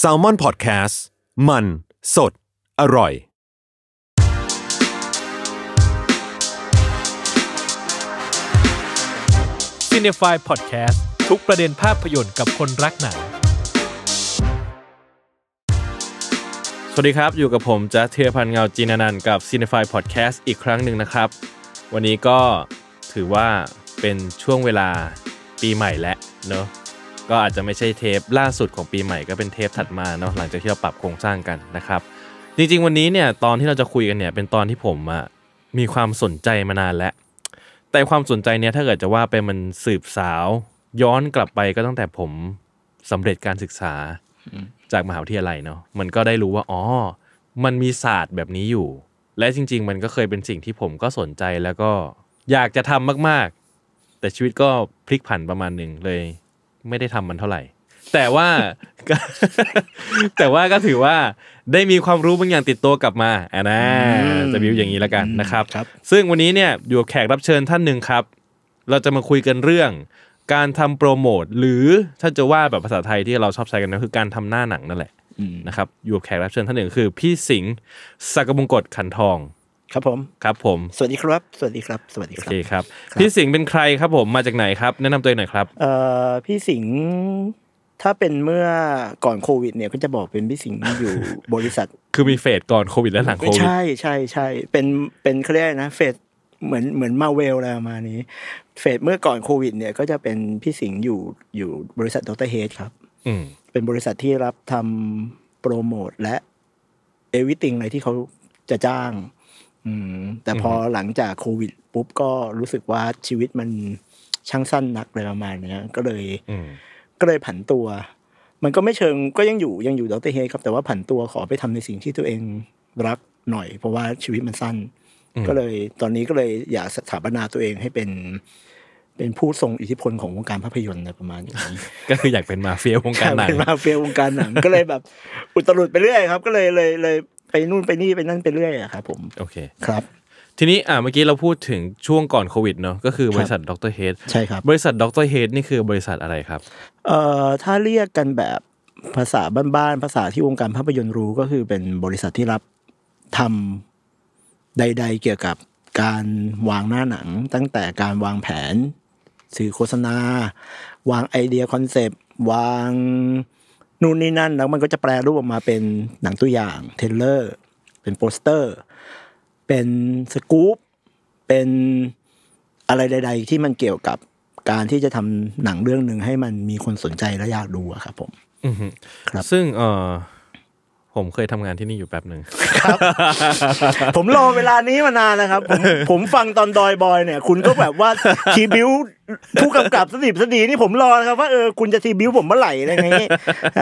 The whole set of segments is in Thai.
s a l ม o n PODCAST มัน สด อร่อยซเนฟายพอดแคสต์ทุกประเด็นภาพยนตร์กับคนรักหนังสวัสดีครับอยู่กับผมจัสเทียพันเงาจีนานันกับซเนฟายพอดแคสต์อีกครั้งหนึ่งนะครับ วันนี้ก็ถือว่าเป็นช่วงเวลาปีใหม่และเนาะก็อาจจะไม่ใช่เทปล่าสุดของปีใหม่ก็เป็นเทปถัดมาเนาะหลังจากที่เราปรับโครงสร้างกันนะครับ จริงๆวันนี้เนี่ยตอนที่เราจะคุยกันเนี่ย เป็นตอนที่ผมมีความสนใจมานานแล้ว แต่ความสนใจเนี่ยถ้าเกิดจะว่าไปมันสืบสาวย้อนกลับไปก็ตั้งแต่ผมสำเร็จการศึกษาจากมหาวิทยาลัยเนาะมันก็ได้รู้ว่าอ๋อมันมีศาสตร์แบบนี้อยู่ และจริง ๆ มันก็เคยเป็นสิ่งที่ผมก็สนใจแล้วก็อยากจะทำมากๆ แต่ชีวิตก็พลิกผันประมาณหนึ่งเลยไม่ได้ทำมันเท่าไหร่ แต่ว่า แต่ว่าก็ถือว่าได้มีความรู้บางอย่างติดตัวกลับมาอ่านะจะมิวอย่างนี้แล้วกันนะครับ ซึ่งวันนี้เนี่ยอยู่แขกรับเชิญท่านหนึ่งครับ เราจะมาคุยกันเรื่อง การทำโปรโมทหรือถ้าจะว่าแบบภาษาไทยที่เราชอบใช้กันก็คือการทำหน้าหนังนั่นแหละนะครับ อยู่กับแขกรับเชิญท่านหนึ่งคือพี่สิงห์สักุงกฎขันทองครับผมครับ ผม สวัสดีครับ สวัสดีครับ สวัสดีครับโอเคครับ พี่สิงห์เป็นใครครับผมมาจากไหนครับ แนะนำตัวหน่อยครับ เอ่อพี่สิงห์ถ้าเป็นเมื่อก่อนโควิด เนี่ยก็จะบอกเป็นพี่สิงห์อยู่บริษัท คือมีเฟสก่อนโควิดและหลังโควิด ใช่ใช่ใช่เป็นเป็นเครียกนะเฟสเหมือนเหมือนมาเวลอะไรประมาณนี้เฟสเมื่อก่อนโควิดเนี่ย ก็จะเป็นพี่สิงห์อยู่อยู่บริษัทดรเฮดครับ อืมเป็นบริษัทที่รับทำโปรโมทและเอวิติงอะไรที่เขาจะจ้างแต่พอหลังจากโควิดปุ๊บ ก็รู้สึกว่าชีวิตมันช่างสั้นนักเลยประมาณนี้ก็เลยก็เลยผันตัวมันก็ไม่เชิงก็ยังอยู่ยังอยู่ดตรเฮครับ แต่ว่าผันตัวขอไปทำในสิ่งที่ตัวเองรักหน่อย เพราะว่าชีวิตมันสั้น ก็เลยตอนนี้ก็เลยอยากสถาปนาตัวเองให้เป็น เป็นผู้ทรงอิทธิพลของวงการภาพยนตร์อะไรประมาณนี้ก็คืออยากเป็นมาเฟียวงการหนังเป็นมาเฟียวงการหนังก็เลยแบบ อุตรุดไปเรื่อยครับ ก็เลยเลยเลยไปนู่นไปนี่ไปนั่นไปเรื่อยอะครับผมโอเคครับทีนี้อ่าเมื่อกี้เราพูดถึงช่วงก่อนโควิดเนาะก็คือ บริษัทดรเฮดใช่ครับบริษัทดรเฮดนี่คือ บริษัทอะไรครับเอ่อถ้าเรียกกันแบบภาษาบ้านๆภาษาที่วงการภาพยนตร์รู้ ก็คือเป็นบริษัทที่รับทำใด ๆ เกี่ยวกับการวางหน้าหนัง ตั้งแต่การวางแผนสื่อโฆษณา วางไอเดียคอนเซปต์วางนู่นนี่นั่นแล้วมันก็จะแปลรูปออกมาเป็นหนังตัวอย่าง เทเลอร์ เป็นโปสเตอร์ เป็นสกู๊ปเป็นอะไรใดๆที่มันเกี่ยวกับการที่จะทำหนังเรื่องหนึ่งให้มันมีคนสนใจและอยากดูครับผมครับซึ่งเอผมเคยทำงานที่นี่อยู่แป๊บหนึ่งครับผมรอเวลานี้มานานนะครับ ผมผมฟังตอนดอยบอยเนี่ย คุณก็แบบว่าทีบิวผู้กำกับสนิบสดีนี่ผมรอนะครับว่าเออคุณจะทีบิวผมเมื่อไหร่อะไรเงี้ย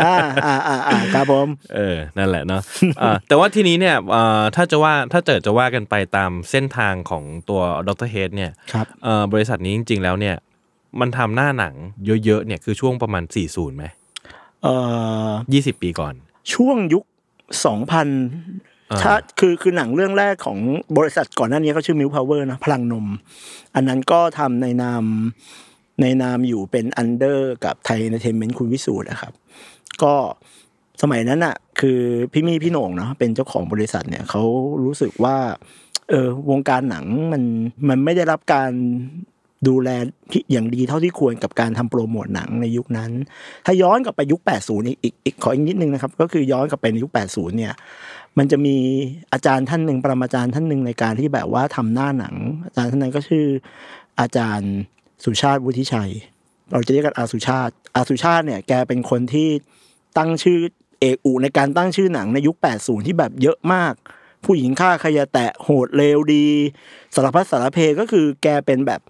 อ่าอ่าอ่าอ่าครับผม เออ นั่นแหละเนาะแต่ว่าทีนี้เนี่ยถ้าจะว่าถ้าเจอจะว่ากันไปตามเส้นทางของตัวดรเฮดเนี่ยครับบริษัทนี้จริง ๆ แล้วเนี่ยมันทำหน้าหนังเยอะๆเนี่ยคือช่วงประมาณ40ไหมเอ่อยี่สิบปีก่อน ช่วงยุคงพันถ้าคือคือหนังเรื่องแรกของบริษัทก่อนหน้านี้ก็ชื่อมิวพาวเวอร์นะ พลังนม อันนั้นก็ทำในนาม ในนามอยู่เป็นอันเดอร์กับไทยเนเทนเมนต์คุณวิสูตรนะครับ ก็สมัยนั้นอะคือพี่มี่พี่โหน่งเนาะเป็นเจ้าของบริษัทเนี่ย เขารู้สึกว่า เออวงการหนังมันมันไม่ได้รับการดูแลที่อย่างดีเท่าที่ควรกับการทำโปรโมทหนังในยุคนั้น ถ้าย้อนกลับไปยุค80นี่อีกอีกขออีกนิดนึงนะครับก็คือย้อนกลับไปในยุค 80เนี่ยมันจะมีอาจารย์ท่านหนึ่งปรมาจารย์ท่านหนึ่งในการที่แบบว่าทำหน้าหนัง อาจารย์ท่านนั้นก็ชื่ออาจารย์ สุชาติวุฒิชัย เราจะเรียกกันอาสุชาติ อาสุชาติเนี่ยแกเป็นคนที่ตั้งชื่อเอกอุในการตั้งชื่อหนังในยุค80ที่แบบเยอะมากผู้หญิงฆ่าขยะแตะโหดเลวดีสารพัดสารเพก็คือแกเป็นแบบ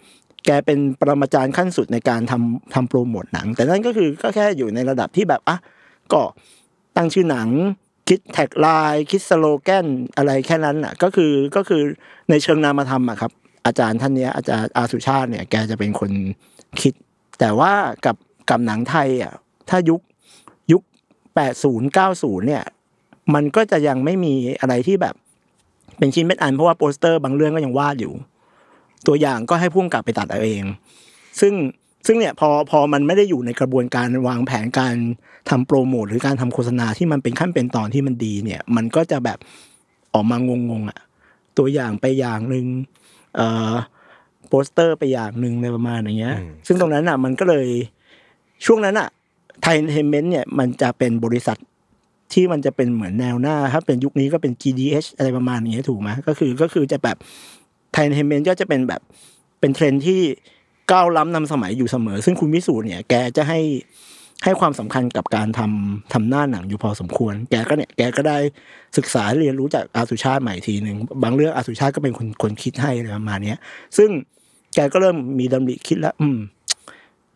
แกเป็นปรมาจารย์ขั้นสุดในการทำทำโปรโมทหนังแต่นั่นก็คือก็แค่อยู่ในระดับที่แบบอ่ะก็ตั้งชื่อหนังคิดแท็กไลน์คิดสโลแกนอะไรแค่นั้นอ่ะก็คือก็คือในเชิงนามธรรมอ่ะครับอาจารย์ท่านนี้อาจารย์อาสุชาติเนี่ยแกจะเป็นคนคิด แต่ว่ากับกับหนังไทยอ่ะถ้ายุคยุคแปดศูนย์เก้าศูนย์เนี่ยมันก็จะยังไม่มีอะไรที่แบบ เป็นชิ้นเป็นอันเพราะว่าโปสเตอร์ บางเรื่องก็ยังวาดอยู่ตัวอย่างก็ให้พุ่งกลับไปตัดเอาเอง ซึ่งซึ่งเนี่ยพอพอมันไม่ได้อยู่ในกระบวนการวางแผนการทำโปรโมทหรือการทำโฆษณาที่มันเป็นขั้นเป็นตอนที่มันดีเนี่ย มันก็จะแบบออกมางงๆอ่ะ ตัวอย่างไปอย่างหนึ่งเอ่อโปสเตอร์ ไปอย่างหนึ่งในประมาณอย่างเงี้ย ซึ่งตรงนั้นอ่ะมันก็เลยช่วงนั้นอ่ะไทยเทนเมนต์เนี่ยมันจะเป็นบริษัทที่มันจะเป็นเหมือนแนวหน้าถ้าเป็นยุคนี้ก็เป็น GDH อะไรประมาณอย่างเงี้ยถูกไหมก็คือก็คือจะแบบไทเทเมนก็จะเป็นแบบเป็นเทรนที่ก้าวล้ำนำสมัยอยู่เสมอ ซึ่งคุณวิสูตรเนี่ย แกจะให้ให้ความสำคัญกับการทำทำาหน้าหนังอยู่พอสมควร แกก็เนี่ย แกก็ได้ศึกษาเรียนรู้จากอาสุชาติใหม่ทีหนึ่ง บางเรื่องอาสุชาติก็เป็นคนคนคิดให้อะไรประมาณนี้ซึ่งแกก็เริ่มมีดำริคิดแล้วอืม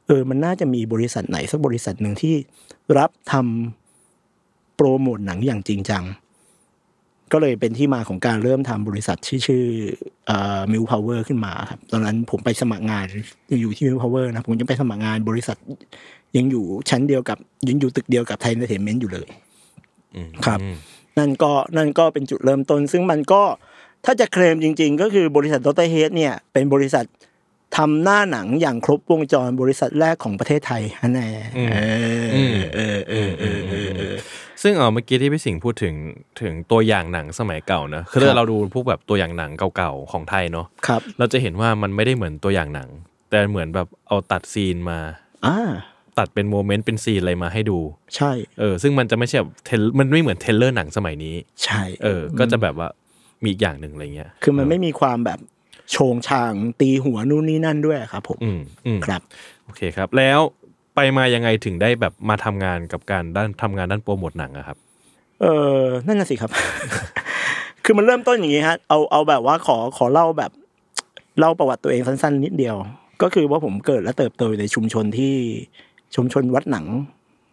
เออ มันน่าจะมีบริษัทไหนสักบริษัทหนึ่งที่รับทำาโปรโมทหนังอย่างจริงจังก็เลยเป็นที่มาของการเริ่มทำบริษัทที่ชื่อมิวพาวเวอร์ขึ้นมาครับ ตอนนั้นผมไปสมัครงานยังอยู่ที่มิวพาวเวอร์นะผมยังไปสมัครงานบริษัทยังอยู่ชั้นเดียวกับยังอยู่ตึกเดียวกับไทยเนเทเมนต์อยู่เลยครับนั่นก็นั่นก็เป็นจุดเริ่มต้นซึ่งมันก็ถ้าจะเคลมจริงๆ ก็คือบริษัทดรเฮดเนี่ยเป็นบริษัททำหน้าหนังอย่างครบวงจรบริษัทแรกของประเทศไทยฮันแน่ซึ่งเออเมื่อกี้ที่พี่สิงห์พูดถึงถึงตัวอย่างหนังสมัยเก่านะคือเราดูพวกแบบตัวอย่างหนังเก่าๆของไทยเนาะเราจะเห็นว่ามันไม่ได้เหมือนตัวอย่างหนัง แต่เหมือนแบบเอาตัดซีนมาอ่าตัดเป็นโมเมนต์เป็นซีนอะไรมาให้ดู ใช่เออซึ่งมันจะไม่ใช่แบบมันไม่เหมือนเทเลอร์หนังสมัยนี้ ใช่เออก็จะแบบว่ามีอีกอย่างหนึ่งอะไรเงี้ย คือมันไม่มีความแบบโชงช่างตีหัวนู่นนี่นั่นด้วยครับผมออืืมมครับ โอเคครับ แล้วไปมายังไงถึงได้แบบมาทำงานกับการด้านทำงานด้านโปรโมทหนังอะครับ เออนั่นน่ะสิครับ คือมันเริ่มต้นอย่างนี้ฮะเอาเอาแบบว่าขอขอเล่าแบบ เล่าประวัติตัวเองสั้นๆ นิดเดียว ก็คือว่าผมเกิดและเติบโตในชุมชนที่ชุมชนวัดหนัง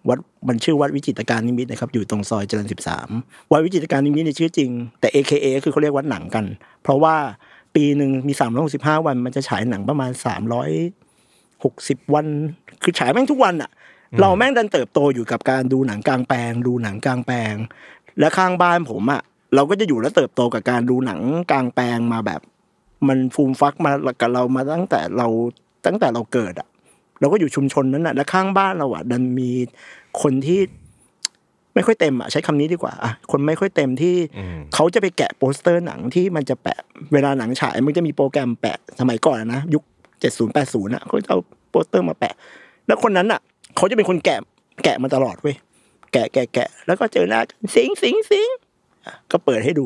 วัดมันชื่อวัดวิจิตการนิมิตนะครับ อยู่ตรงซอยเจริญสิบสามวัดวิจิตการนิมิตในชื่อจริงแต่ AKA คือเขาเรียกวัดหนังกัน เพราะว่าปีหนึ่งมีสามร้อยหกสิบห้าวันมันจะฉายหนังประมาณสามร้อยหกสิบวัน คือฉายแม่งทุกวันอะเราแม่งดันเติบโตอยู่กับการดูหนังกลางแปลงดูหนังกลางแปลงและข้างบ้านผมอะเราก็จะอยู่และเติบโตกับการดูหนังกลางแปลงมาแบบ มันฟูมฟักมากับเรามาตั้งแต่เราตั้งแต่เราเกิดอะเราก็อยู่ชุมชนนั้นอ่ะ และข้างบ้านเราอะดันมีคนที่ไม่ค่อยเต็มอ่ะใช้คำนี้ดีกว่าอ่ะคนไม่ค่อยเต็มที่ เขาจะไปแกะโปสเตอร์หนังที่มันจะแปะเวลาหนังฉายมันจะมีโปรแกรมแปะสมัยก่อนนะยุคเจ็ดศูนย์แปดศูนย์อ่ะเขาจะเอาโปสเตอร์มาแปะ แล้วคนนั้นอ่ะ เขาจะเป็นคนแกะแกะมาตลอดเว้ย แกะแกะแกะ แล้วก็เจอหน้าสิงสิงสิงก็เปิดให้ดู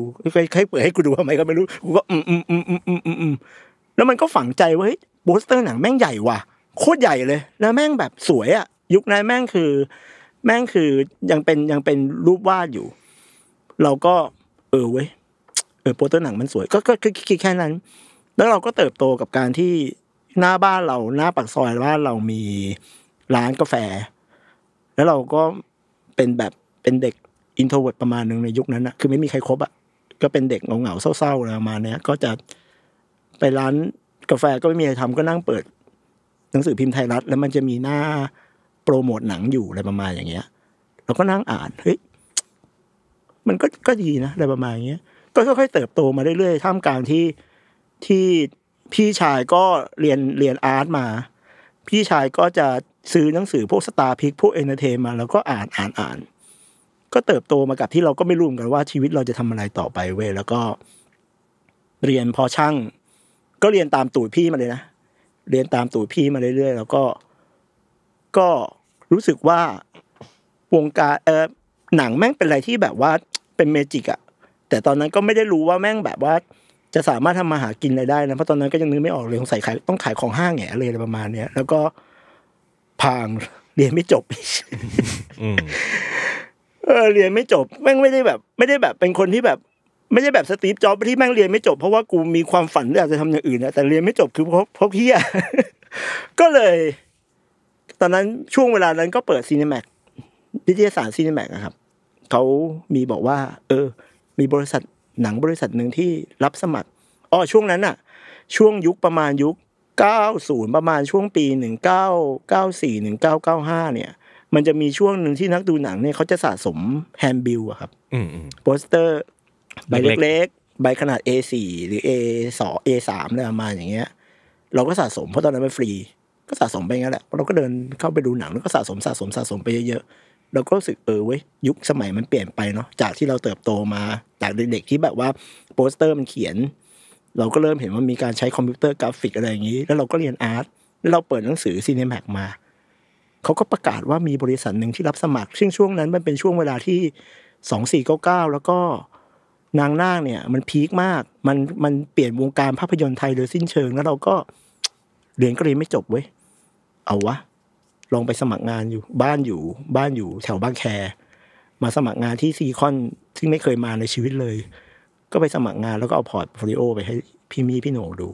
ใครเปิดให้กูดูทำไมก็ไม่รู้กูก็อืมอืมอืมอืมอืมอืมแล้วมันก็ฝังใจว่าเฮ้ยโปสเตอร์หนังแม่งใหญ่ว่ะโคตรใหญ่เลยแล้วแม่งแบบสวยอ่ะ ยุคนั้นแม่งคือแม่งคือยังเป็นยังเป็นรูปวาดอยู่ เราก็ เออเว้ยเออโปสเตอร์หนังมันสวย ก็ก็คิดแค่นั้น แล้วเราก็เติบโตกับการที่หน้าบ้านเราหน้าปากซอยบ้านเรามีร้านกาแฟ แล้วเราก็เป็นแบบเป็นเด็กอินโทรเวิร์ดประมาณหนึ่งในยุคนั้นนะคือไม่มีใครครบอ่ะก็เป็นเด็กเหงาๆเศร้าๆอะไรประมาณเนี้ยก็จะไปร้านกาแฟก็ไม่มีอะไรทำก็นั่งเปิด หนังสือพิมพ์ไทยรัฐ แล้วมันจะมีหน้าโปรโมทหนังอยู่อะไรประมาณอย่างเงี้ยเราก็นั่งอ่านเฮ้ยมันก็ก็ดีนะอะไรประมาณอย่างเงี้ยก็ค่อยๆเติบโตมาเรื่อยๆท่ามกลางที่ที่พี่ชายก็เรียนเรียนอาร์ตมา พี่ชายก็จะซื้อหนังสือพวกสตาร์พิกพวกเอนเตอร์เทนมาแล้วก็อ่านอ่านอ่านก็เติบโตมากับที่เราก็ไม่รู้เหมือนกันว่าชีวิตเราจะทำอะไรต่อไปเว้ยแล้วก็ เรียนพอช่าง ก็เรียนตามตูดพี่มาเลยนะเรียนตามตูดพี่มาเรื่อยๆแล้วก็ก็รู้สึกว่าวงการเออหนังแม่งเป็นอะไรที่แบบว่าเป็นเมจิกอะแต่ตอนนั้นก็ไม่ได้รู้ว่าแม่งแบบว่า จะสามารถทำมาหากินอะไรได้นะเพราะตอนนั้นก็ยังนึกไม่ออกเลยสงสัยขายต้องขายของห้างแง่เลยอะไรประมาณเนี้ย แล้วก็พังเรียนไม่จบเออ เรียนไม่จบ แม่งไม่ได้แบบ ไม่ได้แบบเป็นคนที่แบบ ไม่ได้แบบสตีฟจ็อบที่แม่งเรียนไม่จบเพราะว่ากูมีความฝันอยากจะทำอย่างอื่นนะแต่เรียนไม่จบคือเพราะเพราะเพี้ยก็เลยตอนนั้นช่วงเวลานั้นก็เปิดซีนิแม็กนิตยสารซีนิแม็กครับเขามีบอกว่า เออ มีบริษัทหนังบริษัทหนึ่งที่รับสมัครอ๋อช่วงนั้นอะช่วงยุคประมาณยุค 90 ประมาณช่วงปี 1994 1995เนี่ย มันจะมีช่วงหนึ่งที่นักดูหนังเนี่ยเขาจะสะสมแฮนด์บิลอะครับโปสเตอร์ ใบเล็กๆ ใบขนาด A4 หรือ A2 A3 อะไรประมาณอย่างเงี้ยเราก็สะสมเพราะตอนนั้นมันฟรีก็สะสมไปงั้นแหละเราก็เดินเข้าไปดูหนังแล้วก็สะสมสะสมสะสมไปเยอะๆ เราก็รู้สึกเออเว้ยยุคสมัยมันเปลี่ยนไปเนาะ จากที่เราเติบโตมาจากเด็กๆที่แบบว่าโปสเตอร์มันเขียน เราก็เริ่มเห็นว่ามีการใช้คอมพิวเตอร์กราฟิกอะไรอย่างนี้แล้วเราก็เรียนอาร์ตแล้วเราเปิดหนังสือซีเนแมกมาเขาก็ประกาศว่ามีบริษัทหนึ่งที่รับสมัครซึ่งช่วงนั้นมันเป็นช่วงเวลาที่สองสี่เก้าเก้าแล้วก็นางนาคเนี่ยมันพีคมากมันมันเปลี่ยนวงการภาพยนตร์ไทย โดยสิ้นเชิงแล้วเราก็เรียนก็เรียนไม่จบเว้ย เอาวะ ลองไปสมัครงานอยู่บ้านอยู่ บ้านอยู่ แถวบางแค มาสมัครงานที่ซีคอนซึ่งไม่เคยมาในชีวิตเลย ก็ไปสมัครงานแล้วก็เอาพอร์ตโฟลิโอไปให้พี่มีพี่โหนดู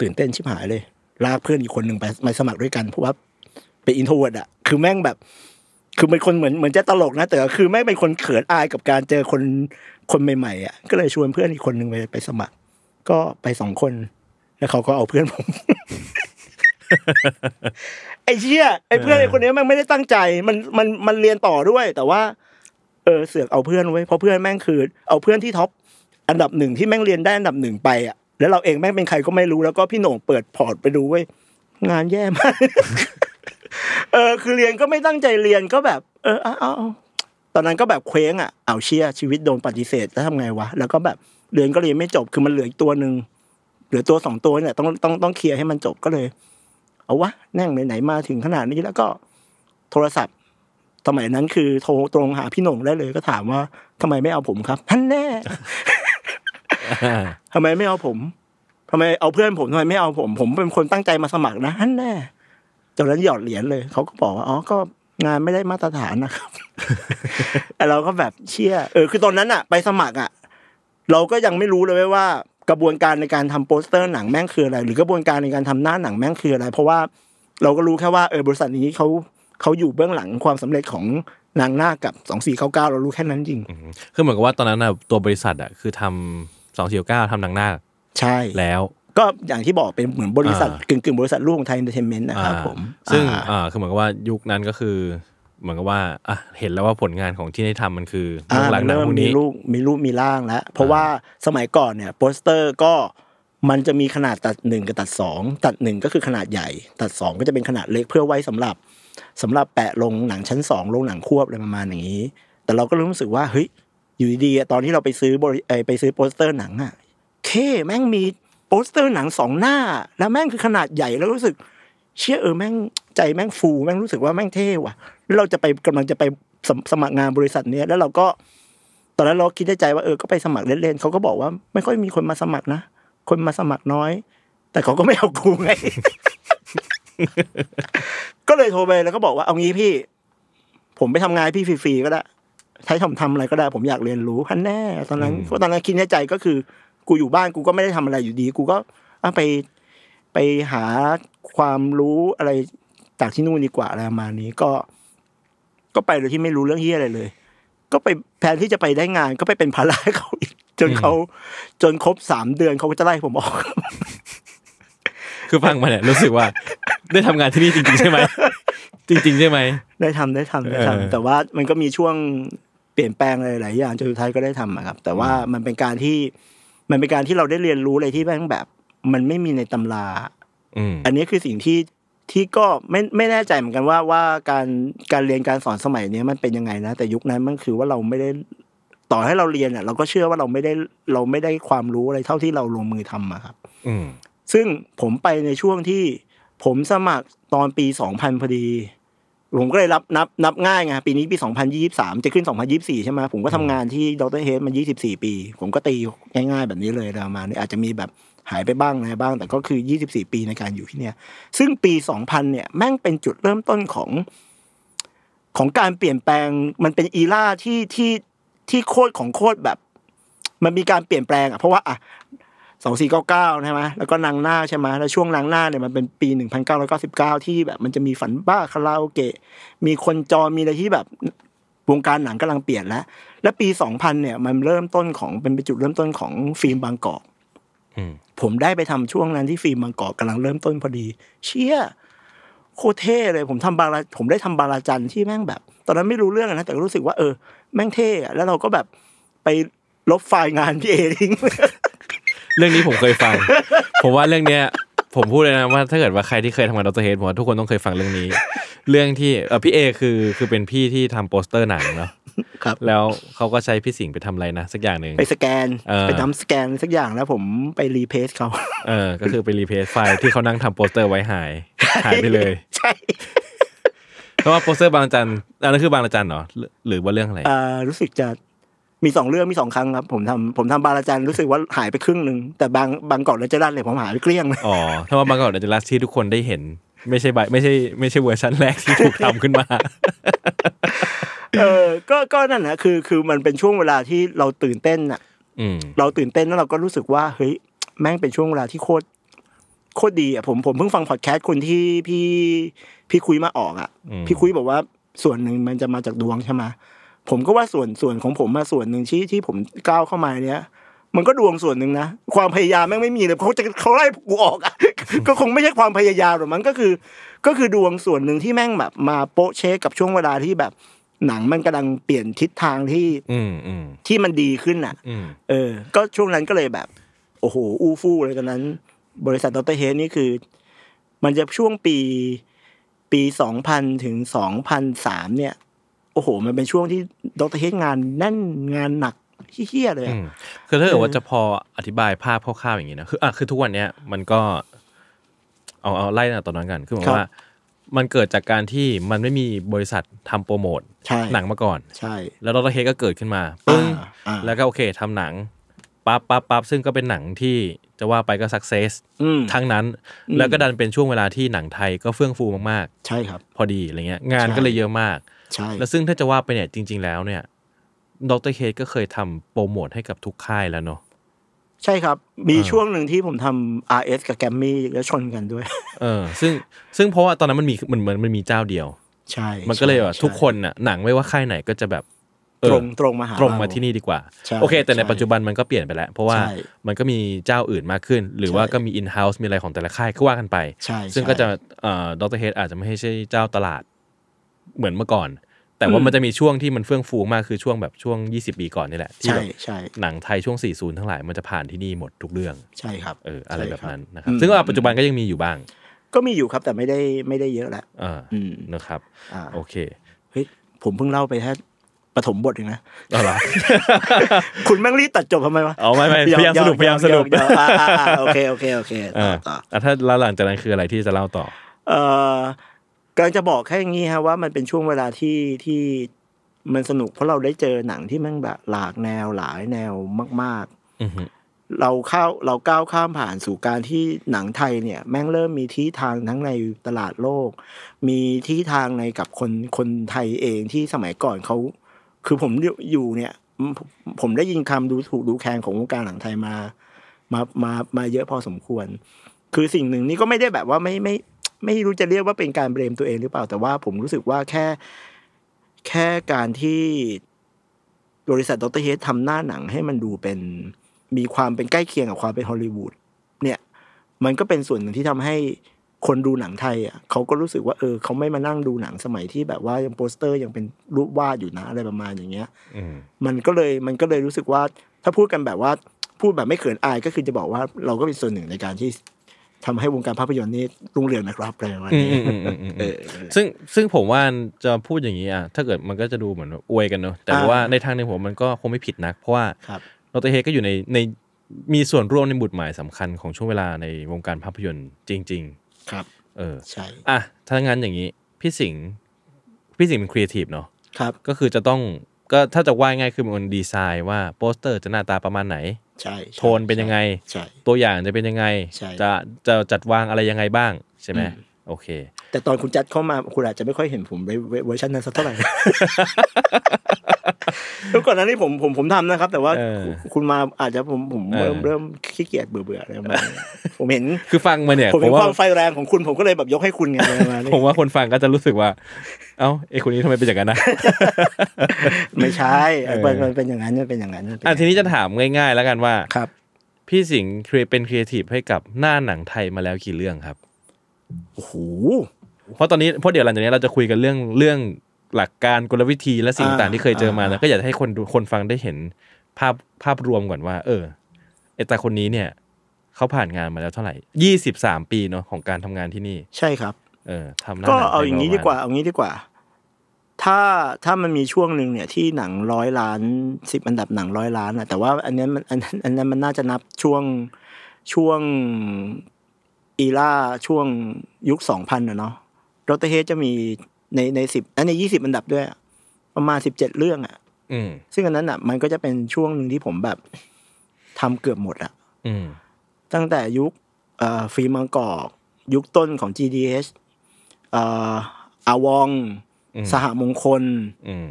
ตื่นเต้นชิบหายเลย ลากเพื่อนอีกคนหนึ่งไปมาสมัครด้วยกันเพราะว่าไปอินโทรเวิร์ดอะ คือแม่งแบบ คือเป็นคนเหมือนเหมือนจะตลกนะ แต่คือแม่งเป็นคนเขินอายกับการเจอคนคนใหม่ๆอะ ก็เลยชวนเพื่อนอีกคนหนึ่งไปไปสมัคร ก็ไปสองคนแล้วเขาก็เอาเพื่อนผม ไอ้เชี่ยไอ้เพื่อนไอ้คนนี้มันไม่ได้ตั้งใจ มันมันมันเรียนต่อด้วย แต่ว่าเออเสือกเอาเพื่อนไว้เพราะเพื่อนแม่งคือเอาเพื่อนที่ท็อปอันดับหนึ่งที่แม่งเรียนได้อันดับหนึ่งไปอ่ะแล้วเราเองแม่งเป็นใครก็ไม่รู้แล้วก็พี่โหน่งเปิดพอร์ตไปดูไว้งานแย่มากเออ คือเรียนก็ไม่ตั้งใจเรียนก็แบบ เออเอาตอนนั้นก็แบบเคว้งอ่ะเอาเชี่ยชีวิตโดนปฏิเสธ แล้วทำไงวะแล้วก็แบบเรียนก็เรียนไม่จบคือมันเหลืออีกตัวหนึ่งหลือตัวสองตัวเนี่ย ต้องต้องต้องเคลียร์ให้มันจบก็เลยเอาวะแน่งไหนนมาถึงขนาดนี้ แล้วก็ โทรศัพท์สมัยนั้นคือโทรตรงหาพี่หน่งได้เลยก็ถามว่าทำไมไม่เอาผมครับ ท่านแน่ทำไมไม่เอาผม ทำไมเอาเพื่อนผมทำไมไม่เอาผมผมเป็นคนตั้งใจมาสมัครนะท่านแน่ตอนนั้นหยอดเหรียญเลยเขาก็บอกว่าอ๋อก็งานไม่ได้มาตรฐานนะครับแต่เราก็แบบเชื่อเออคือตอนนั้นอะไปสมัครอะเราก็ยังไม่รู้เลยว่ากระบวนการในการทำโปสเตอร์หนังแม่งคืออะไรหรือกระบวนการในการทำหน้าหนังแม่งคืออะไร เพราะว่าเราก็รู้แค่ว่าเออบริษัทนี้เขาเขาอยู่เบื้องหลังความสำเร็จของนางหน้ากับสองสี่เก้าเก้าเรารู้แค่นั้นจริงคือเหมือนกับว่าตอนนั้นนะตัวบริษัทอ่ะคือทำสองสี่เก้าทำนางหน้า ใช่แล้ว ก็อย่างที่บอกเป็นเหมือนบริษัทกึ่งกึ่งบริษัทลูกของไทยเอนเตอร์เทนเมนต์นะครับผม ซึ่งอ่าคือเหมือนกับว่ายุคนั้นก็คือเหมือนกับว่าอ่ะเห็นแล้วว่าผลงานของที่ได้ทำมันคือเรื่องหลังหนังพวกนี้มีรูปมีรูปมีร่างแล้ว เพราะว่าสมัยก่อนเนี่ย โปสเตอร์ก็มันจะมีขนาดตัดหนึ่งกับตัดสองตัดหนึ่งก็คือขนาดใหญ่ ตัดสองก็จะเป็นขนาดเล็กเพื่อไว้สำหรับ สำหรับแปะลงหนังชั้นสองลงหนังควบอะไรประมาณอย่างนี้ แต่เราก็รู้สึกว่าเฮ้ยอยู่ดีๆ ตอนที่เราไปซื้อบริไปซื้อโปสเตอร์หนังอะเคแม่งมีโปสเตอร์หนังสองหน้าแล้วแม่งคือขนาดใหญ่แล้วรู้สึก เชื่อเออ แม่งใจแม่งฟู แม่งรู้สึกว่าแม่งเท่ว่ะแล้วเราจะไปกำลังจะไปสสมัครงานบริษัทเนี้ยแล้วเราก็ตอนนั้นเราคิดในใจว่าเออก็ไปสมัครเล่นๆเขาก็บอกว่าไม่ค่อยมีคนมาสมัครนะ คนมาสมัครน้อย แต่เขาก็ไม่เอากูไงก็เลยโทรไปแล้วก็บอกว่าเอางี้พี่ ผมไปทำงานพี่ฟรีๆก็ได้ใช้ทำทำอะไรก็ได้ ผมอยากเรียนรู้พันแน่ตอนนั้นเพราะตอนนั้นคิดในใจก็คือ กูอยู่บ้านกูก็ไม่ได้ทำอะไรอยู่ดี กูก็ไปไปหาความรู้อะไรจากที่นู่นดีกว่าอะไรประมาณนี้ก็ก็ไปโดยที่ไม่รู้เรื่องเฮียอะไรเลย ก็ไปแทนที่จะไปได้งานก็ไปเป็นภาระเขาอีกจนเขาจนครบสามเดือนเขาก็จะไล่ผมออก คือฟังมาเนี่ย รู้สึกว่า ได้ทำงานที่นี่จริงๆใช่ไหมจริงๆใช่ไหมได้ทำได้ทำได้ทำแต่ว่ามันก็มีช่วงเปลี่ยนแปลงหลายอย่างจนสุดท้ายก็ได้ทำครับแต่ว่ามันเป็นการที่มันเป็นการที่เราได้เรียนรู้อะไรที่แบบ มันไม่มีในตำราอันนี้คือสิ่งที่ที่ก็ไม่ไม่แน่ใจเหมือนกันว่าว่าการการเรียนการสอนสมัยนี้มันเป็นยังไงนะ แต่ยุคนั้นมันคือว่าเราไม่ได้ต่อให้เราเรียนเนี่ยเราก็เชื่อว่าเราไม่ได้เราไม่ได้ความรู้อะไรเท่าที่เราลงมือทำอะครับซึ่งผมไปในช่วงที่ผมสมัครตอนปีสองพันพอดี ผมก็เลยรับนับนับง่ายไงปีนี้ปีสองพันยี่สามจะขึ้นสองพันยี่สี่ใช่ไหมผมก็ทำงานที่ดรเฮดมายี่สิบสี่ปี ผมก็ตีง่าย ๆ แบบนี้เลยประมาณนี้อาจจะมีแบบหายไปบ้างอะไรบ้าง แต่ก็คือ 24 ปีในการอยู่ที่เนี่ย ซึ่งปี 2000เนี่ย แม่งเป็นจุดเริ่มต้นของของการเปลี่ยนแปลง มันเป็นอีล่า ที่ที่ที่โคตรของโคตรแบบ มันมีการเปลี่ยนแปลงอ่ะเพราะว่าอ่ะสองสี่เก้าเก้าใช่ไหมแล้วก็นางหน้า ใช่ไหม แล้วช่วงนางหน้าเนี่ยมันเป็นปีหนึ่งพันเก้าร้อยเก้าสิบเก้าที่แบบมันจะมีฝันบ้าคาราโอเกะ มีคนจอมีอะไรที่แบบวงการหนังกำลังเปลี่ยนแล้ว และปีสองพันเนี่ย มันเริ่มต้นของเป็นจุดเริ่มต้นของฟิล์มบางกอกผมได้ไปทำช่วงนั้นที่ฟิล์มบางกอกกาลังเริ่มต้นพอดี เชี่ยโคเท่เลย ผมทำบาราผมได้ทำบาราจันที่แม่งแบบ ตอนนั้นไม่รู้เรื่องนะแต่รู้สึกว่าเออ แม่งเท่แล้วเราก็แบบไปลบไฟล์งานพี่เอทิ้งเรื่องนี้ผมเคยฟัง ผมว่าเรื่องเนี้ย ผมพูดเลยนะว่า ถ้าเกิดว่าใครที่เคยทำงานดอรเฮดผมว่าทุกคนต้องเคยฟังเรื่องนี้ เรื่องที่เออพี่เอ คือ คือเป็นพี่ที่ทำโปสเตอร์หนังเนาะครับแล้วเขาก็ใช้พี่สิงห์ไปทำอะไรนะสักอย่างหนึ่งไปสแกน ไปทำสแกนสักอย่างแล้วผมไปรีเพสเขาเออ ก็คือไปรีเพสไฟล์ที่เขานั่งทำโปสเตอร์ไว้หายหายไปเลยใช่เพราะว่าโปสเตอร์บางจันอันนั้นคือบางจันเหรอหรือว่าเรื่องอะไรอ่ารู้สึกจะมีสองเรื่องมีสองครั้งครับผมทำผมทำบางระจันรู้สึกว่าหายไปครึ่งหนึ่งแต่บางบางกอะเดจรัสเลยผมหายไปเกลี้ยงอ๋อถ้าว่าบางกอะเดจรัสที่ทุกคนได้เห็น ไม่ใช่ใบไม่ใช่ไม่ใช่เวอร์ชันแรกที่ถูกทำขึ้นมาเออก็ ก็นั่นนะคือ คือ มันเป็นช่วงเวลาที่เราตื่นเต้นอ่ะเราตื่นเต้นแล้วเราก็รู้สึกว่า เฮ้ย แม่งเป็นช่วงเวลาที่โคตร โคตรดีอ่ะ ผม ผมเพิ่งฟังพอดแคสต์คนที่พี่พี่คุยมาออกอ่ะ พี่คุยบอกว่า ส่วนหนึ่งมันจะมาจากดวงใช่ไหมผมก็ว่าส่วน ส่วนของผมมาส่วนหนึ่งที่ที่ผมก้าวเข้ามาเนี้ยมันก็ดวงส่วนหนึ่งนะ ความพยายามแม่งไม่มีเลยเขาจะเขาไล่กูออกอ่ะ ก็คงไม่ใช่ความพยายามหรอก มันก็คือ ก็คือดวงส่วนหนึ่งที่แม่งแบบมาโปะเช็กับช่วงเวลาที่แบบหนังมันกำลังเปลี่ยนทิศทางที่ที่มันดีขึ้นอ่ะ เออ ก็ช่วงนั้นก็เลยแบบ โอ้โห อู้ฟู่เลยตอนนั้น บริษัทดรเฮนี่คือ มันจะช่วงปีปีสองพันถึงสองพันสามเนี่ย โอ้โห มันเป็นช่วงที่ดรเฮงานแน่นงานหนักเฮี้ยเลยคือถ้าเกิดว่าจะพออธิบายภาพคร่าวๆอย่างนี้นะคืออ่ะคือทุกวันเนี้ยมันก็ เอาเอาไล่ตอนนั้นกันคือหมายว่ามันเกิดจากการที่มันไม่มีบริษัททำโปรโมทหนังมาก่อน ใช่ แล้วดรเฮก็เกิดขึ้นมาปึ้งแล้วก็โอเคทำหนังปั๊บปั๊บปั๊บซึ่งก็เป็นหนังที่จะว่าไปก็สักเซส ทั้งนั้น แล้วก็ดันเป็นช่วงเวลาที่หนังไทยก็เฟื่องฟูมากๆใช่ครับ พอดีอะไรเงี้ย งานก็เลยเยอะมาก ใช่ แล้วซึ่งถ้าจะว่าไปเนี่ยจริงๆแล้วเนี่ยดรเฮก็เคยทำโปรโมทให้กับทุกค่ายแล้วเนาะใช่ครับ มีช่วงหนึ่งที่ผมทำ RS กับแกมมี่แล้วชนกันด้วยเออซึ่งซึ่งเพราะว่าตอนนั้นมันมีมันเหมือนมันมีเจ้าเดียว ใช่ มันก็เลยว่า ทุกคนน่ะหนังไม่ว่าค่ายไหนก็จะแบบตรงตรงมาหาตรงมาที่นี่ดีกว่า โอเค แต่ในปัจจุบันมันก็เปลี่ยนไปแล้ว เพราะว่ามันก็มีเจ้าอื่นมากขึ้น หรือว่าก็มีอินเฮ้าส์มีอะไรของแต่ละค่ายก็ว่ากันไป ซึ่งก็จะเออ่ดรเฮดอาจจะไม่ใช่เจ้าตลาด เหมือนเมื่อก่อนแต่ว่ามันจะมีช่วงที่มันเฟื่องฟูมากคือช่วงแบบช่วง 20 ปีก่อนนี่แหละ ที่แบบหนังไทยช่วง 40 ทั้งหลายมันจะผ่านที่นี่หมดทุกเรื่องใช่ครับเอออะไรแบบนั้นนะครับซึ่งาปัจจุบันก็ยังมีอยู่บ้าง ก็มีอยู่ครับแต่ไม่ได้ไม่ได้เยอะละอ่านะครับโอเคเฮ้ย ผมเพิ่งเล่าไปแค่ปฐมบทเองนะอะอรคุณแม่งรีตัดจบทำไมวะอ๋อไม่ไม่พยายามสรุปพยายามสรุปโอเคโอเคโอเคต่อถ้าแล้าหลังจากนั้นคืออะไรที่จะเล่าต่อเออกาังจะบอกแค่ยงนี้ฮะว่ามันเป็นช่วงเวลาที่ที่มันสนุกเพราะเราได้เจอหนังที่มันแบบ หลากแนวหลายแนวมากๆ เราเข้าเราก้าวข้ามผ่านสู่การที่หนังไทยเนี่ยแม่งเริ่มมีที่ทางทั้งในตลาดโลก มีที่ทางในกับคนคนไทยเองที่สมัยก่อนเขาคือผมอยู่เนี่ย ผมได้ยินคำดูถูกดูแคลนของวงการหนังไทยมา มามามาเยอะพอสมควร คือสิ่งหนึ่งนี่ก็ไม่ได้แบบว่าไม่ไม่ไม่รู้จะเรียกว่าเป็นการเบรมตัวเองหรือเปล่าแต่ว่าผมรู้สึกว่าแค่แค่การที่ บริษัทดรเฮดทำหน้าหนังให้มันดูเป็นมีความเป็นใกล้เคียงกับความเป็นฮอลลีวูดเนี่ย มันก็เป็นส่วนหนึ่งที่ทำให้คนดูหนังไทย อ่ะ เขาก็รู้สึกว่า เออเขาไม่มานั่งดูหนังสมัยที่แบบว่ายังโปสเตอร์ ยังเป็นรูปวาดอยู่นะอะไรประมาณอย่างเงี้ยมันก็เลยมันก็เลยรู้สึกว่าถ้าพูดกันแบบว่า พูดแบบไม่เขินอาย ก็คือจะบอกว่า เราก็เป็นส่วนหนึ่งในการที่ทำให้วงการภาพยนตร์นี้ รุ่งเรืองนะครับแปละมานี้ ซึ่งซึ่งผมว่าจะพูดอย่างนี้อ่ะ ถ้าเกิดมันก็จะดูเหมือนอวยกันเนาะแต่ว่าในทางในหัวมันก็คงไม่ผิดนักเพราะว่าโนเตเฮก็อยู่ในในมีส่วนร่วมในบุตรหมายสำคัญของช่วงเวลาในวงการภาพยนตร์จริง ๆ ครับเออใช่ อ่ะ ถ้างั้นอย่างนี้พี่สิงห์พี่สิงห์เป็นครีเอทีฟเนาะครับก็คือจะต้องก็ถ้าจะว่าง่ายคือมันดีไซน์ว่าโปสเตอร์จะหน้าตาประมาณไหนใช่ โทนเป็นยังไงใช่ตัวอย่างจะเป็นยังไงใช่จะ จะจัดวางอะไรยังไงบ้างใช่ไหมโอเคแต่ตอนคุณจัดเข้ามาคุณอาจจะไม่ค่อยเห็นผมเวอร์ชันนั้นสักเท่าไหร่ทุกคนนั้นที่ผมผมผมทำนะครับ แต่ว่าคุณมาอาจจะผมผมเริ่มเริ่มขี้เกียจเบื่อเบื่ออะไรมาผมเห็น คือฟังมาเนี่ย ผมเห็นความไฟแรงของคุณผมก็เลยแบบยกให้คุณไงมาผมว่าคนฟังก็จะรู้สึกว่า เอ้าไอ้คนนี้ทำไมเป็นอย่างนั้นนะ ไม่ใช่ มันเป็นอย่างนั้นมันเป็นอย่างนั้นอ่ะทีนี้จะถามง่าย ๆ แล้วกันว่าครับ พี่สิงห์เป็นครีเอทีฟให้กับหน้าหนังไทยมาแล้วกี่เรื่องครับ โอ้โหเพราะตอนนี้เพราะเดี๋ยวหลังจากนี้เราจะคุยกันเรื่องเรื่องหลักการกลวิธีและสิ่งต่างที่เคยเจอมาแล้วก็อยากให้คนคนฟังได้เห็น ภาพภาพรวมก่อนว่า เออเอตาคนนี้เนี่ยเขาผ่านงานมาแล้วเท่าไหร่ยี่สิบสามปีเนาะของการทำงานที่นี่ ใช่ครับ เออทำก็เอาอย่างนี้ดีกว่า เอางี้ดีกว่า ถ้าถ้ามันมีช่วงหนึ่งเนี่ยที่หนังร้อยล้านสิบอันดับหนังร้อยล้านอะแต่ว่าอันนี้มันอันอันนั้นมันน่าจะนับช่วงช่วงอีล่าช่วงยุคสองพันอะเนาะโรเตเฮดจะมีในในสิบันในยี่สิบอันดับด้วย ประมาณสิบเจ็ดเรื่องอ่ะซึ่งอันนั้นอ่ะ มันก็จะเป็นช่วงหนึ่งที่ผมแบบทำเกือบหมดอ่ะตั้งแต่ยุคฟิล์มังกอก ยุคต้นของ GDH อาวอง สหมงคล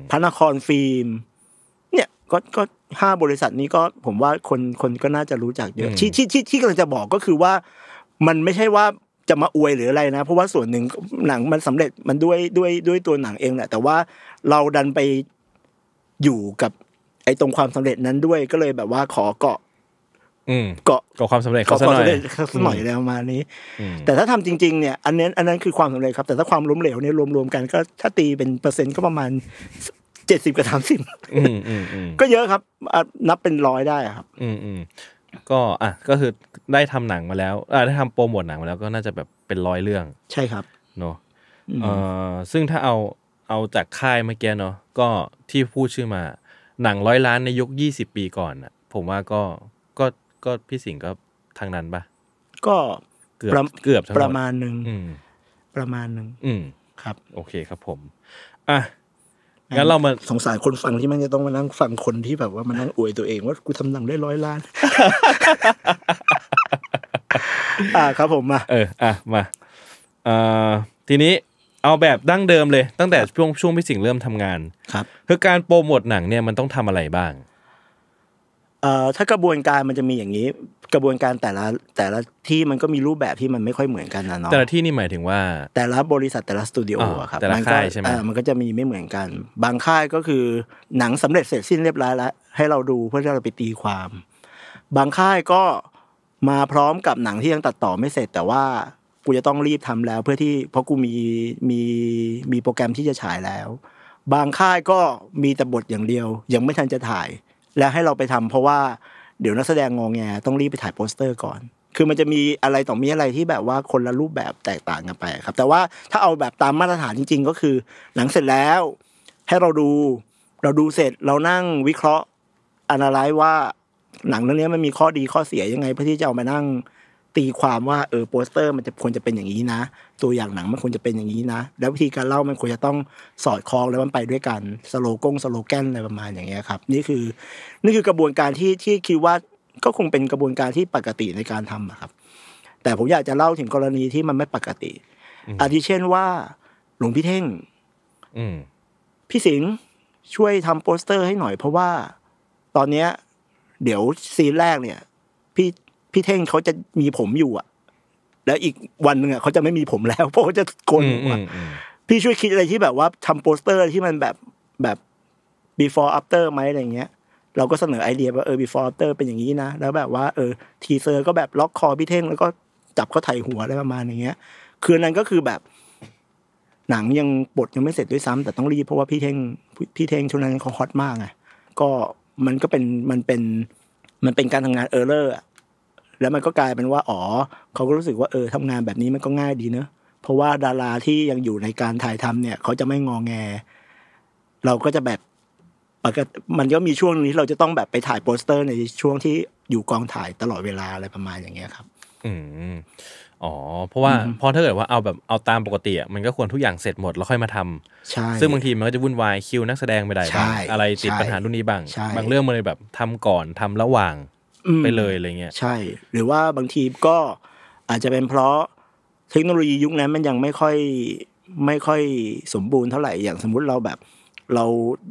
พระนครฟิล์มเนี่ย ก็ก็ห้าบริษัทนี้ก็ผมว่าคนคนก็น่าจะรู้จักเยอะ ที่ที่ที่ที่กำลังจะบอกก็คือว่ามันไม่ใช่ว่าจะมาอวยหรืออะไรนะเพราะว่าส่วนหนึ่งหนังมันสำเร็จมันด้วยด้วยด้วยตัวหนังเองแหละแต่ว่าเราดันไปอยู่กับ ไอ้ตรงความสำเร็จนั้นด้วยก็เลยแบบว่าขอเกาะเกาะเกาะความสำเร็จเขาสักหน่อยสักหน่อยแล้วมานี้ แต่ถ้าทำจริงๆเนี่ยอันนี้อันนั้นคือความสำเร็จครับ แต่ถ้าความล้มเหลวเนี่ยรวมๆกันก็ถ้าตีเป็นเปอร์เซ็นต์ก็ประมาณเจ็ดสิบกับสามสิบก็เยอะครับ นับเป็นร้อยได้ครับ อืมก็อ่ะก็คือได้ทำหนังมาแล้วอ่ะได้ทำโปรโมทหนังมาแล้วก็น่าจะแบบเป็นร้อยเรื่อง ใช่ครับเนาะเออซึ่งถ้าเอาเอาจากค่ายเมื่อกี้เนาะก็ที่พูดชื่อมาหนังร้อยล้านในยุคยี่สิบปีก่อนอ่ะ ผมว่าก็ก็ก็พี่สิงห์ก็ทางนั้นปะก็เกือบเกือบประมาณหนึ่งประมาณหนึ่งครับ โอเคครับผมอ่ะงั้นเรามาสงสารคนฟังที่มันจะต้องมานั่งฟังคนที่แบบว่ามานั่งอวยตัวเองว่ากูทำหนังได้ร้อยล้าน อ่าครับผมมา เออ อ่ะ มาเอ่อทีนี้เอาแบบดั้งเดิมเลยตั้งแต่ช่วงช่วงพี่สิงห์เริ่มทำงาน ครับคือการโปรโมทหนังเนี่ย มันต้องทำอะไรบ้างเอ่อถ้ากระบวนการมันจะมีอย่างนี้ กระบวนการแต่ละแต่ละที่มันก็มีรูปแบบที่มันไม่ค่อยเหมือนกันนะเนาะแต่ละที่นี่หมายถึงว่า แต่ละบริษัทแต่ละ สตูดิโออครับแต่ละค่ายใช่ไหมมันก็จะมีไม่เหมือนกัน บางค่ายก็คือหนังสำเร็จเสร็จสิ้นเรียบร้อยแล้ว ให้เราดูเพื่อที่เราไปตีความ บางค่ายก็มาพร้อมกับหนังที่ยังตัดต่อไม่เสร็จ แต่ว่ากูจะต้องรีบทำแล้ว เพื่อที่เพราะกูมีมีมีโปรแกรมที่จะฉายแล้ว บางค่ายก็มีแต่บทอย่างเดียวยังไม่ทันจะถ่ายและให้เราไปทำเพราะว่าเดี๋ยวนักแสดงงองแงต้องรีบไปถ่ายโปสเตอร์ก่อน คือมันจะมีอะไรต่อมีอะไรที่แบบว่าคนละรูปแบบแตกต่างกันไปครับ แต่ว่าถ้าเอาแบบตามมาตรฐานจริง ๆ ก็คือหลังเสร็จแล้ว ให้เราดูเราดูเสร็จเรานั่งวิเคราะห์อนาลัยว่า หนังเรื่องนี้มันมีข้อดีข้อเสียยังไงเพื่อที่จะเอามานั่งตีความว่าเออโปสเตอร์มันจะควรจะเป็นอย่างนี้นะ ตัวอย่างหนังมันควรจะเป็นอย่างนี้นะ แล้ววิธีการเล่ามันควรจะต้องสอดคล้องแล้วมันไปด้วยกันสโลกงสโลแกนอะไรประมาณอย่างเงี้ยครับนี่คือนี่คือกระบวนการที่ที่คิดว่าก็คงเป็นกระบวนการที่ปกติในการทำครับ แต่ผมอยากจะเล่าถึงกรณีที่มันไม่ปกติอาทิเช่นว่า หลวงพี่เท่งพี่สิงห์ช่วยทำโปสเตอร์ ให้หน่อยเพราะว่าตอนเนี้ย เดี๋ยวซีนแรกเนี่ยพี่พี่เท่งเขาจะมีผมอยู่อ่ะแล้วอีกวันหนึ่งอ่ะเขาจะไม่มีผมแล้ว เพราะเขาจะโกนหัะพี่ช่วยคิดอะไรที่แบบว่าทำโปสเตอร์ที่มันแบบแบบ before after ไหมอะไรเงี้ย เราก็เสนอไอเดียว่าเออ before after เป็นอย่างนี้นะ แล้วแบบว่าเออทีเซอร์ก็แบบล็อกคอพี่เท่งแล้วก็จับเขาไถหัวอะไรประมาณอย่างเงี้ย คืนนั้นก็คือแบบ หนังยังบทยังไม่เสร็จด้วยซ้ำ แต่ต้องรีบเพราะว่าพี่เท่งพี่เท่งช่วงนั้นเขาฮอตมากไงก็มันก็เป็นมันเป็นมันเป็นการทำงานเออร์เลอร์แล้วมันก็กลายเป็นว่าอ๋อเขาก็รู้สึกว่าเออทำงานแบบนี้มันก็ง่ายดีเนอะเพราะว่าดาราที่ยังอยู่ในการถ่ายทำเนี่ยเขาจะไม่งองแง เราก็จะแบบปกติมันก็มีช่วงนี้เราจะต้องแบบไปถ่ายโปสเตอร์ในช่วงที่อยู่กองถ่ายตลอดเวลาอะไรประมาณอย่างเงี้ยครับ อืมอ๋อเพราะว่าพอถ้าเกิดว่าเอาแบบเอาตามปกติอ่ะมันก็ควรทุกอย่างเสร็จหมดแล้วค่อยมาทำใช่ซึ่งบางทีมันก็จะวุ่นวายคิวนักแสดงไปได้บ้างอะไรติดปัญหารุ่นนี้บ้าง บางเรื่องมันเลยแบบทำก่อนทำระหว่างไปเลยอะไรเงี้ยใช่ หรือว่าบางทีก็อาจจะเป็นเพราะเทคโนโลยียุคนั้น มันยังไม่ค่อยไม่ค่อยสมบูรณ์เท่าไหร่ อย่างสมมุติเราแบบเรา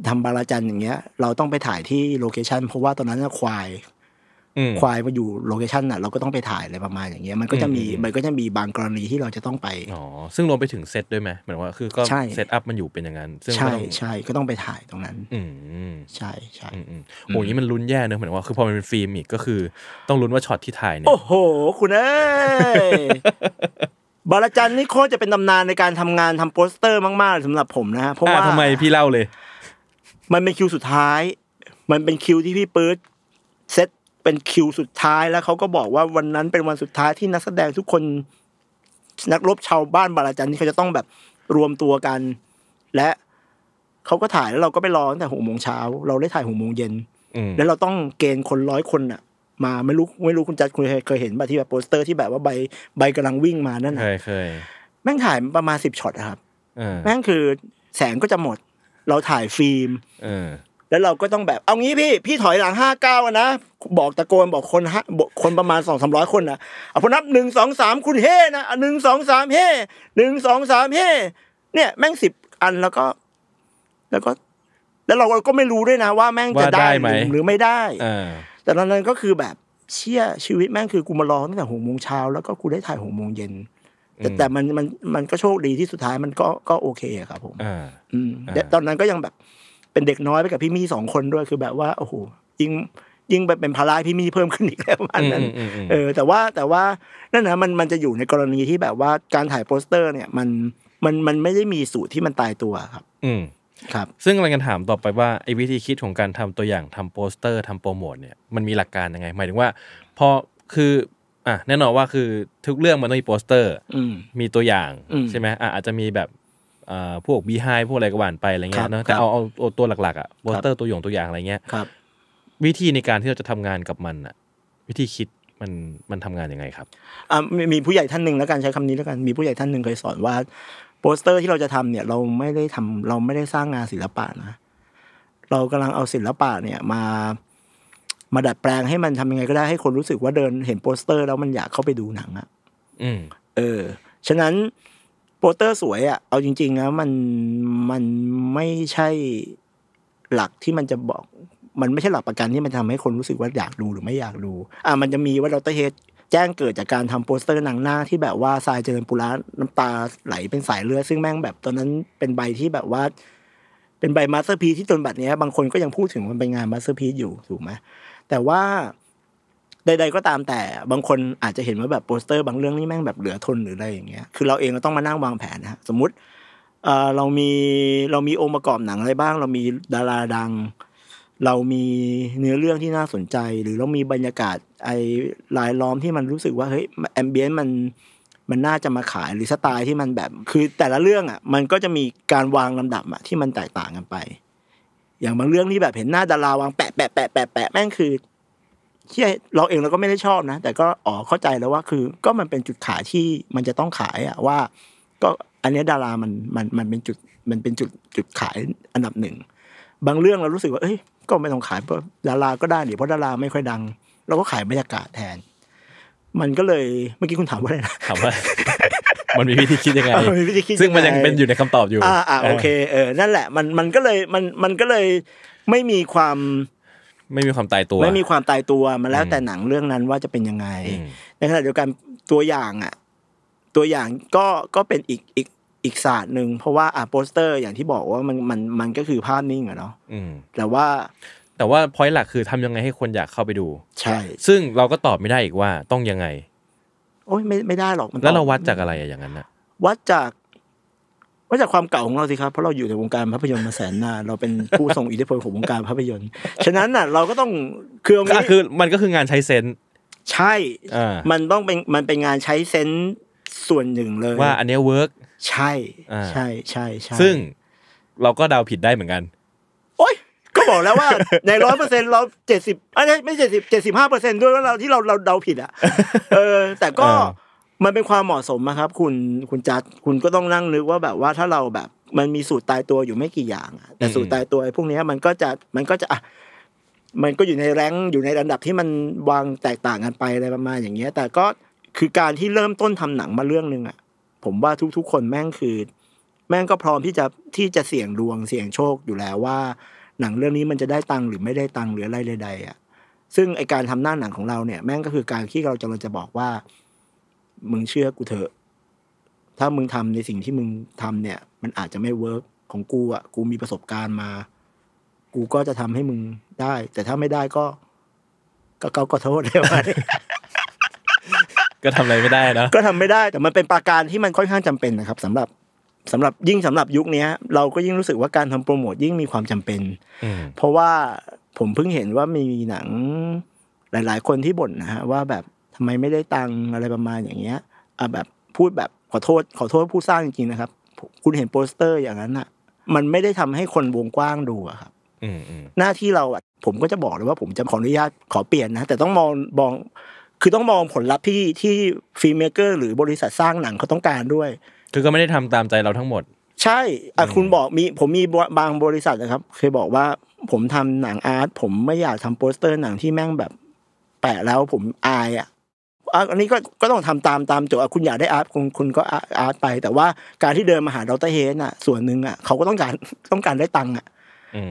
ทำบาราจันอย่างเงี้ย เราต้องไปถ่ายที่โลเคชันเพราะว่าตอนนั้นควายควายมาอยู่โลเคชันอ่ะเราก็ต้องไปถ่ายอะไรประมาณอย่างเงี้ยมันก็จะมีมันก็จะมีบางกรณีที่เราจะต้องไปอ๋อซึ่งรวมไปถึงเซตด้วยไหมเหมือนว่าคือก็เซตอัพมันอยู่เป็นอย่างนั้นใช่ใช่ก็ต้องไปถ่ายตรงนั้นอืใช่ใช่โอ้โหยมันลุ้นแย่เนอะเหมือนว่าคือพอมันเป็นฟิล์มอีกก็คือต้องลุ้นว่าช็อตที่ถ่ายเนี่ยโอ้โห คุณเอ้บาลจันนี่โคตรจะเป็นตำนานในการทำงานทำโปสเตอร์มากๆสำหรับผมนะฮะเพราะว่าทำไมพี่เล่าเลย มันเป็นคิวสุดท้าย มันเป็นคิวที่พี่เปิดเซตเป็นคิวสุดท้ายแล้วเขาก็บอกว่าวันนั้นเป็นวันสุดท้ายที่นักแสดงทุกคนนักรบชาวบ้านบาราจันนี่เขาจะต้องแบบรวมตัวกัน และเขาก็ถ่ายแล้วเราก็ไปรอตั้งแต่หกโมงเช้าเราได้ถ่ายหกโมงเย็นแล้วเราต้องเกณฑ์คนร้อยคนอะมา ไม่รู้ไม่รู้คุณจัดคุณเคยเห็นป่ะที่แบบโปสเตอร์ ที่แบบว่าใบใบกำลังวิ่งมานั่นเคยเคยแม่งถ่ายประมาณสิบช็อตครับแม่งคือแสงก็จะหมด เราถ่ายฟิล์มแล้วเราก็ต้องแบบเอางี้พี่พี่ถอยหลังห้าเก้านะบอกตะโกนบอกคนฮะคนประมาณสองสามร้อยคนนะเอาพนับหนึ่งสองสามคุณเฮนะหนึ่งสองสามเฮหนึ่งสองสามเฮเนี่ยแม่งสิบอันแล้วก็ แล้วก็ แล้วเราก็ไม่รู้ด้วยนะว่าแม่งจะได้ไหมหรือไม่ได้อแต่ตอนนั้นก็คือแบบเชี่ยชีวิตแม่งคือกูมารอตั้งแต่หกโมงเช้าแล้วก็กูได้ถ่ายหกโมงเย็น แต่แต่มันมันมันก็โชคดีที่สุดท้ายมันก็ก็โอเคครับผมอืมตอนนั้นก็ยังแบบเป็นเด็กน้อยไปกับพี่มี่สองคนด้วยคือแบบว่าโอ้โหยิ่งยิ่งไปเป็นภาระพี่มี่เพิ่มขึ้นอีกแล้วอันนั้นเออแต่ว่าแต่ว่านั่นนะมันมันจะอยู่ในกรณีที่แบบว่าการถ่ายโปสเตอร์ เนี่ยมันมันมันไม่ได้มีสูตรที่มันตายตัวครับอืมครับ ซึ่งเราจะถามต่อไปว่าไอ้วิธีคิดของการทำตัวอย่างทำโปสเตอร์ ทำโปรโมทเนี่ยมันมีหลักการยังไงหมายถึงว่าพอคืออ่ะแน่นอนว่าคือทุกเรื่องมันต้องมีโปสเตอร์มีตัวอย่างใช่ไหมอ่ะอาจจะมีแบบพวกบีไฮพวกอะไรก็ว่านไปอะไรเงี้ยนะแต่เอาเอาตัวหลักๆอ่ะโปสเตอร์ตัวอย่างตัวอย่างอะไรเงี้ยวิธีในการที่เราจะทำงานกับมันอ่ะ วิธีคิดมันมันทำงานยังไงครับอ่ามีผู้ใหญ่ท่านหนึ่งแล้วกันใช้คำนี้แล้วกันมีผู้ใหญ่ท่านหนึ่งเคยสอนว่าโปสเตอร์ที่เราจะทำเนี่ย เราไม่ได้ทำเราไม่ได้สร้างงานศิลปะนะ เรากำลังเอาศิลปะเนี่ยมา มาดัดแปลงให้มันทำยังไง ก็ได้ให้คนรู้สึกว่าเดินเห็นโปสเตอร์ แล้วมันอยากเข้าไปดูหนังอะ่ะเออฉะนั้นโปสเตอร์สวยอะ่ะเอาจริงๆนะมันมันไม่ใช่หลักที่มันจะบอกมันไม่ใช่หลักประกันที่มันทำให้คนรู้สึกว่าอยากดูหรือไม่อยากดู อ่ะมันจะมีว่าดรเฮดแจ้งเกิดจากการทำโปสเตอร์หนังหน้าที่แบบว่าทรายเจริญปุระน้ำตาไหลเป็นสายเลือดซึ่งแม่งแบบตอนนั้นเป็นใบที่แบบว่า เป็นใบมาสเตอร์พีที่จนบัดนี้ยบางคนก็ยังพูดถึงมันเป็นงานมาสเตอร์พีอยู่ถูกไหมแต่ว่าใดๆก็ตามแต่บางคนอาจจะเห็นว่าแบบโปสเตอร์ บางเรื่องนี่แม่งแบบเหลือทนหรืออะไรอย่างเงี้ย คือเราเองก็ต้องมานั่งวางแผนนะฮะสมมติเรามีเรามีองค์ประกอบหนังอะไรบ้าง เรามีดาราดัง เรามีเนื้อเรื่องที่น่าสนใจ หรือเรามีบรรยากาศไอ้ลายล้อมที่มันรู้สึกว่าเฮ้ยแอมเบียนมันมันน่าจะมาขายหรือสไตล์ที่มันแบบ คือแต่ละเรื่องอ่ะ มันก็จะมีการวางลำดับอ่ะที่มันแตกต่างกันไป อย่างบางเรื่องที่แบบเห็นหน้าดาราวางแปะแปะแปะแปะแปะแม่งคือเี่ เราเองเราก็ไม่ได้ชอบนะแต่ก็อ๋อเข้าใจแล้วว่าคือ ก็มันเป็นจุดขายที่มันจะต้องขายอะว่า ก็อันนี้ดารามันมันมันเป็นจุดมันเป็นจุดจุดขายอันดับหนึ่งบางเรื่องเรารู้สึกว่าเอ้ยก็ไม่ต้องขายเพราะดาราก็ได้หรือเพราะดาราไม่ค่อยดัง เราก็ขายบรรยากาศแทน มันก็เลยเมื่อกี้คุณถามว่าอะไรนะถามว่ามันมีวิธีคิดยังไงซึ่งมันยังเป็นอยู่ในคำตอบอยู่อ่าโอเคเออนั่นแหละมันมันก็เลยมันมันก็เลยไม่มีความไม่มีความตายตัวไม่มีความตายตัวมันแล้วแต่หนังเรื่องนั้นว่าจะเป็นยังไง ในขณะเดียวกันตัวอย่างอ่ะ ตัวอย่างก็ก็เป็นอีกอีกอีกศาสตร์หนึ่งเพราะว่าอ่ะโปสเตอร์ อย่างที่บอกว่ามันมันมันก็คือภาพนิ่งอะเนาะแต่ว่า แต่ว่าพอยต์หลักคือทำยังไงให้คนอยากเข้าไปดู ใช่ ซึ่งเราก็ตอบไม่ได้อีกว่าต้องยังไงโอ้ยไม่ไม่ได้หรอกแล้วเราวัดจากอะไรอย่างนั้นอะวัดจากมาจากความเก่าของเราสิครับเพราะเราอยู่ในวงการภาพยนตร์มาแสนนานเราเป็นผู้ทรงอิทธิพลของวงการภาพยนตร์ฉะนั้นน่ะเราก็ต้องคือก็คือมันก็คืองานใช้เซนใช่มันต้องเป็นมันเป็นงานใช้เซนส่วนหนึ่งเลยว่าอันนี้เวิร์กใช่ ใช่ใช่ใช่ซึ่งเราก็เดาผิดได้เหมือนกัน โอ้ยก็บอกแล้วว่าในร้อยเปอร์เซ็นต์เราเจ็ดสิบอันนี้ไม่เจ็ดสิบเจ็ดสิบห้าเปอร์เซ็นต์ด้วยว่าเราที่เราเราเดาผิดอ่ะ เออแต่ก็มันเป็นความเหมาะสมนะครับคุณคุณจัดคุณก็ต้องนั่งนึกว่าแบบว่าถ้าเราแบบ มันมีสูตรตายตัวอยู่ไม่กี่อย่างอะแต่สูตรตายตัวไอ้พวกนี้มันก็จะมันก็จะอ่ะมันก็อยู่ในแรงอยู่ในอันดับที่มันวางแตกต่างกันไปอะไรประมาณ อย่างเงี้ยแต่ก็คือการที่เริ่มต้นทำหนังมาเรื่องหนึ่งอ่ะผมว่าทุก ๆ คนแม่งคือแม่งก็พร้อมที่จะที่จะเสี่ยงดวงเสี่ยงโชคอยู่แล้วว่า หนังเรื่องนี้มันจะได้ตังค์หรือไม่ได้ตังค์หรืออะไรใดๆอ่ะซึ่งไอการทำหน้าหนังของเราเนี่ย แม่งก็คือการที่เราจะเราจะบอกว่ามึงเชื่อกูเถอะ ถ้ามึงทำในสิ่งที่มึงทำเนี่ย มันอาจจะไม่เวิร์กของกูอะ่ะ กูมีประสบการณ์มา กูก็จะทำให้มึงได้ แต่ถ้าไม่ได้ก็ก็เขาก็โทษได้ไหมก็ทำอะไรไม่ได้นะก็ทำไม่ได้ แต่มันเป็นปาการที่มันค่อนข้างจำเป็นนะครับ สำหรับสำหรับยิ่งสำหรับยุคนี้เราก็ยิ่งรู้สึกว่าการทำโปรโมทยิ่งมีความจำเป็นเพราะว่าผมเพิ่งเห็นว่ามีหนังหลาย ๆ คนที่บ่นนะฮะ ว่าแบบทำไมไม่ได้ตังอะไรประมาณอย่างเงี้ยอ่ะแบบพูดแบบขอโทษ ขอโทษผู้สร้างจริงๆนะครับ คุณเห็นโปสเตอร์อย่างนั้นอ่ะ มันไม่ได้ทำให้คนวงกว้างดูอะครับหน้าที่เราอ่ะผมก็จะบอกเลยว่า ผมจะขออนุญาตขอเปลี่ยนนะแต่ต้องมองมอง คือต้องมองผลลัพธ์ที่ที่ฟิล์มเมเกอร์หรือบริษัทสร้างหนังเขาต้องการด้วยคือก็ไม่ได้ทำตามใจเราทั้งหมด ใช่อ่ะคุณบอกมีผมมีบางบริษัทนะครับเคยบอกว่าผมทำหนังอาร์ตผมไม่อยากทำโปสเตอร์หนังที่แม่งแบบ แปะแล้วผมอายอ่ะอันนี้ก็ก็ต้องทำตามตามโจุดคุณอยากได้อาร์ตคุณคุณก็อาร์ตไป แต่ว่าการที่เดินมาหาดรเฮนอ่ะ ส่วนหนึ่งอ่ะ เขาก็ต้องการต้องการได้ตังค์อ่ะ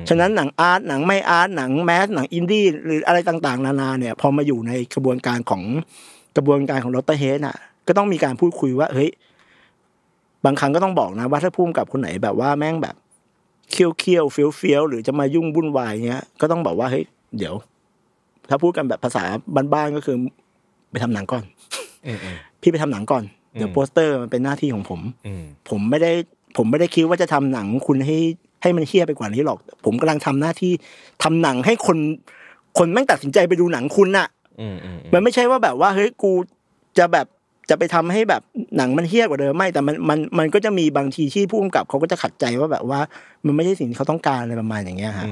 ฉะนั้นหนังอาร์ต หนังไม่อาร์ต หนังแมส หนังอินดี้ หรืออะไรต่างๆ นานาเนี่ย พอมาอยู่ในกระบวนการของกระบวนการของดรเฮนอ่ะ ก็ต้องมีการพูดคุยว่า เฮ้ย บางครั้งก็ต้องบอกนะ ว่าถ้าพุ่มกับคนไหนแบบว่าแม่งแบบเคี้ยวเคี้ยวเฟี้ยวเฟี้ยวหรือจะมายุ่งวุ่นวายเงี้ย ก็ต้องบอกว่า เฮ้ย เดี๋ยวถ้าพูดกันแบบภาษาบ้านๆก็คือไปทำหนังก่อนพี่ไปทำหนังก่อน เดี๋ยวโปสเตอร์มันเป็นหน้าที่ของผม ผมไม่ได้ผมไม่ได้คิดว่าจะทำหนังคุณให้ให้มันเฮี้ยไปกว่านี้หรอก ผมกำลังทำหน้าที่ทำหนังให้คนคนแม่งตัดสินใจไปดูหนังคุณน่ะมันไม่ใช่ว่าแบบว่าเฮ้ยกูจะแบบจะไปทำให้แบบหนังมันเฮี้ยกว่าเดิมไม่ แต่มันมันมันก็จะมีบางทีที่ผู้กำกับเขาก็จะขัดใจว่าแบบว่ามันไม่ใช่สิ่งที่เขาต้องการอะไรประมาณอย่างเงี้ยฮะ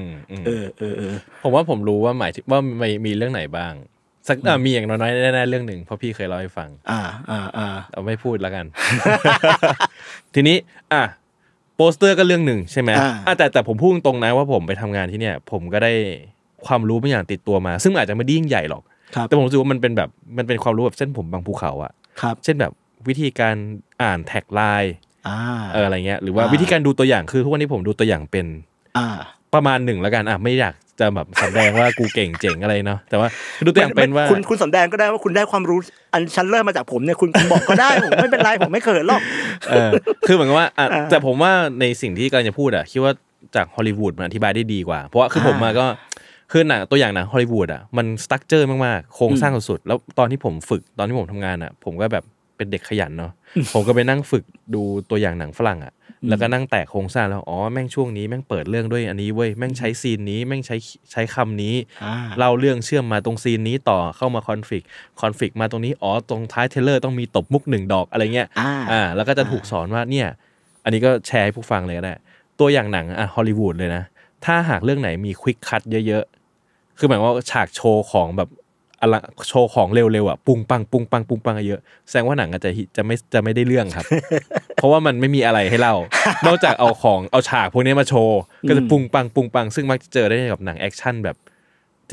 เออเออเออผมว่าผมรู้ว่าหมายว่ามีเรื่องไหนบ้างสักมีอย่างน้อยๆแน่ๆเรื่องหนึ่งเพราะพี่เคยเล่าให้ฟัง อ่าอ่าอ่าเอาไม่พูดแล้วกัน ทีนี้อ่ะโปสเตอร์ก็เรื่องหนึ่งใช่ไหมอ่าแต่แต่ผมพูดตรงนะว่าผมไปทำงานที่เนี่ย ผมก็ได้ความรู้บางอย่างติดตัวมา ซึ่งอาจจะไม่ดยิ่งใหญ่หรอกแต่ผมรู้สึกว่ามันเป็นแบบมันเป็นความรู้แบบเส้นผมบางภูเขาอะครับเช่นแบบวิธีการอ่านแท็กไลน์เอออะไรเงี้ยหรือว่าวิธีการดูตัวอย่างคือ ทุกวันนี้ผมดูตัวอย่างเป็น อ่า ประมาณหนึ่งแล้วกันอ่ะไม่อยากจะแบบสำแดงว่ากูเก่งเจ๋งอะไรเนาะแต่ว่าดูตัวอย่างเป็นว่าคุณคุณสำแดงก็ได้ว่าคุณได้ความรู้อันชั้นเลิศมาจากผมเนี่ยคุณบอกก็ได้ผมไม่เป็นไร ผมไม่เขินหรอกเออคือเหมือนว่าแต่ผมว่าในสิ่งที่กำลังจะพูดอ่ะคิดว่าจากฮอลลีวูดมันอธิบายได้ดีกว่า เพราะว่าคือผมมาก็คือหนังตัวอย่างหนังฮอลลีวูดอ่ะมันสตั๊กเจอร์มากๆโครงสร้างสุดๆแล้วตอนที่ผมฝึกตอนที่ผมทำงานอ่ะผมก็แบบเป็นเด็กขยันเนาะผมก็ไปนั่งฝึกดูตัวอย่างหนังฝรั่งอะ่ะแล้วก็นั่งแตกโครงสร้างแล้วอ๋อแม่งช่วงนี้แม่งเปิดเรื่องด้วยอันนี้เว้ยแม่งใช้ซีนนี้แม่งใช้ใช้คำนี้เล่าเรื่องเชื่อมมาตรงซีนนี้ต่อเข้ามาคอนฟ lict คอนฟ lict มาตรงนี้อ๋อตรงท้ายเทเลอร์ต้องมีตบมุกหนึ่งดอก อะไรเงี้ยอ่า แล้วก็จะถูกสอนว่าเนี่ย อันนี้ก็แชร์ให้ผู้ฟังเลยก็ได้ตัวอย่างหนังอ่ะฮอลลีวูดเลยนะถ้าหากเรื่องไหนมีควิกคัตเยอะๆคือหมายว่าฉากโชว์ของแบบอลโชว์ของเร็วๆอ่ะปุ้งปังปุ้งปังปุ้งปังเยอะแสดงว่าหนังอาจจะจะไม่จะไม่ได้เรื่องครับ เพราะว่ามันไม่มีอะไรให้เล่านอกจากเอาของเอาฉากพวกนี้มาโชว์ก็จะปุ้งปัง ปุ้งปังซึ่งมักจะเจอได้กับหนังแอคชั่นแบบ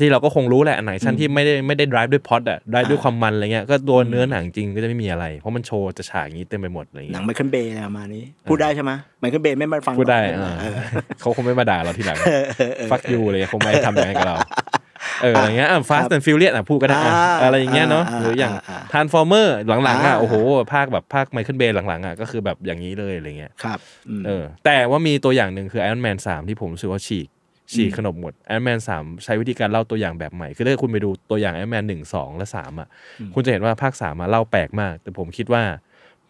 ที่เราก็คงรู้แหละหนังแอคชั่นที่ไม่ได้ไม่ได้ drive ด้วยพอดอ่ะ drive ด้วยความมันอะไรเงี้ย ก็ตัวเนื้อหนังจริงก็จะไม่มีอะไรเพราะมันโชว์จะฉากงนี้เต็มไปหมดอะไรเงี้ยหนังไม่เค้นเบย์อะไรประมาณนี้พูดได้ใช่ไหมไมเค้นเบย์ไม่มาฟังพูดได้เขาคงไม่มาด่าเราทีหลังฟักยูเลยคงไม่ทำอย่างนี้กับเราเอออย่างเงี้ยฟาสต์แอนด์ฟิ u เลียอ่ะ พูดก็ได้อะไรอย่างเงี้ยเนาะหรืออย่างทานฟอร์เมอร์หลังๆ อ่ะโอ้โห ภาคแบบภาคไมเคิลเบย์หลังๆอ่ะ ก็คือแบบอย่างนี้เลยอะไรเงี้ยครับเออแต่ว่ามีตัวอย่างหนึ่งคือไอรอนแมนสามที่ผมรู้สึกว่าฉีกฉีกขนมหมดไอรอนแมนสามใช้วิธีการเล่าตัวอย่างแบบใหม่คือถ้าคุณไปดูตัวอย่างไอรอนแมนหนึ่งสองและสามอ่ะ คุณจะเห็นว่าภาคสามมาเล่าแปลกมาก แต่ผมคิดว่า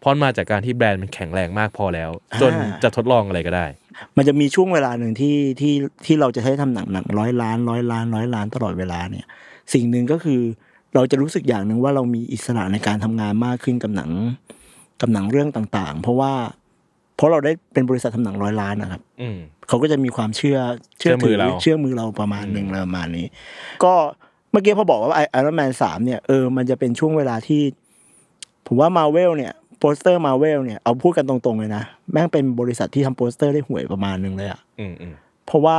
พอนมาจากการที่แบรนด์มันแข็งแรงมากพอแล้ว จนจะทดลองอะไรก็ได้ มันจะมีช่วงเวลาหนึ่งที่ที่ที่เราจะใช้ทำหนังหนังร้อยล้านร้อยล้านร้อยล้านตลอดเวลา เนี่ยสิ่งหนึ่งก็คือเราจะรู้สึกอย่างหนึ่งว่าเรามีอิสระในการทำงานมากขึ้นกับหนังกับหนังเรื่องต่าง ๆ เพราะว่า เพราะเราได้เป็นบริษัททำหนังร้อยล้านนะครับ อืเขาก็จะมีความเชื่อเชื่อมือเชื่อมือเราประมาณหนึ่งประมาณนี้ ก็เมื่อกี้พอบอกว่าไอรอนแมนสามเนี่ยเออมันจะเป็นช่วงเวลาที่ ผมว่ามาเวลเนี่ยโปสเตอร์มาเวลเนี่ย เอาพูดกันตรงๆเลยนะ แม่งเป็นบริษัทที่ทำโปสเตอร์ได้ห่วยประมาณนึงเลยอ่ะเพราะว่า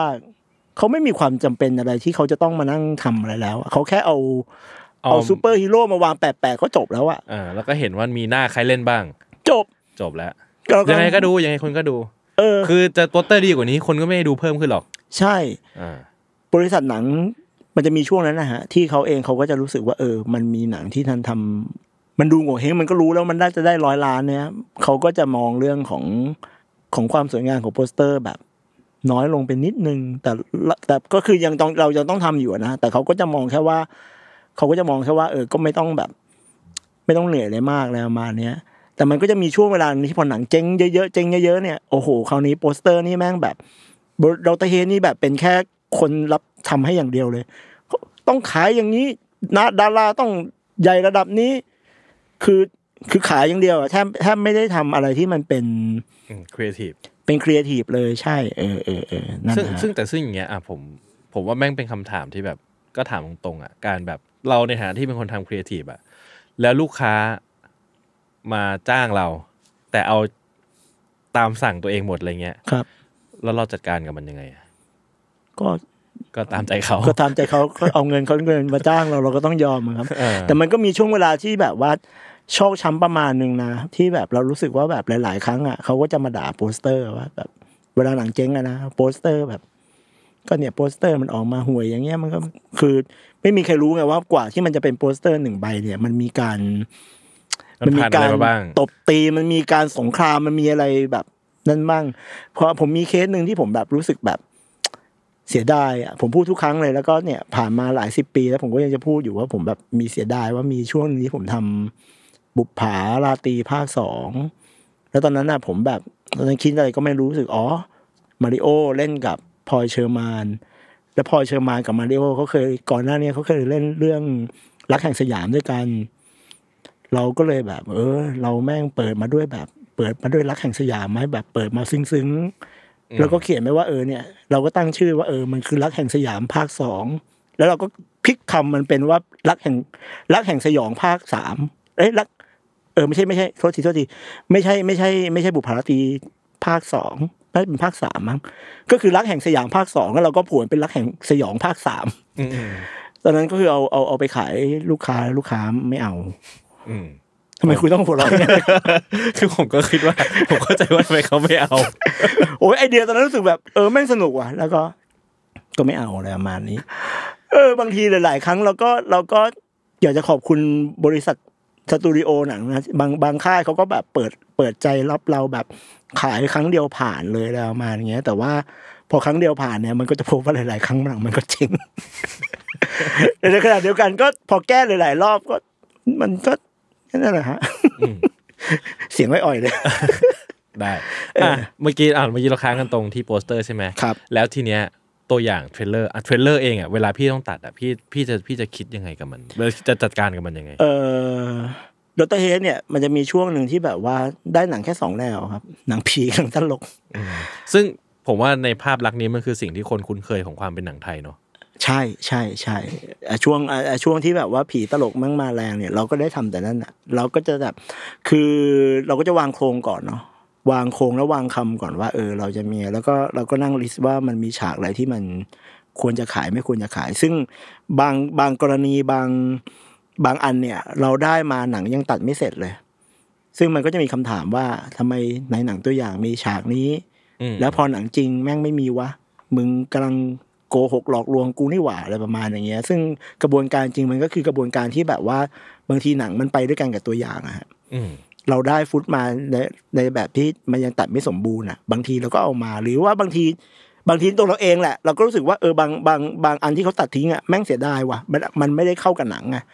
เขาไม่มีความจำเป็นอะไรที่เขาจะต้องมานั่งทำอะไรแล้ว เขาแค่เอา เอาซูเปอร์ฮีโร่มาวางแปะๆก็จบแล้วอ่ะ อ่าแล้วก็เห็นว่ามีหน้าใครเล่นบ้าง จบจบแล้ว ยังไงก็ดู ยังไงคนก็ดู เออ คือจะโปสเตอร์ดีกว่านี้คนก็ไม่ดูเพิ่มขึ้นหรอก ใช่อ่าบริษัทหนังมันจะมีช่วงนั้นนะฮะ ที่เขาเองเขาก็จะรู้สึกว่าเออ มันมีหนังที่ท่านทำมันดูโง่เฮงมันก็รู้แล้วมันน่าจะได้ร้อยล้านเนี่ยเขาก็จะมองเรื่องของของความสวยงามของโปสเตอร์แบบ น้อยลงไปนิดนึง แต่แต่ก็คือยังต้องเรายังต้องทำอยู่นะแต่เขาก็จะมองแค่ว่า เขาก็จะมองแค่ว่า เออก็ไม่ต้องแบบ ไม่ต้องเหนื่อยอะไรมากแล้วมาเนี้ย แต่มันก็จะมีช่วงเวลาที่พอหนังเจ๊งเยอะๆเจ๊งเยอะๆเนี่ยโอ้โหคราวนี้โปสเตอร์นี่แม่งแบบเราตะเฮนี่แบบเป็นแค่คนรับทำให้อย่างเดียวเลยต้องขายอย่างนี้ นะดาราต้องใหญ่ระดับนี้คือคือขายอย่างเดียวอะแทบแทบไม่ได้ทำอะไรที่มันเป็นครีเอทีฟเป็นครีเอทีฟเลยใช่ เออเออเออซึ่งซึ่งแต่ซึ่งอย่างเงี้ยอ่ะผมผมว่าแม่งเป็นคำถามที่แบบก็ถามตรงๆอ่ะ การแบบเราในฐานะที่เป็นคนทำครีเอทีฟอ่ะ แล้วลูกค้ามาจ้างเรา แต่เอาตามสั่งตัวเองหมดอะไรเงี้ยครับ แล้วเราจัดการกับมันยังไงก็ก็ตามใจเขาก็ตามใจเขาเขาเอาเงินเขาเงินมาจ้างเราเราก็ต้องยอมครับแต่มันก็มีช่วงเวลาที่แบบว่าชอกช้ำประมาณหนึ่งนะ ที่แบบเรารู้สึกว่าแบบหลายๆครั้งอ่ะเขาก็จะมาด่าโปสเตอร์ ว่าแบบ เวลาหนังเจ๊งอะนะโปสเตอร์แบบ ก็เนี่ยโปสเตอร์มันออกมาห่วยอย่างเงี้ยมันก็คือ ไม่มีใครรู้ไงว่ากว่าที่มันจะเป็นโปสเตอร์หนึ่งใบ เนี่ย มันมีการ มันมีการตบตี มันมีการสงคราม มันมีอะไรแบบนั่นบ้างเพราะผมมีเคสหนึ่งที่ผมแบบรู้สึกแบบเสียดายอ่ะผมพูดทุกครั้งเลยแล้วก็เนี่ยผ่านมาหลายสิบปีแล้ว ผมก็ยังจะพูดอยู่ว่าผมแบบมีเสียดายว่ามีช่วงนี้ผมทำบุปผาราตีภาคสองแล้วตอนนั้นน่ะผมแบบ ตอนนั้นคิดอะไรก็ไม่รู้สึกอ๋อ มาริโอเล่นกับพลอยเชอร์มานแล้วพลอยเชอร์มานกับมาริโอเขาเคยก่อนหน้านี้เขาเคยเล่นเรื่อง รักแห่งสยามด้วยกัน เราก็เลยแบบ เออเราแม่งเปิดมาด้วยแบบ เปิดมาด้วยรักแห่งสยามไหมแบบเปิดมาซึ้งๆแล้วก็เขียนไว้ว่าเออเนี่ยเราก็ตั้งชื่อว่าเออมันคือรักแห่งสยามภาคสองแล้วเราก็พลิกคำมันเป็นว่ารักแห่งรักแห่งสยองภาคสามเอ้ยรักเออไม่ใช่ไม่ใช่โทษทีโทษทีไม่ใช่ไม่ใช่ไม่ใช่บุพารตีภาคสองน่าจะเป็นภาคสามมั้งก็คือรักแห่งสยามภาคสองแล้วเราก็ผวนเป็นรักแห่งสยองภาคสามตอนนั้นก็คือเอาเอาเอาไปขายลูกค้าลูกค้าไม่เอาทำไมคุณต้องหัวเราะเนี่ยคือผมก็คิดว่าผมเข้าใจว่าทำไมเขาไม่เอาโอ้ยไอเดียตอนนั้นรู้สึกแบบเออแม่งสนุกว่ะแล้วก็ ก็ไม่เอาอะไรประมาณนี้ เออ บางทีหลาย ๆ ครั้งเราก็เราก็อยากจะขอบคุณบริษัทสตูดิโอหนังนะบางบางค่ายเขาก็แบบเปิดเปิดใจรับเราแบบขายครั้งเดียวผ่านเลยแล้วมา อย่างเงี้ย แต่ว่าพอครั้งเดียวผ่านเนี่ยมันก็จะพบว่าหลายๆครั้งหลังมันก็จริงในขณะเดียวกันก็พอแก้หลายๆ รอบก็ มันก็นั่นแหละฮะเสียงไม่อ่อยเลยได้อ่ะเมื่อกี้อ่านเมื่อกี้เราค้างกันตรงที่โปสเตอร์ใช่ไหมครับแล้วทีเนี้ยตัวอย่างเทรลเลอร์อ่ะเทรลเลอร์เองอ่ะเวลาพี่ต้องตัดอ่ะพี่พี่จะพี่จะคิดยังไงกับมัน จะจัดการกับมันยังไง เออดร์เฮดเนี่ยมันจะมีช่วงหนึ่งที่แบบว่าได้หนังแค่สองแนวครับ หนังผีหนังตลก ซึ่งผมว่าในภาพลักษณ์นี้มันคือสิ่งที่คนคุ้นเคยของความเป็นหนังไทยเนาะใช่ใช่ใช่ช่วงช่วงที่แบบว่าผีตลกมั่งมาแรงเนี่ยเราก็ได้ทำแต่นั่นอ่ะเราก็จะแบบคือเราก็จะวางโครงก่อนเนาะวางโครงและวางคำก่อนว่าเออ เราจะมีแล้วก็เราก็นั่งลิสต์ว่ามันมีฉากอะไรที่มันควรจะขายไม่ควรจะขาย ซึ่งบางบางกรณีบางบางอันเนี่ย เราได้มาหนังยังตัดไม่เสร็จเลย ซึ่งมันก็จะมีคำถามว่า ทำไมในหนังตัวอย่างมีฉากนี้แล้วพอหนังจริงแม่งไม่มีวะมึงกำลังโกหกหลอกลวงกูนี่หว่าอะไรประมาณอย่างเงี้ย ซึ่งกระบวนการจริงมันก็คือกระบวนการที่แบบว่า บางทีหนังมันไปด้วยกันกับตัวอย่างอะฮะเราได้ฟุตมาในในแบบที่มันยังตัดไม่สมบูรณ์อ่ะ บางทีเราก็เอามา หรือว่าบางที บางทีตัวเราเองแหละเราก็รู้สึกว่าเออบางบางบางอันที่เขาตัดทิ้งอ่ะแม่งเสียดายว่ะมันมันไม่ได้เข้ากับหนังอ่ะ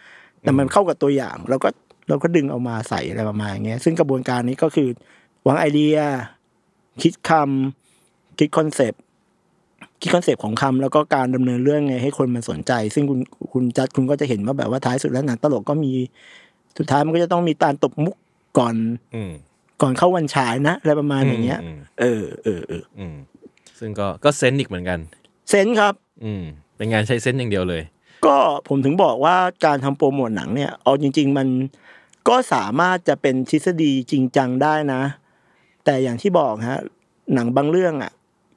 แต่มันเข้ากับตัวอย่างเราก็เราก็ดึงเอามาใส่อะไรประมาณเงี้ยซึ่งกระบวนการนี้ก็คือ วางไอเดียคิดคำคิดคอนเซปต์คิดคอนเซปต์ของคำแล้วก็การดำเนินเรื่องไงให้คนมันสนใจ ซึ่งคุณคุณจัดคุณก็จะเห็นว่าแบบว่าท้ายสุดแล้วหนังตลกก็มีสุดท้ายมันก็จะต้องมีการตบมุกก่อนก่อนเข้าวันฉายนะอะไรประมาณอย่างเงี้ย เออเออเออซึ่งก็ก็เซนอีกเหมือนกัน เซนครับ อืมเป็นงานใช้เซนอย่างเดียวเลย ก็ผมถึงบอกว่าการทำโปรโมทหนังเนี่ยเอาจริง ๆ มันก็สามารถจะเป็นทฤษฎีจริงจังได้นะ แต่อย่างที่บอกฮะ หนังบางเรื่องอ่ะ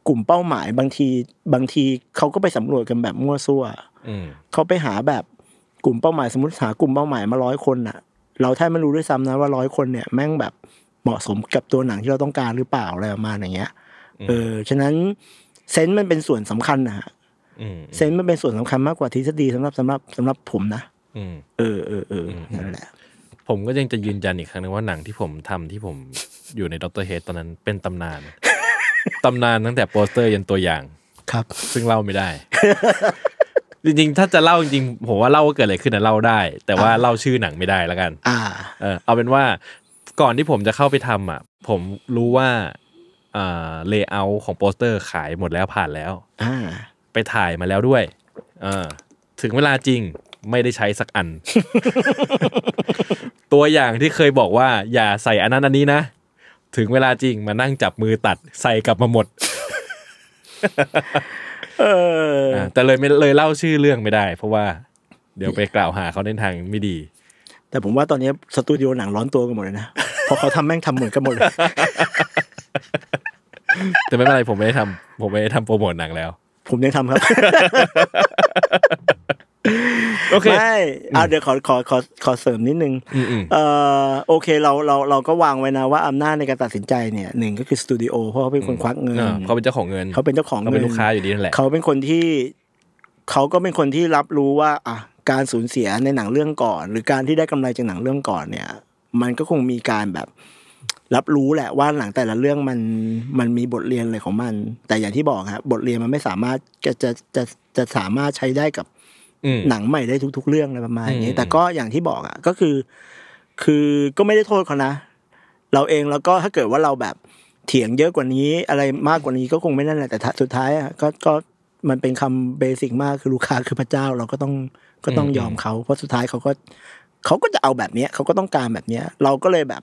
กลุ่มเป้าหมายบางทีบางทีเขาก็ไปสำรวจกันแบบมั่วซั่วเขาไปหาแบบกลุ่มเป้าหมายสมมติหากลุ่มเป้าหมายมาร้อยคนอ่ะเราแทบไม่รู้ด้วยซ้ำนะว่าร้อยคนเนี่ยแม่งแบบเหมาะสมกับตัวหนังที่เราต้องการหรือเปล่าอะไรประมาณอย่างเงี้ย เออ ฉะนั้นเซนส์มันเป็นส่วนสำคัญนะฮะเซนส์มันเป็นส่วนสำคัญมากกว่าทฤษฎีสำหรับสำหรับสำหรับผมนะเออเออเออนั่นแหละผมก็ยังจะยืนยันอีกครั้งนึงว่าหนังที่ผมทำที่ผมอยู่ในดรเฮดตอนนั้นเป็นตำนานตำนานตั้งแต่โปสเตอร์ยันตัวอย่าง ครับ ซึ่งเล่าไม่ได้จริงๆ ถ้าจะเล่าจริงๆผมว่าเล่าว่าเกิดอะไรขึ้นนะเล่าได้ แต่ว่าเล่าชื่อหนังไม่ได้แล้วกัน อ่าเออเอาเป็นว่า ก่อนที่ผมจะเข้าไปทำอ่ะ ผมรู้ว่าอ่าเลเยอร์ของโปสเตอร์ขายหมดแล้วผ่านแล้ว อ่า ไปถ่ายมาแล้วด้วยเออถึงเวลาจริงไม่ได้ใช้สักอัน ตัวอย่างที่เคยบอกว่าอย่าใส่อันนั้นอันนี้นะ ถึงเวลาจริงมานั่งจับมือตัด ใส่กลับมาหมดเออแต่เลยไม่เลยเล่าชื่อเรื่องไม่ได้ เพราะว่าเดี๋ยวไปกล่าวหาเขาในทางไม่ดี แต่ผมว่าตอนนี้สตูดิโอหนังร้อนตัวกันหมดเลยนะพอเขาทำแม่งทำเหมือนกันหมดเลยแต่ไม่เป็นไรผมไม่ได้ทำผมไม่ได้ทำโปรโมทหนังแล้ว ผมยังทำครับโอเคไม่เอาเดี๋ยวขอขอขอขอเสริมนิดนึงเอ่อโอเค เราเราเราก็วางไว้นะว่าอำนาจในการตัดสินใจเนี่ยหนึ่งก็คือสตูดิโอเพราะเขาเป็นคนควักเงินเขาเป็นเจ้าของเงิน เขาเป็นเจ้าของเงินเป็นลูกค้าอยู่ดีนั่นแหละเขาเป็นคนที่เขาก็เป็นคนที่รับรู้ว่า อ่ะการสูญเสียในหนังเรื่องก่อน หรือการที่ได้กำไรจากหนังเรื่องก่อน เนี่ย มันก็คงมีการแบบ รับรู้แหละว่าหลังแต่ละเรื่องมันมันมีบทเรียนอะไรของมัน แต่อย่างที่บอกครับบทเรียนมันไม่สามารถ จะจะจะจะสามารถใช้ได้กับหนังใหม่ได้ทุก ๆ เรื่องอะไรประมาณนี้ แต่ก็อย่างที่บอกอ่ะก็คือ คือก็ไม่ได้โทษเขานะ เราเองแล้วก็ถ้าเกิดว่าเราแบบเถียงเยอะกว่านี้ อะไรมากกว่านี้ก็คงไม่นั่นแหละแต่สุดท้ายอ่ะก็ก็มันเป็นคำเบสิกมากคือลูกค้าคือพระเจ้าเราก็ต้องก็ต้องยอมเขาเพราะสุดท้ายเขาก็เขาก็จะเอาแบบเนี้ย เขาก็ต้องการแบบเนี้ย เราก็เลยแบบ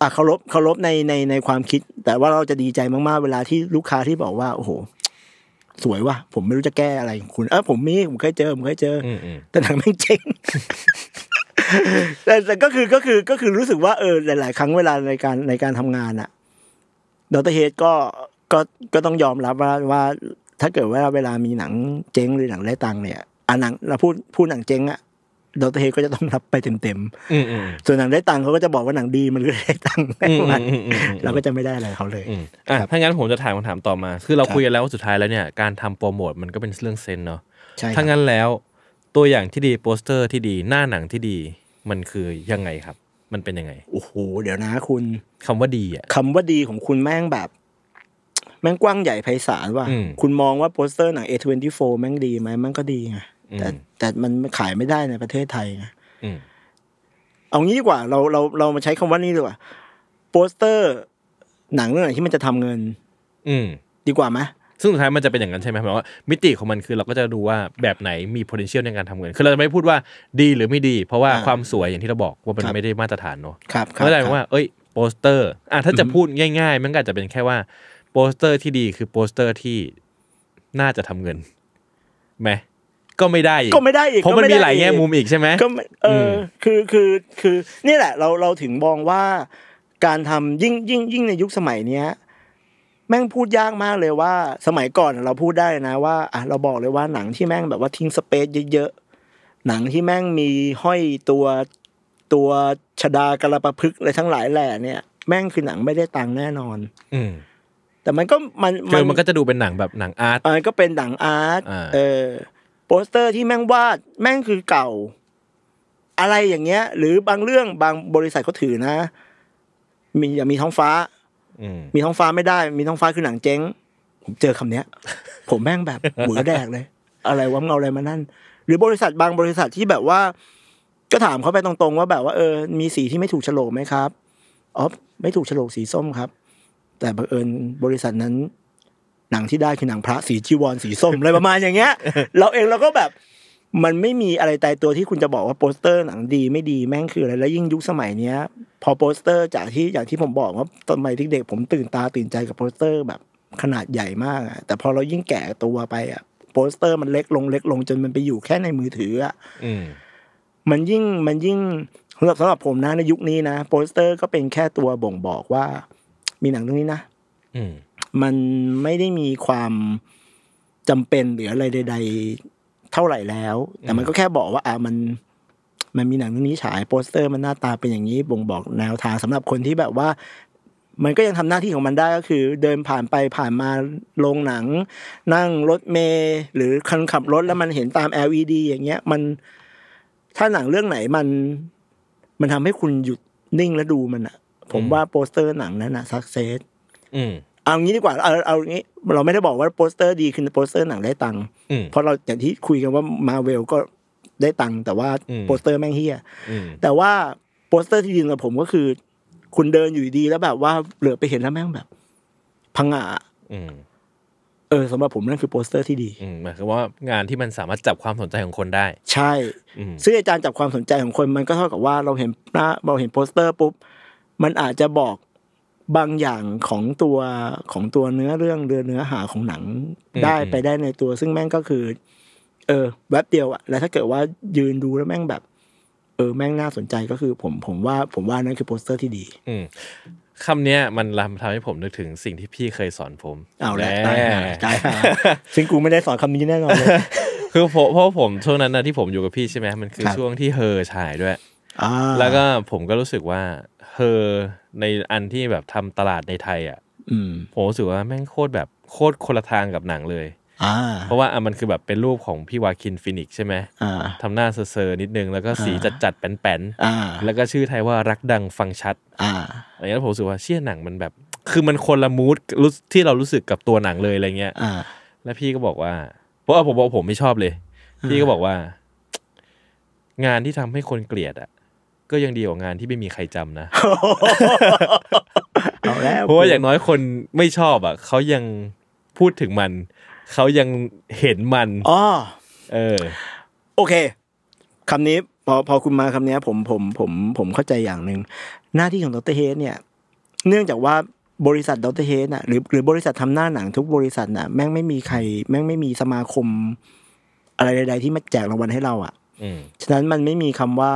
อ่ะเคารพเคารพในในในความคิด แต่ว่าเราจะดีใจมากๆ เวลาที่ลูกค้าที่บอกว่าโอ้โหสวยว่ะผมไม่รู้จะแก้อะไร คุณเออ ผมมี ผมเคยเจอ ผมเคยเจอ แต่หนังไม่เจ๊งแต่แต่ก็คือก็คือก็คือรู้สึกว่าเออหลาย ๆ ครั้งเวลาในการในการทำงานอะดอตเฮดก็ก็ก็ต้องยอมรับว่าว่า ถ้าเกิดว่าเวลามีหนังเจ๊งหรือหนังได้ตังเนี่ยอ่ะหนังเราพูดพูดหนังเจ๊งอะดรเฮก็จะต้องรับไปเต็มๆส่วนหนังได้ตังค์เขาก็จะบอกว่าหนังดีมันก็ได้ตังค์เราก็จะไม่ได้อะไรเขาเลยอ่าถ้างั้นผมจะถามคำถามต่อมา คือเราคุยกันแล้วว่าสุดท้ายแล้วเนี่ยการทำโปรโมทมันก็เป็นเรื่องเซนเนาะ ถ้างั้นแล้ว ตัวอย่างที่ดีโปสเตอร์ที่ดีหน้าหนังที่ดีมันคือยังไงครับ มันเป็นยังไง โอ้โหเดี๋ยวนะคุณ คำว่าดีอ่ะคำว่าดีของคุณแม่งแบบ แม่งกว้างใหญ่ไพศาลว่ะคุณมองว่าโปสเตอร์หนัง A24 แม่งดีไหมแม่งก็ดีไงแต่แต่มันขายไม่ได้ในประเทศไทยนะเอางี้ดีกว่าเราเราเรามาใช้คำว่านี้ดีกว่า โปสเตอร์หนังเรื่องไหนที่มันจะทำเงิน อืดีกว่าไหมซึ่งสุดท้ายมันจะเป็นอย่างนั้นใช่ไหมหมายว่า มิติของมันคือเราก็จะดูว่าแบบไหนมี potential ในการทำเงิน คือเราจะไม่พูดว่าดีหรือไม่ดี เพราะว่าความสวยอย่างที่เราบอกว่ามันไม่ได้มาตรฐานเนอะเข้าใจว่าเอ้ยโปสเตอร์ อ่ะถ้าจะพูดง่ายๆมันก็จะเป็นแค่ว่าโปสเตอร์ที่ดีคือโปสเตอร์ที่น่าจะทำเงินไหมก็ไม่ได้อีกก็ไม่ได้อีกเพราะมันมีหลายแง่มุมอีกใช่ไหมก็เออคือคือคือนี่แหละเราเราถึงมองว่าการทำยิ่งยิ่งยิ่งในยุคสมัยเนี้ย แม่งพูดยากมากเลยว่า สมัยก่อนเราพูดได้นะ ว่าอ่ะเราบอกเลยว่าหนังที่แม่งแบบว่าทิ้งสเปซเยอะๆหนังที่แม่งมีห้อยตัวตัวชดากระประพึกอะไรทั้งหลายแหล่เนี่ยแม่งคือหนังไม่ได้ตังแน่นอน อืแต่มันก็มันคือมันก็จะดูเป็นหนังแบบหนังอาร์ตมันก็เป็นหนังอาร์ตเออโปสเตอร์ที่แม่งวาดแม่งคือเก่า อะไรอย่างเงี้ย หรือบางเรื่องบางบริษัทก็ถือนะ มีอย่ามีท้องฟ้ามีท้องฟ้าไม่ได้ มีท้องฟ้าคือหนังเจ๊ง ผมเจอคำเนี้ย ผมแม่งแบบหัวแดกเลย อะไรวะเงาอะไรมานั่น หรือบริษัทบางบริษัทที่แบบว่า ก็ถามเขาไปตรงๆว่า แบบว่าเออมีสีที่ไม่ถูกฉลกไหมครับอ๋อไม่ถูกฉลกสีส้มครับ แต่บังเอิญบริษัทนั้นหนังที่ได้คือหนังพระสีจีวรสีส้มอะไรประมาณอย่างเงี้ย เราเองเราก็แบบ มันไม่มีอะไรตายตัวที่คุณจะบอกว่าโปสเตอร์หนังดีไม่ดีแม่งคืออะไรแล้วยิ่งยุคสมัยเนี้ย พอโปสเตอร์จากที่อย่างที่ผมบอกว่าตอนใหม่ที่เด็กผมตื่นตาตื่นใจกับโปสเตอร์แบบขนาดใหญ่มากอะแต่พอเรายิ่งแก่ตัวไปอะโปสเตอร์มันเล็กลงเล็กลงจนมันไปอยู่แค่ในมือถืออะมันยิ่งมันยิ่งสำหรับสำหรับผมนะในยุคนี้นะโปสเตอร์ก็เป็นแค่ตัวบ่งบอกว่า มีหนังเรื่องนี้นะมันไม่ได้มีความจำเป็น หรืออะไรใด ๆเท่าไหร่แล้ว แต่มันก็แค่บอกว่าอ่ะมัน มันมีหนังเรื่องนี้ฉาย โปสเตอร์มันหน้าตาเป็นอย่างนี้บ่งบอกแนวทางสำหรับคนที่แบบว่า มันก็ยังทำหน้าที่ของมันได้ก็คือ เดินผ่านไปผ่านมาโรงหนัง นั่งรถเมล์หรือคันขับรถ แล้วมันเห็นตาม LED อย่างเงี้ย มัน ถ้าหนังเรื่องไหนมัน มันทำให้คุณหยุดนิ่งและดูมันอะผมว่าโปสเตอร์หนังนั้นอะสักเซส อืเอางี้ดีกว่าเอาเอางี้เราไม่ได้บอกว่าโปสเตอร์ดีคือโปสเตอร์หนังได้ตังค์เพราะเราอย่างที่คุยกันว่ามาเวลก็ได้ตังค์แต่ว่าโปสเตอร์แม่งเฮี้ยแต่ว่าโปสเตอร์ที่ดีกับผมก็คือ คุณเดินอยู่ดีแล้วแบบว่าเหลือไปเห็นแล้วแม่งแบบพังอ่ะเออสำหรับผมนั่นคือโปสเตอร์ที่ดีหมายคึงว่างานที่มันสามารถจับความสนใจของคนได้ ใช่ ซึ่งอาจารย์จับความสนใจของคน มันก็เท่ากับว่าเราเห็นหน้าเราเห็นโปสเตอร์ปุ๊บ มันอาจจะบอกบางอย่างของตัวของตัวเนื้อเรื่องเรือเนื้อหาของหนังได้ไปได้ในตัว ซึ่งแม่งก็คือ เออ แวบบเดียวอะแล้วถ้าเกิดว่ายืนดูแล้วแม่งแบบ เออแม่งน่าสนใจก็คือผมผมว่าผมว่านั่นคือโปสเตอร์ที่ดี อืคำเนี้ยมันทำให้ผมนึกถึงสิ่งที่พี่เคยสอนผม เอาแล้วใช่ซึ่งกูไม่ได้สอนคำนี้แน่นอนเลยคือเพราะผมช่วงนั้นนะที่ผมอยู่กับพี่ใช่ไหมมันคือช่วงที่เฮอฉายด้วยแล้วก็ผมก็รู้สึกว่าธอในอันที่แบบทำตลาดในไทยอ่ะผมรู้สึกว่าแม่งโคตรแบบโคตรคนละทางกับหนังเลยเพราะว่าอ่ะมันคือแบบเป็นรูปของพี่วาคินฟินิกใช่ไหมทำหน้าเซอร์นิดนึงแล้วก็สีจัดจัดแป้นแป้นแล้วก็ชื่อไทยว่ารักดังฟังชัดอะไรเงี้ยผมรู้สึกว่าเชี่ยหนังมันแบบ คือมันคนละมูดที่เรารู้สึกกับตัวหนังเลยอะไรเงี้ยแล้วพี่ก็บอกว่าเพราะว่าผมบอกผมไม่ชอบเลย พี่ก็บอกว่า งานที่ทำให้คนเกลียดอ่ะก็ยังดีกว่างานที่ไม่มีใครจำนะเพราะว่าอย่างน้อยคนไม่ชอบอ่ะเขายังพูดถึงมัน เขายังเห็นมันอ๋อเออ โอเคคำนี้พอพอคุณมาคำนี้ผมผมผมผมเข้าใจอย่างหนึ่งหน้าที่ของดรเฮดเนี่ย เนื่องจากว่าบริษัทดรเฮดน่ะหรือหรือบริษัททำหน้าหนังทุกบริษัทน่ะแม่งไม่มีใคร แม่งไม่มีสมาคม อะไรใดๆที่มาแจกรางวัลให้เรา อ่ะฉะนั้นมันไม่มีคำว่า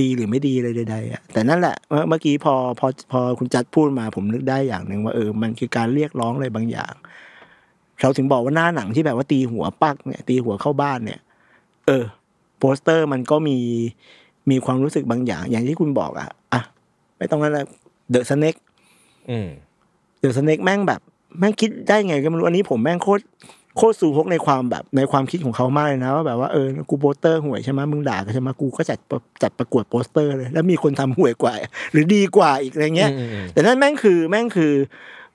ดีหรือไม่ดีอะไรใดๆอ่ะแต่นั่นแหละเมื่อกี้พอ พอพอคุณจัดพูดมา ผมนึกได้อย่างหนึ่งว่าเออมันคือการเรียกร้องอะไรบางอย่างเราถึงบอกว่าหน้าหนังที่แบบว่าตีหัวปักเนี่ยตีหัวเข้าบ้านเนี่ย เออโปสเตอร์มันก็มีมีความรู้สึกบางอย่าง อย่างที่คุณบอกอ่ะอ่ะ ไม่ต้องนั้นลเดอะสเน็กเดอะสเน็กแม่งแบบแม่งคิดได้ไง ก็ไม่รู้อันนี้ผมแม่งโคตรโคตรสูฮกในความแบบในความคิดของเขามากเลยนะว่าแบบว่าเออกูโปสเตอร์หวยใช่ไหมมึงด่ากันใช่ไหมกูก็จัดจัดประกวดโปสเตอร์เลย แล้วมีคนทำหวยกว่าหรือดีกว่าอีกอะไรเงี้ย แต่นั่นแม่งคือแม่งคือ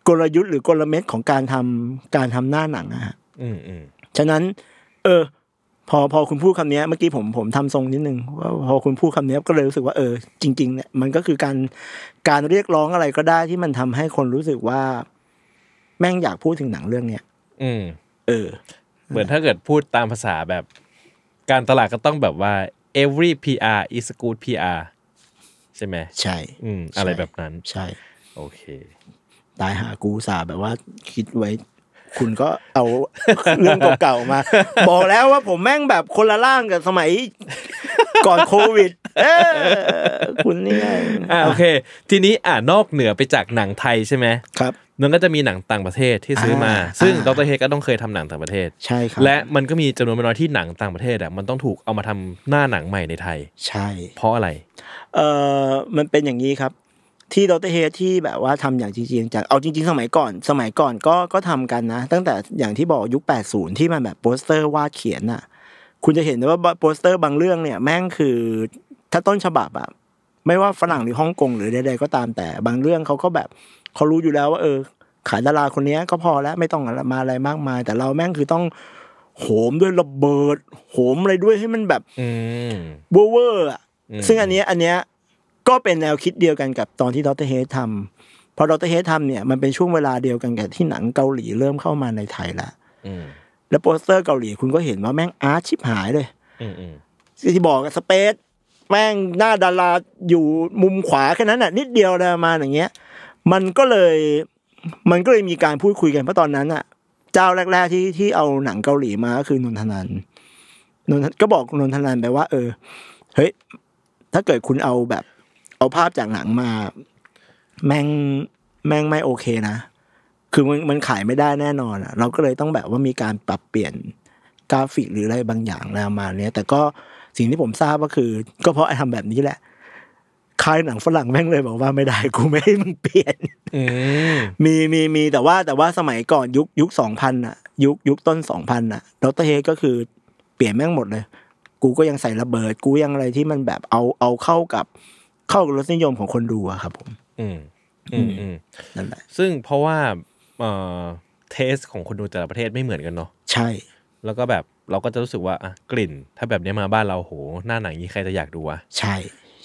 กลยุทธ์หรือกลเม็ดของการทำการทำหน้าหนังนะฮะฉะนั้น เออ พอพอคุณพูดคำนี้เมื่อกี้ผมผมทำทรงนิดนึงว่าพอคุณพูดคำนี้ก็เลยรู้สึกว่าเออจริงๆเนี่ยมันก็คือการการเรียกร้องอะไรก็ได้ที่มันทำให้คนรู้สึกว่า แม่งอยากพูดถึงหนังเรื่องเนี้ย อืเออเหมือนถ้าเกิดพูดตามภาษาแบบการตลาดก็ต้องแบบว่า every PR is good PR ใช่ไหม ใช่ อืมอะไรแบบนั้นใช่ โอเค ตายหากูสาแบบว่าคิดไว้ คุณก็เอาเรื่องเก่าๆมา บอกแล้วว่าผมแม่งแบบคนละล่างกับสมัย ก่อนโควิดคุณนี่ไงโอเค ทีนี้อ่านอกเหนือไปจากหนังไทยใช่ไหมครับมันก็จะมีหนังต่างประเทศที่ซื้อมา ซึ่งดรเฮก็ต้องเคยทำหนังต่างประเทศใช่ครับและมันก็มีจำนวนไม่น้อยที่หนังต่างประเทศอ่ะมันต้องถูกเอามาทำหน้าหนังใหม่ในไทย ใช่ เพราะอะไร เอ่อ มันเป็นอย่างนี้ครับ ที่ดรเฮที่แบบว่าทำอย่างจริงจังเอาจริงๆ สมัยก่อน สมัยก่อนก็ก็ทำกันนะ ตั้งแต่อย่างที่บอกยุค 80 ที่มันแบบโปสเตอร์วาดเขียนอ่ะ คุณจะเห็นว่าโปสเตอร์บางเรื่องเนี่ยแม่งคือถ้าต้นฉบับอะไม่ว่าฝรั่งหรือฮ่องกงหรือใดๆก็ตามแต่บางเรื่องเขาก็แบบเขารู้อยู่แล้วว่าเออ ขายดาราคนนี้ก็พอแล้ว ไม่ต้องมาอะไรมากมาย แต่เราแม่งคือต้อง โหมด้วยระเบิด โหมอะไรด้วยให้มันแบบเวอร์เวอร์ซึ่งอันนี้อันเนี้ยก็เป็นแนวคิดเดียวกันกับตอนที่ดรเฮดทำพอดรเฮดทำเนี่ยมันเป็นช่วงเวลาเดียวกัน กับที่หนังเกาหลีเริ่มเข้ามาในไทยละแล้วโปสเตอร์เกาหลีคุณก็เห็นว่าแม่งอาร์ชิบหายเลยที่บอกสเปซแม่งหน้าดาราอยู่มุมขวาแค่นั้นน่ะนิดเดียวเลยมาอย่างเงี้ยมันก็เลย มันก็เลยมีการพูดคุยกันเพราะตอนนั้นอะเจ้าแรก ๆที่ที่เอาหนังเกาหลีมาก็คือนนทนันนนก็บอกนนทนันไปว่า เออ เฮ้ยถ้าเกิดคุณเอาแบบเอาภาพจากหนังมา แม่งแม่งไม่โอเคนะคือมันมันขายไม่ได้แน่นอนอะเราก็เลยต้องแบบว่ามีการปรับเปลี่ยนกราฟิกหรืออะไรบางอย่างแล้วมาเนี้ยแต่ก็สิ่งที่ผมทราบก็คือ ก็เพราะไอ้ทำแบบนี้แหละคายหนังฝรั่งแม่งเลยบอกว่าไม่ได้กูไม่ให้มึงเปลี่ยนมีมีมีแต่ว่าแต่ว่าสมัยก่อนยุค ยุคสองพันอ่ะ ยุค ยุคต้นสองพันอ่ะดรเฮก็คือเปลี่ยนแม่งหมดเลย กูก็ยังใส่ระเบิด กูยังอะไรที่มันแบบเอาเอาเข้ากับ เข้ากับรสนิยมของคนดูอะครับผม อืมอืมอืมนั่นแหละซึ่งเพราะว่าเอ่อเทสของคนดูแต่ละประเทศไม่เหมือนกันเนาะใช่ แล้วก็แบบเราก็จะรู้สึกว่าอ่ะกลิ่น ถ้าแบบนี้มาบ้านเราโหหน้าหนังนี้ใครจะอยากดูวะใช่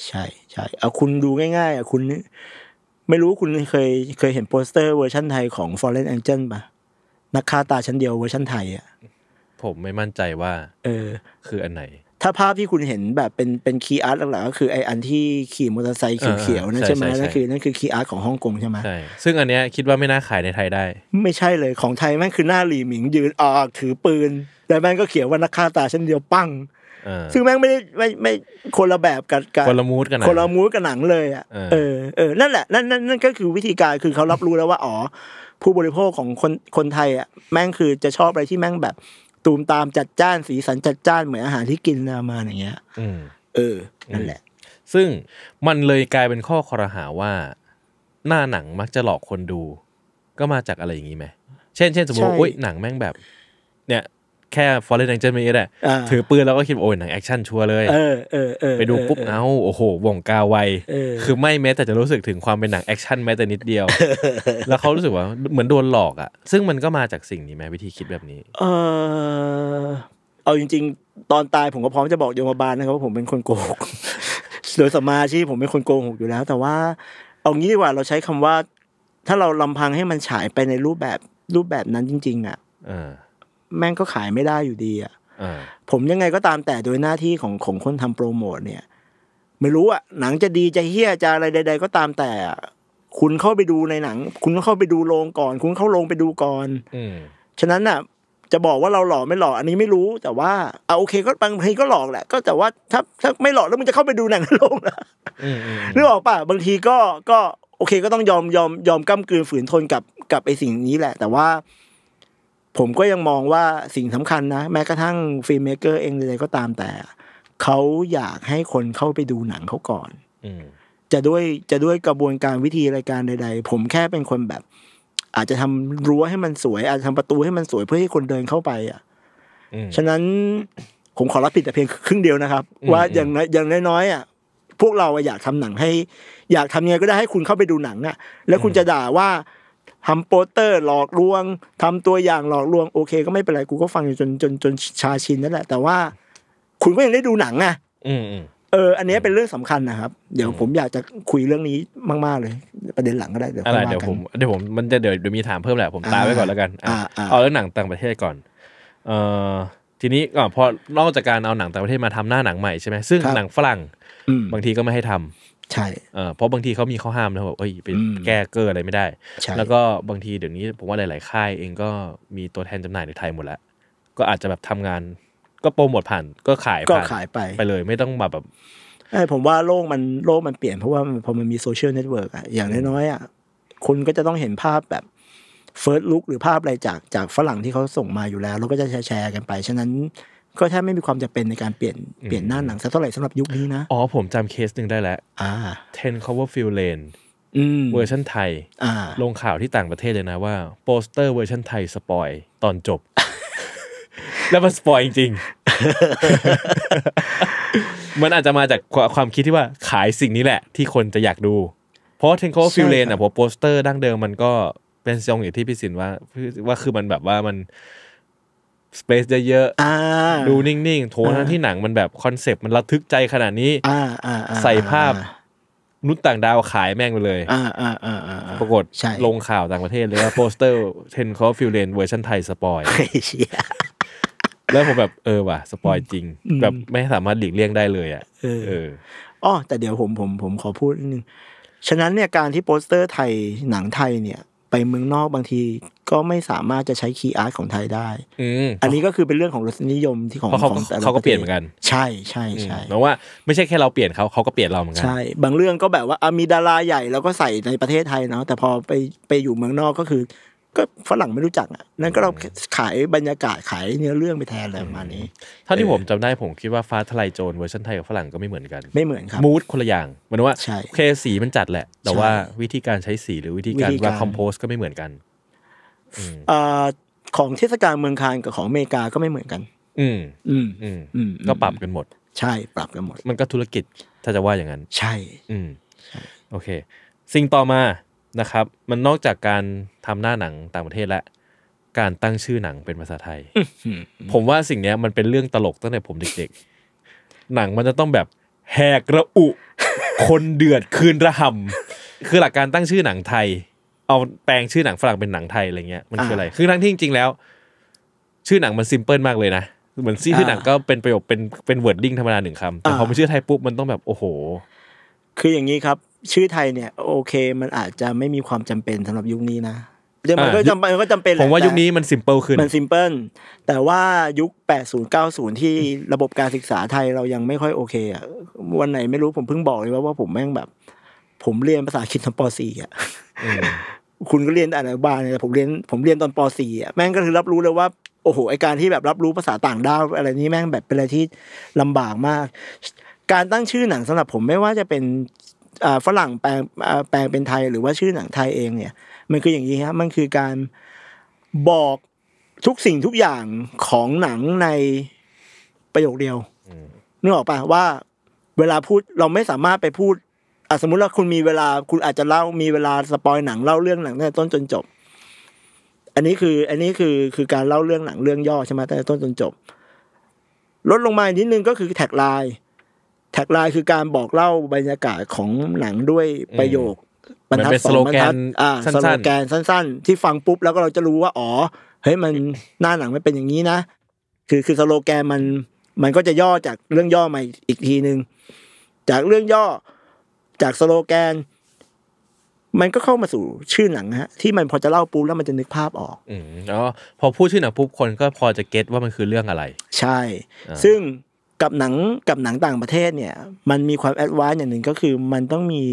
ใช่ใช่เอาคุณดูง่าย ๆอ่ะคุณไม่รู้คุณเคยเคยเห็นโปสเตอร์เวอร์ชันไทยของ f o r e ์ n Angel ปะนักฆ่าตาชั้นเดียวเวอร์ชันไทยอ่ะผมไม่มั่นใจว่า เออ คืออันไหน ถ้าภาพที่คุณเห็นแบบเป็นเป็นคีย์อาร์ตหลักๆก็คือไออันที่ขี่มอเตอร์ไซค์เขียวๆนั่นใช่ไหมนั่นคือนั่นคือคีย์อาร์ตของฮ่องกงใช่ไหมใช่ซึ่งอันเนี้ยคิดว่าไม่น่าขายในไทยได้ ไม่ใช่เลยของไทยแม่งคือหน้าหลีหมิงยืนออกถือปืน แต่แม่งก็เขียนว่านักฆ่าตาชั้นเดียวปั้งซึ่งแม่งไม่ได้ไม่ไม่คนละแบบกับคนละมูดกัน คนละมูดกับหนังเลยอ่ะเออเออนั่นแหละ นั่นนั่นนั่นก็คือวิธีการคือเขารับรู้แล้วว่าอ๋อผู้บริโภคของคนคนไทยอ่ะ แม่งคือจะชอบอะไรที่แม่งแบบ ตูมตามจัดจ้านสีสันจัดจ้านเหมือนอาหารที่กินมาอย่างเงี้ยเออ นั่นแหละ ซึ่งมันเลยกลายเป็นข้อคอรหาว่า หน้าหนังมักจะหลอกคนดู ก็มาจากอะไรอย่างนี้ไหมเช่น เช่น สมมติวุ้ยหนังแม่งแบบ เนี่ยแค่ฟอร์เรสต์แองเจิลเมแหละถือปืนแล้วก็คิด โอ้ยหนังแอคชั่นชัวร์เลยไปดูปุ๊บเอ้าโอ้โหวงกาไว คือไม่แม้แต่จะรู้สึกถึงความเป็นหนังแอคชั่นแม้แต่นิดเดียว แล้วเขารู้สึกว่าเหมือนโดนหลอกอ่ะ ซึ่งมันก็มาจากสิ่งนี้ไหมวิธีคิดแบบนี้ เออเอาจริง ๆ ตอนตายผมก็พร้อมจะบอกโยมบาลนะครับว่าผมเป็นคนโกหกโดยสมาชีผมเป็นคนโกหกอยู่แล้ว แต่ว่า เอางี้ดีกว่าเราใช้คำว่า ถ้าเราลำพังให้มันฉายไปในรูปแบบรูปแบบนั้นจริง ๆ อ่ะแม่งก็ขายไม่ได้อยู่ดีอ่ะผมยังไงก็ตามแต่โดยหน้าที่ของของคนทำโปรโมท เนี่ยไม่รู้อ่ะ หนังจะดีจะเฮี้ยจะอะไรใด ๆ ก็ตามแต่ คุณเข้าไปดูในหนัง คุณเข้าไปดูโรงก่อน คุณเข้าโรงไปดูก่อนฉะนั้นอ่ะ จะบอกว่าเราหล่อไม่หล่ออันนี้ไม่รู้ แต่ว่าเอาโอเคก็บางทีก็หลอกแหละก็แต่ว่าถ้าถ้าไม่หลอกแล้วมึงจะเข้าไปดูหนังโรงนะนึกออกป่ะบางทีก็ก็โอเคก็ต้องยอมยอมยอมก้ากลืนฝืนทนกับกับไอสิ่งนี้แหละ แต่ว่าผมก็ยังมองว่าสิ่งสำคัญนะ แม้กระทั่งฟิล์มเมเกอร์เองใดๆก็ตามแต่เขาอยากให้คนเข้าไปดูหนังเขาก่อนจะด้วยจะด้วยกระบวนการวิธีรายการใด ๆ ผมแค่เป็นคนแบบ อาจจะทำรั้วให้มันสวย อาจจะทำประตูให้มันสวยเพื่อให้คนเดินเข้าไปอ่ะฉะนั้นผมขอรับผิดแต่เพียงครึ่งเดียวนะครับ ว่าอย่างอย่างน้อยๆอ่ะ พวกเราอยากทำหนังให้ อยากทำยังไงก็ได้ให้คุณเข้าไปดูหนัง อ่ะ แล้วคุณจะด่าว่าทำโปสเตอร์หลอกลวง ทำตัวอย่างหลอกลวง โอเคก็ไม่เป็นไรกูก็ฟังอยู่จนจนจนชาชินนั่นแหละแต่ว่าคุณก็ยังได้ดูหนังอ่ะเออ อันนี้เป็นเรื่องสำคัญนะครับเดี๋ยวผมอยากจะคุยเรื่องนี้มากๆเลยประเด็นหลังก็ได้เดี๋ยวอะไรเดี๋ยวผมเดี๋ยวผมมันจะเดี๋ยวดมีถามเพิ่มแหละผมตามไว้ก่อนแล้วกันเอาเรื่องหนังต่างประเทศก่อน เอ่อทีนี้ก็พอนอกจากการเอาหนังต่างประเทศมาทำหน้าหนังใหม่ใช่ไหมซึ่งหนังฝรั่ง บางทีก็ไม่ให้ทำใช่เพราะบางทีเขามีข้อห้ามนะแบบเอ้ยไปแก้เกอร์อะไรไม่ได้ แล้วก็บางทีเดี๋ยวนี้ผมว่าหลายๆ ค่ายเองก็มีตัวแทนจำหน่ายในไทยหมดแล้ว ก็อาจจะแบบทำงานก็โปรโมทผ่านก็ขายก็ขายไปไปเลยไม่ต้องแบบแบบใช่ผมว่าโลกมันโลกมันเปลี่ยนเพราะว่าพอมันมีโซเชียลเน็ตเวิร์กอะอย่างน้อยๆอะคนก็จะต้องเห็นภาพแบบเฟิร์สลุกหรือภาพอะไรจากจากฝรั่งที่เขาส่งมาอยู่แล้วเราก็จะแชร์กันไปฉะนั้นก็แทบไม่มีความจำเป็นในการเปลี่ยนเปลี่ยนหน้าหนังสักเท่าไหร่สำหรับยุคนี้นะ อ๋อ ผมจำเคสหนึ่งได้แล้วอ่า10 cover f i e l lane เวอร์ชันไทย อ่าลงข่าวที่ต่างประเทศเลยนะว่าโปสเตอร์ เวอร์ชันไทยสปอย ตอนจบ แล้วมันสปอยจริง มันอาจจะมาจากความคิดที่ว่าขายสิ่งนี้แหละที่คนจะอยากดู เพราะ Ten Cover f i e l Lane อ่ะผมโปสเตอร์ดั้งเดิม มันก็เป็นซองอย่างที่พี่สินว่าว่าคือมันแบบว่ามันสเปซเยอะๆดูนิ่งๆโถทั้งที่หนังมันแบบคอนเซปต์มันระทึกใจขนาดนี้ ใส่ภาพนุษย์ต่างดาวขายแม่งไปเลย ปรากฏลงข่าวต่างประเทศเลยว่าโปสเตอร์เทนคอฟิวเลนเวอร์ชันไทยสปอยแล้วผมแบบเออว่ะสปอยจริง แบบไม่สามารถหลีกเลี่ยงได้เลยอ่ะเอออ๋อแต่เดี๋ยวผมผมผมขอพูดนิดนึง ฉะนั้นเนี่ยการที่โปสเตอร์ไทยหนังไทยเนี่ยไปเมืองนอกบางทีก็ไม่สามารถจะใช้คีย์อาร์ตของไทยได้ อันนี้ก็คือเป็นเรื่องของรสนิยมที่ของขาเขาก็เปลี่ยนเหมือนกัน ใช่ใช่ใช่แปลว่าไม่ใช่แค่เราเปลี่ยนเขาเขาก็เปลี่ยนเราเหมือนกัน ใช่ บางเรื่องก็แบบว่ามีดาราใหญ่แล้วก็ใส่ในประเทศไทยเนาะ แต่พอไปไปอยู่เมืองนอกก็คือก็ฝรั่งไม่รู้จักอ่ะนั่นก็เราขายบรรยากาศ ขายเนื้อเรื่องไปแทน อะไรประมาณนี้ เท่าที่ผมจำได้ผมคิดว่าฟ้าทลายโจรเวอร์ชันไทยกับฝรั่งก็ไม่เหมือนกัน ไม่เหมือนครับมูดคนละอย่างหมอนว่าโอเคสีมันจัดแหละ แต่ว่าวิธีการใช้สีหรือวิธีการวางคอมโพสก็ไม่เหมือนกันอของเทศกาลเมืองคานกับของอเมริกาก็ไม่เหมือนกันอืมอืมอืมอืมก็ปรับกันหมด ใช่ ปรับกันหมด มันก็ธุรกิจถ้าจะว่าอย่างนั้น ใช่ อืมโอเค สิ่งต่อมานะครับ มันนอกจากการทำหน้าหนังต่างประเทศและ การตั้งชื่อหนังเป็นภาษาไทยผมว่าสิ่งนี้มันเป็นเรื่องตลกตั้งแต่ผมเด็กๆ หนังมันจะต้องแบบแหกระอุคนเดือดคืนระห่ำคือหลักการตั้งชื่อหนังไทย เอาแปลงชื่อหนังฝรั่งเป็นหนังไทยอะไรเงี้ย มันคืออะไร คือทั้งที่จริงๆแล้ว ชื่อหนังมันซิมเพิลมากเลยนะเหมือนชื่อหนังก็เป็นประโยคเป็นเป็นเวิร์ดดิ้งธรรมดาหนึ่งคำแต่พอเป็นชื่อไทยปุ๊บมันต้องแบบโอ้โห คืออย่างนี้ครับ ชื่อไทยเนี่ย โอเค มันอาจจะไม่มีความจำเป็นสำหรับยุคนี้นะเดี๋ยวมันก็จำเป็นก็จำเป็นผมว่ายุคนี้มันสิมเปิลขึ้น มันสิมเปิลแต่ว่ายุค 80 90 ที่ระบบการศึกษาไทยเรายังไม่ค่อยโอเคอ่ะวันไหนไม่รู้ผมเพิ่งบอกเลยว่าว่าผมแม่งแบบ ผมเรียนภาษาอังกฤษตอนป .4 อ่ะคุณก็เรียนอนุบาลเนี่ยผมเรียนผมเรียนตอนป .4 อ่ะแม่งก็คือรับรู้เลยว่าโอ้โหไอการที่แบบรับรู้ภาษาต่างด้าว อะไรนี้แม่งแบบเป็นอะไรที่ลำบากมาก การตั้งชื่อหนังสำหรับผมไม่ว่าจะเป็นฝรั่งแปลงแปลงเป็นไทยหรือว่าชื่อหนังไทยเองเนี่ยมันคืออย่างนี้ครับ มันคือการบอกทุกสิ่งทุกอย่างของหนังในประโยคเดียวนึกออกปะว่าเวลาพูดเราไม่สามารถไปพูดสมมุติว่าคุณมีเวลา คุณอาจจะเล่ามีเวลาสปอยหนังเล่าเรื่องหนังตั้งแต่ต้นจนจบ อันนี้คือ อันนี้คือคือการเล่าเรื่องหนังเรื่องย่อใช่ไหมตั้งแต่ต้นจนจบลดลงมาอีกนิดนึงก็คือแท็กไลน์แท็กไลน์คือการบอกเล่าบรรยากาศของหนังด้วยประโยคมันเป็น สโลแกนสั้นสโลแกนสั้น ๆ ที่ฟังปุ๊บแล้วก็เราจะรู้ว่าอ๋อเฮ้ยมันหน้าหนังไม่เป็นอย่างนี้นะคือคือสโลแกนมัน มันก็จะย่อจากเรื่องย่อมาอีกทีหนึ่งจากเรื่องย่อ จากสโลแกน มันก็เข้ามาสู่ชื่อหนังฮะ ที่มันพอจะเล่าปุ๊บแล้วมันจะนึกภาพออกออ๋อพอพูดชื่อหนังปุ๊บคนก็พอจะเก็ตว่ามันคือเรื่องอะไร ใช่ ซึ่งกับหนังกับหนังต่างประเทศเนี่ย มันมีความแอดวานซ์อย่างหนึ่งก็คือมันต้องมี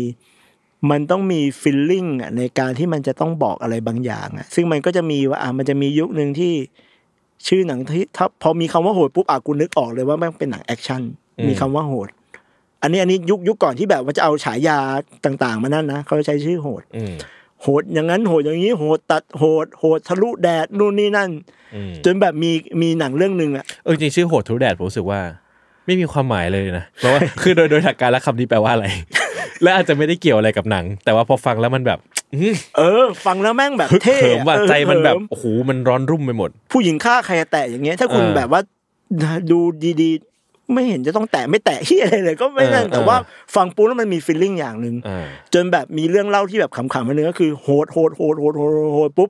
มันต้องมีฟิลลิ่งในการที่มันจะต้องบอกอะไรบางอย่างอ่ะซึ่งมันก็จะมีว่าอ่ะมันจะมียุคหนึ่งที่ชื่อหนังที่ถ้าพอมีคำว่าโหดปุ๊บอ่ะกูนึกออกเลยว่าแม่งเป็นหนังแอคชั่นมีคำว่าโหด อันนี้อันนี้ยุคยุคก่อนที่แบบว่าจะเอาฉายาต่างๆมานั่นนะ เขาใช้ชื่อโหดโหด อย่างนั้นโหดอย่างนี้โหด ตัดโหดโหดทะลุแดดนู่นนี่นั่นจนแบบมีมีหนังเรื่องหนึ่งอ่ะเออจริง ชื่อโหดทะลุแดดผมรู้สึกว่าไม่มีความหมายเลยนะเพราะว่าคือโดยโดยหลักการแล้วคำนี้แปลว่าอะไรและอาจจะไม่ได้เกี่ยวอะไรกับหนัง แต่ว่าพอฟังแล้วมันแบบ เออฟังแล้วแม่งแบบเท่เขิมว่าใจมันแบบโอ้โหมันร้อนรุ่มไปหมด ผู้หญิงฆ่าใครแตะอย่างเงี้ยถ้าคุณแบบว่าดูดี ๆไม่เห็นจะต้องแตะ ไม่แตะที่อะไรเลย ก็ไม่นั่นแต่ว่าฟังปุ๊บแล้วมันมีฟีลลิ่งอย่างหนึ่งจนแบบมีเรื่องเล่าที่แบบขำๆมาเนื้อคือโหดโหดโหดโหดโหดปุ๊บ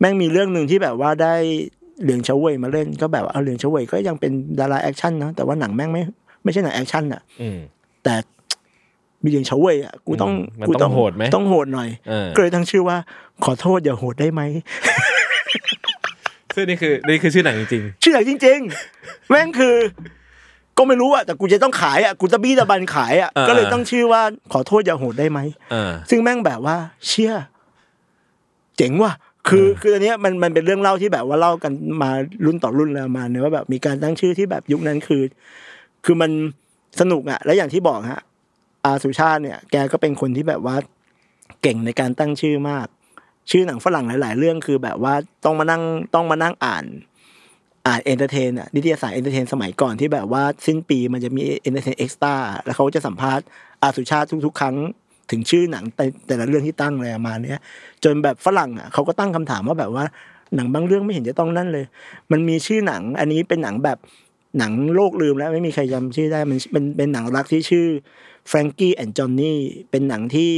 แม่งมีเรื่องหนึ่งที่แบบว่าได้เหลืองเฉวยมาเล่น ก็แบบเอาเหลืองเฉวยก็ยังเป็นดาราแอคชั่นนะแต่ว่าหนังแม่งไม่ไม่ใช่หนังแอคชั่น อ่ะแต่มีเยียงเฉาเว่ยอ่ะ กูต้องกูต้องโหดไหมต้องโหดหน่อย ก็เลยตั้งชื่อว่า ขอโทษอย่าโหดได้ไหมซึ่งนี่คือนี่คือชื่อหนังจริงชื่อหนังจริง ๆแม่งคือ ก็ไม่รู้อ่ะแต่กูจะต้องขายอ่ะกูจะบี้ตะบันขายอ่ะก็เลยต้องชื่อว่า ขอโทษอย่าโหดได้ไหมซึ่งแม่งแบบว่า เชื่อเจ๋งว่ะคือ คืออันนี้มันมันเป็นเรื่องเล่าที่แบบว่าเล่ากันมารุ่นต่อรุ่นแล้วมาเนี่ยว่า แบบมีการตั้งชื่อที่แบบยุคนั้นคือ คือมันสนุกอ่ะและอย่างที่บอกฮะอาสุชาติเนี่ย แกก็เป็นคนที่แบบว่าเก่งในการตั้งชื่อมาก ชื่อหนังฝรั่งหลายๆ เรื่องคือแบบว่าต้องมานั่งต้องมานั่งอ่านอ่านเอนเตอร์เทนนิตยสารเอนเตอร์เทนสมัยก่อนที่แบบว่าสิ้นปีมันจะมีเอนเตอร์เทนเอ็กซ์ต้าแล้วเขาจะสัมภาษณ์อาสุชาติทุกๆครั้งถึงชื่อหนังแต่แต่ละเรื่องที่ตั้งอะไรมาเนี้ยจนแบบฝรั่งอ่ะเขาก็ตั้งคำถามว่าแบบว่าหนังบางเรื่องไม่เห็นจะต้องนั่นเลย มันมีชื่อหนังอันนี้เป็นหนังแบบหนังโลกลืมแล้วไม่มีใครจำชื่อได้มันเป็นเป็นหนังรักที่ชื่อแฟรงกี้แอนด์จอนนี่เป็นหนังที่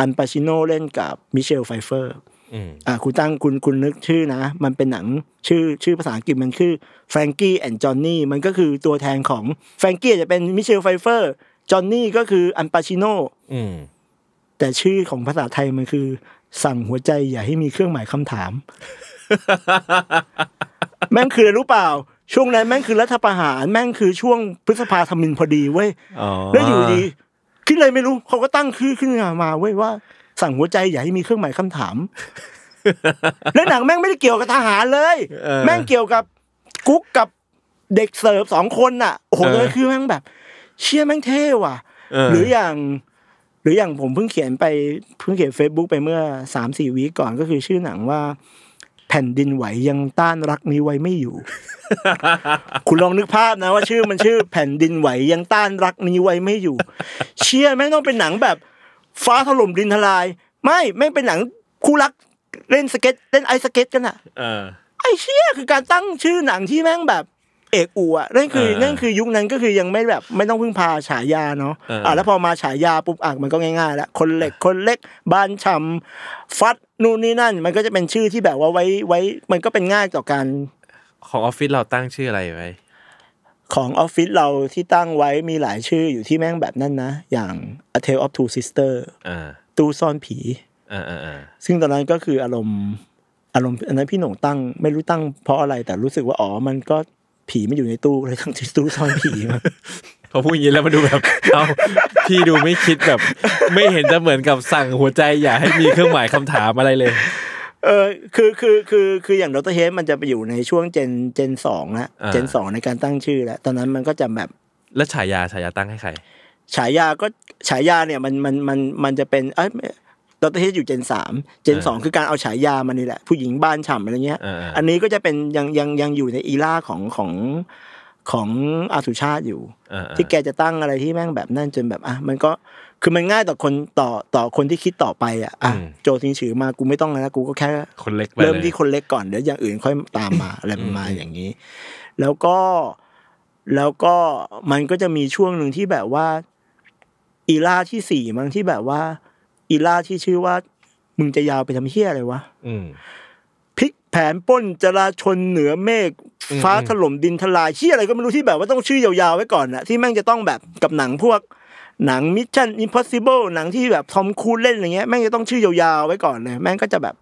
อันปาชิโนเล่นกับ มิเชลไฟเฟอร์อ่าคุณตั้งคุณคุณนึกชื่อนะ มันเป็นหนังชื่อชื่อภาษาอังกฤษมันคือแฟรงกี้แอนด์จอนนี่มันก็คือตัวแทนของแฟรงกี้จะเป็นมิเชลไฟเฟอร์จอนนี่ก็คืออันปาชิโนแต่ชื่อของภาษาไทยมันคือ สั่งหัวใจ อย่าให้มีเครื่องหมายคำถาม แม่งคือรู้เปล่า ช่วงนั้นแม่งคือรัฐประหารแม่งคือช่วงพฤษภาธมินพอดีเว้ยแล้วอยู่ดีคิดอะไรไม่รู้เขาก็ตั้งคือขึ้นมาเว้ยว่าสั่งหัวใจอย่าให้มีเครื่องหมายคำถาม แล้วหนังแม่งไม่ได้เกี่ยวกับทหารเลย แม่งเกี่ยวกับกุ๊กกับเด็กเสิร์ฟสองคนน่ะ โอ้โหเลยคือแม่งแบบเชี่ยแม่งเท่ว่ะหรืออย่าง หรืออย่างผมเพิ่งเขียนไปเพิ่งเขียน Facebook ไปเมื่อสามสี่วีก่อนก็คือชื่อหนังว่าแผ่นดินไหวยังต้านรักนี้ไว้ไม่อยู่ คุณลองนึกภาพนะ ว่าชื่อมันชื่อ แผ่นดินไหวยังต้านรักนี้ไว้ไม่อยู่ เชี่ยแม่งต้องเป็นหนังแบบ ฟ้าถล่มดินทลาย ไม่แม่งเป็นหนังคู่รักเล่นสเก็ตเล่นไอสเก็ตกันอะไอเชี่ยคือการตั้งชื่อหนังที่แม่งแบบเอกอูอ่ะนั่นคือนั่นคือยุคนั้นก็คือยังไม่แบบไม่ต้องพึ่งพาฉายาเนาะอ่าแล้วพอมาฉายา ปุ๊บอ่ะมันก็ง่ายๆละคนเล็กคนเล็กบ้านชำ ฟัดนู่นนี่นั่น มันก็จะเป็นชื่อที่แบบว่าไว้ไว้ มันก็เป็นง่ายต่อการ ของออฟฟิศเราตั้งชื่ออะไรไว้ ของออฟฟิศเราที่ตั้งไว้มีหลายชื่ออยู่ที่แม่งแบบนั้นนะ อย่าง A Tale of Two Sister ตูซ่อนผีซึ่งตอนนั้นก็คืออารมณ์อารมณ์อันนั้นพี่หน่งตั้งไม่รู้ตั้งเพราะอะไรแต่รู้สึกว่าอ๋อมันก็ผีไม่อยู่ในตู้เลยทั้งตู้ซ่อนผีมาพอพูดอย่างนี้แล้วมาดูแบบเอาพี่ดูไม่คิดแบบ ไม่เห็นจะเหมือนกับสั่งหัวใจอย่าให้มีเครื่องหมายคำถามอะไรเลย เออคือคือคือคืออย่างดรเฮดมันจะไปอยู่ในช่วงเจนเจนสองละเจนสองในการตั้งชื่อแล้วตอนนั้นมันก็จะแบบ แล้วฉายา ฉายาตั้งให้ใคร ฉายาก็ฉายาเนี่ยมันมันมันมันจะเป็นเอ้ยดรเฮดอยู่เจนสามเจนสองคือการเอาฉายามานี่แหละ ผู้หญิงบ้านฉ่ำอะไรเงี้ย อันนี้ก็จะเป็นยังยังยังอยู่ในอีล่าของของของอาสุชาติอยู่ที่แกจะตั้งอะไรที่แม่งแบบนั่นจนแบบอ่ะมันก็คือมันง่ายต่อคนต่อต่อคนที่คิดต่อไปอ่ะอ่ะโจทิงฉือมากูไม่ต้องแล้วกูก็แค่คนเล็กเริ่มที่คนเล็กก่อน เดี๋ยวอย่างอื่นค่อยตามมาอะไรประมาณอย่างนี้ แล้วก็แล้วก็มันก็จะมีช่วงหนึ่งที่แบบว่า อีล่าที่สี่มั้งที่แบบว่าอีล่าที่ชื่อว่า มึงจะยาวไปทำเฮี้ยอะไรวะพลิกแผนป้นจราชนเหนือเมฆฟ้าถล่มดินทลายเฮี้ยอะไรก็ไม่รู้ที่แบบว่าต้องชื่อยาวๆไว้ก่อนอะที่แม่งจะต้องแบบกับหนังพวก หนังมิชชั่นอิมพอสิเบิลหนังที่แบบทอมคูนเล่นอะไรเงี้ยแม่งจะต้องชื่อยาวๆไว้ก่อนเลยแม่งก็จะแบบ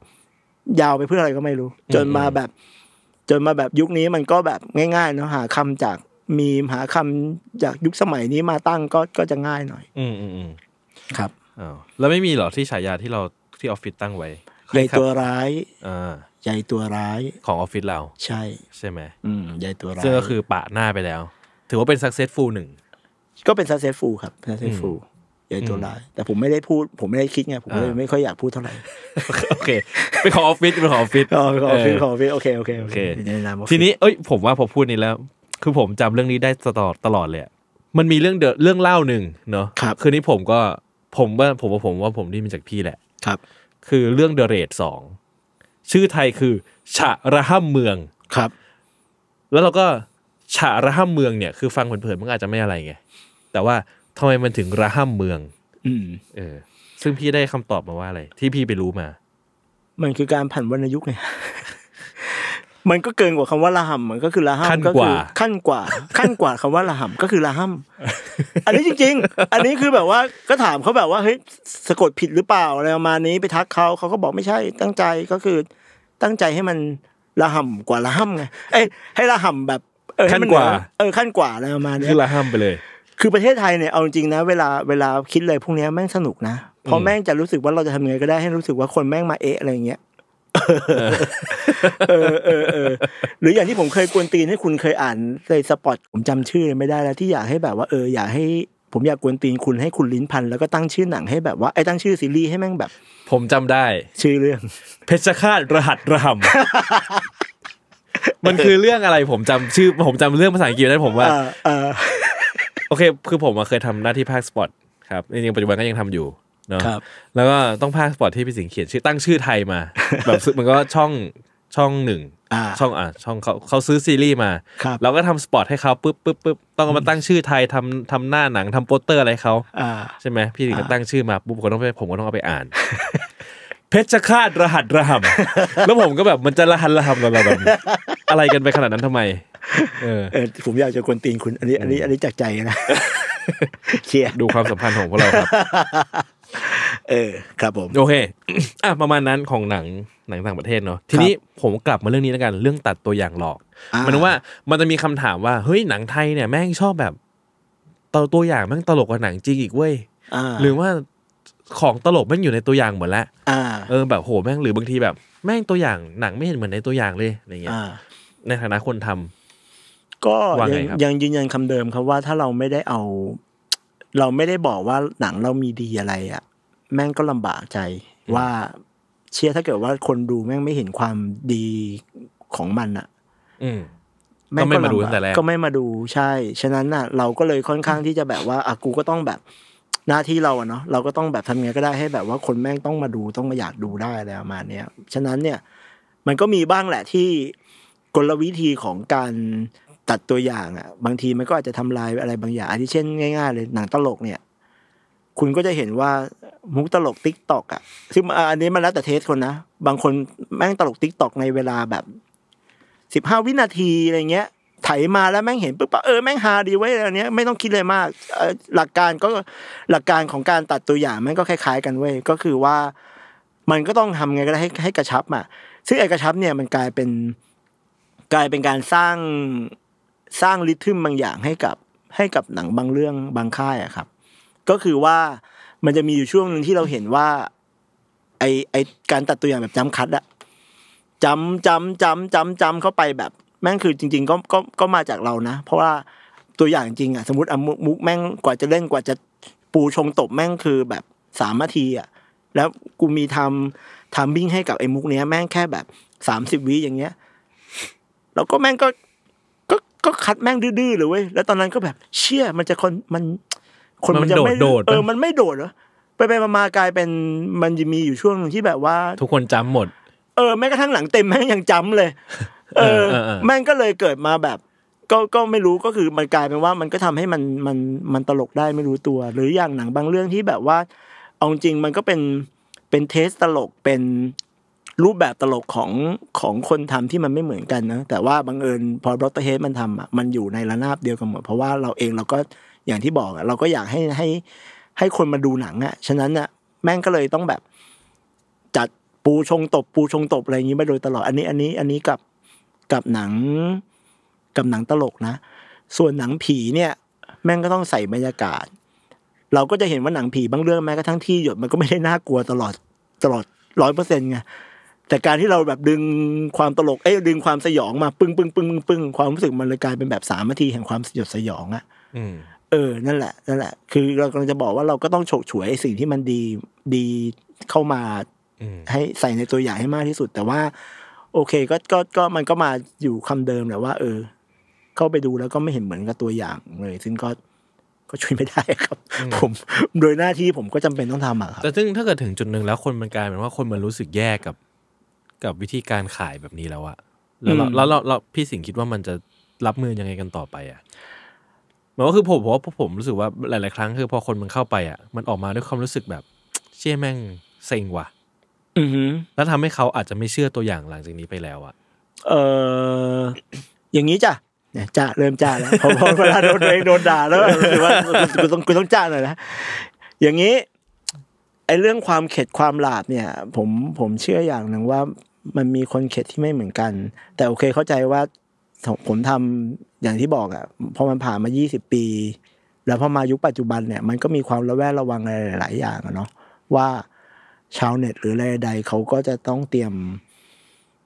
ยาวไปเพื่ออะไรก็ไม่รู้ จนมาแบบ จนมาแบบยุคนี้มันก็แบบง่าย ๆ เนาะหาคำจากมีหาคำจากยุคสมัยนี้มาตั้งก็ก็จะง่ายหน่อย อืมอืมครับอแล้วไม่มีหรอที่ฉายาที่เราที่ออฟฟิศตั้งไว้ใหญ่ตัวร้ายอ่าใหญ่ตัวร้ายของออฟฟิศเรา ใช่ใช่ไหมอืมใหญ่ตัวร้ายซึ่งก็คือปะหน้าไปแล้ว ถือว่าเป็นสักเซสฟูลหนึ่งก็เป็นสักเซสฟูลครับสักเซสฟูลใหญ่ตัวร้ายแต่ผมไม่ได้พูด ผมไม่ได้คิดไงผมเลยไม่ค่อยอยากพูดเท่าไหร่โอเคไปขอออฟฟิศไปขอออฟฟิศขอออฟฟิศขอออฟฟิศโอเคโอเคโอเคทีนี้เอ้ยผมว่าพอพูดนี้แล้ว คือผมจำเรื่องนี้ได้ตลอดตลอดเลยมันมีเรื่องเดเรื่องเล่าหนึ่งเนาะคือนี้ผมก็ผมว่าผมว่าผมว่าผมได้มาจากพี่แหละ ครับ คือเรื่องเดอะเรทสอง ชื่อไทยคือฉะระห้ำเมือง ครับ แล้วเราก็ฉะระห้ำเมืองเนี่ย คือฟังเผินๆมันอาจจะไม่อะไรไง แต่ว่าทำไมมันถึงระห้ำเมือง อืมเออ ซึ่งพี่ได้คำตอบมาว่าอะไร ที่พี่ไปรู้มา มันคือการผันวรรณยุกต์ไงมันก็เกินกว่าคำว่าละหำมันก็คือละหำก็คือขั้นกว่า ขั้นกว่าคำว่าละหำก็คือละหำอันนี้จริง ๆ อันนี้คือแบบว่าก็ถามเขาแบบว่าเฮ้ยสะกดผิดหรือเปล่าอะไรประมาณนี้ไปทักเขาเขาก็บอกไม่ใช่ตั้งใจก็คือตั้งใจให้มันละห่ำกว่าละห่ำไงเอ้ให้ละห่ำแบบเออขั้นกว่า เออขั้นกว่าอะไรประมาณนี้คือละห่ำไปเลย คือประเทศไทยเนี่ยเอาจริงนะ เวลาเวลาคิดเลยพวกนี้แม่งสนุกนะเพราะแม่งจะรู้สึกว่าเราจะทำยังไงก็ได้ให้รู้สึกว่าคนแม่งมาเอะอะไรเงี้ยเออเออหรืออย่างที่ผมเคยกวนตีนให้คุณเคยอ่านในสปอตผมจำชื่อ ไม่ได้แล้วที่อยากให้แบบว่าเอออยากให้ ผมอยากกวนตีนคุณให้คุณลิ้นพันแล้วก็ตั้งชื่อหนังให้แบบว่าไอ้ตั้งชื่อซีรีส์ให้แม่งแบบ ผมจำได้ ชื่อเรื่อง เพชรฆาตรหัสรหัมมันคือเรื่องอะไร ผมจำชื่อ ผมจำเรื่องภาษาอังกฤษได้ผมว่าโอเคคือผมเคยทำหน้าที่ภาคสปอตครับจริงๆปัจจุบันก็ยังทำอยู่เนาะแล้วก็ต้องภาคสปอร์ตที่พี่สิงห์เขียนชื่อตั้งชื่อไทยมา แบบมันก็ช่องช่องหนึ่งช่องอ่ะช่องเขาเขาซื้อซีรีส์มาเราก็ทำสปอร์ตให้เขาปุ๊บปุ๊บปุ๊บต้องมาตั้งชื่อไทยทำทำหน้าหนังทำโปสเตอร์อะไรเขาใช่ไหมพี่สิงห์ก็ตั้งชื่อมา ปุ๊บผมต้องไปผมก็ต้องเอาไปอ่าน เพชรคาดรหัสระหำแล้วผมก็แบบมันจะรหัสระหำเราแบบอะไรกันไปขนาดนั้นทำไม เออผมอยากจะควนตีนคุณอันนี้ อันนี้อันนี้จากใจนะเชียดูความสัมพันธ์ของพวกเราครับเออครับผมโอเคอ่ะประมาณนั้นของหนังหนังต่างประเทศเนาะทีนี้ผมกลับมาเรื่องนี้แล้วกัน เรื่องตัดตัวอย่างหลอกมันว่ามันจะมีคำถามว่าเฮ้ยหนังไทยเนี่ย แม่งชอบแบบตัวตัวอย่างแม่งตลกกว่าหนังจริงอีกเว้ยหรือว่าของตลกแม่งอยู่ในตัวอย่างหมดละเออ แบบโหแม่งหรือบางทีแบบ แม่งตัวอย่างหนังไม่เห็นเหมือนในตัวอย่างเลยอะไรเงี้ยในฐานะคนทำ ก็ยังยังยืนยันคำเดิมครับว่าถ้าเราไม่ได้เอาเราไม่ได้บอกว่าหนังเรามีดีอะไรอะแม่งก็ลำบากใจ ว่าเชียร์ถ้าเกิดว่าคนดูแม่งไม่เห็นความดีของมันอะ่ะก็ไม่มาดูตั้งแต่แรกก็ไม่มาดู ใช่ฉะนั้นน่ะ เราก็เลยค่อนข้างที่จะแบบว่าอากูก็ต้องแบบหน้าที่เราอะเนาะเราก็ต้องแบบทำไงก็ได้ให้แบบว่า คนแม่งต้องมาดูต้องมาอยากดูได้อะไรประมาณนี้ยฉะนั้นเนี่ย มันก็มีบ้างแหละที่กลวิธีของการตัดตัวอย่างอ่ะบางทีมันก็อาจจะทำลายอะไรบางอย่างอันที่เช่น ง่ายๆเลยหนังตลกเนี่ยคุณก็จะเห็นว่ามุกตลกติ๊กตอกอ่ะซึ่งอันนี้มันแล้วแต่เทสคนนะบางคนแม่งตลกติ๊กตอกในเวลาแบบสิบห้าวินาทีอะไรเงี้ยไถมาแล้วแม่งเห็นปุ๊บเออแม่งฮาดีไว้อะไรเนี้ยไม่ต้องคิดเลยมากหลักการก็หลักการของการตัดตัวอย่างแม่งก็คล้ายๆกันเว้ยก็คือว่า มันก็ต้องทำไงก็ได้ให้ให้กระชับอ่ะ ซึ่งไอ้กระชับเนี่ยมันกลายเป็นกลายเป็นการสร้างสร้างริทึมบางอย่างให้กับให้กับหนังบางเรื่องบางค่ายอะครับ ก็คือว่ามันจะมีอยู่ช่วงหนึ่งที่เราเห็นว่า ไอไอการตัดตัวอย่างแบบจำคัดอะจำจำจำจำจำเข้าไปแบบ แม่งคือ จริง ๆ ก็ก็ก็มาจากเรานะ เพราะว่าตัวอย่างจริงอะสมมติอะมุกแม่งกว่าจะเล่นกว่าจะปูชงตบแม่งคือแบบสามนาทีอะแล้วกูมีทำทำบิ้งให้กับไอมุกเนี้ยแม่งแค่แบบสามสิบวิอย่างเงี้ยแล้วก็แม่งก็ก็คัดแม่งดื้อๆเลยเว้ย แล้วตอนนั้นก็แบบ เชี่ยมันจะคนมัน คนมันจะไม่โดดเออมันไม่โดดเหรอไปไปมากลายเป็นมันจะมีอยู่ช่วงหนึ่งที่แบบว่า ทุกคนจำหมดเออแม้กระทั่งหลังเต็มแม่งยังจำเลย เออ แม่งก็เลยเกิดมาแบบ ก็ก็ไม่รู้ก็คือมันกลายเป็นว่ามันก็ทำให้มันมันมันตลกได้ไม่รู้ตัว หรืออย่างหนังบางเรื่องที่แบบว่าเอาจริงมันก็เป็นเป็นเทสตลกเป็นรูปแบบตลกของของคนทำที่มันไม่เหมือนกันนะแต่ว่าบังเอิญพอบล็อกเตอร์เฮดมันทำอ่ะมันอยู่ในระนาบเดียวกันหมด เพราะว่าเราเองเราก็อย่างที่บอกอ่ะเราก็อยากให้ให้ให้คนมาดูหนังอ่ะฉะนั้นอ่ะแม่งก็เลยต้องแบบจัดปูชงตบปูชงตบอะไรอย่างนี้มาโดยตลอดอันนี้อันนี้อันนี้กับกับหนังกับหนังตลกนะ ส่วนหนังผีเนี่ย แม่งก็ต้องใส่บรรยากาศ เราก็จะเห็นว่าหนังผีบางเรื่องแม้กระทั่งที่หยดมันก็ไม่ได้น่ากลัวตลอดตลอดร้อยเปอร์เซ็นต์ไงแต่การที่เราแบบดึงความตลกเอ้ยดึงความสยองมาปึ้งปึ้งปึ้งปึ้งความรู้สึกมันเลยกลายเป็นแบบสามนาทีแห่งความสยดสยองอ่ะเออนั่นแหละนั่นแหละคือเรากำลังจะบอกว่าเราก็ต้องฉกฉวยสิ่งที่มันดีดีเข้ามาให้ใส่ในตัวอย่างให้มากที่สุด แต่ว่า โอเค ก็ก็ก็มันก็มาอยู่คำเดิมแหละว่า เออ เข้าไปดูแล้วก็ไม่เห็นเหมือนกับตัวอย่างเลยซึ่งก็ก็ช่วยไม่ได้ครับ ผมโดยหน้าที่ผมก็จำเป็นต้องทำอ่ะครับแต่ซึ่งถ้าเกิดถึงจุดหนึ่งแล้วคนมันกลายเป็นว่าคนมันรู้สึกแย่กับกับวิธีการขายแบบนี้แล้วอะแล้วแล้วแลพี่สิงคิดว่ามันจะรับมือยังไงกันต่อไปอะมันก็คือผมผมว่าผมรู้สึกว่าหลาย ๆ ครั้งคือพอคนมันเข้าไปอะมันออกมาด้วยความรู้สึกแบบเชี่ยแม่งเซ็งว่ะแล้วทำให้เขาอาจจะไม่เชื่อตัวอย่างหลังจากนี้ไปแล้วอะเอออย่างนี้จ้ะจ่าเริ่มจ่าแล้วพอเวลาโดนเองโดนด่า แล้วรู้สึกว่ากูต้องกูต้องจ่าหน่อยนะอย่างนี้ไอเรื่องความเข็ดความหลาบเนี่ยผมผมเชื่ออย่างหนึ่งว่ามันมีคนเข็ดที่ไม่เหมือนกัน แต่โอเคเข้าใจว่าผมทำอย่างที่บอกอะ่ะพอมันผ่านมา 20 ปี แล้วพอมายุคปัจจุบันเนี่ย มันก็มีความระแวดระวังอะไรหลายอย่างเนาะว่าชาวเน็ต หรืออะไรใดเขาก็จะต้องเตรียม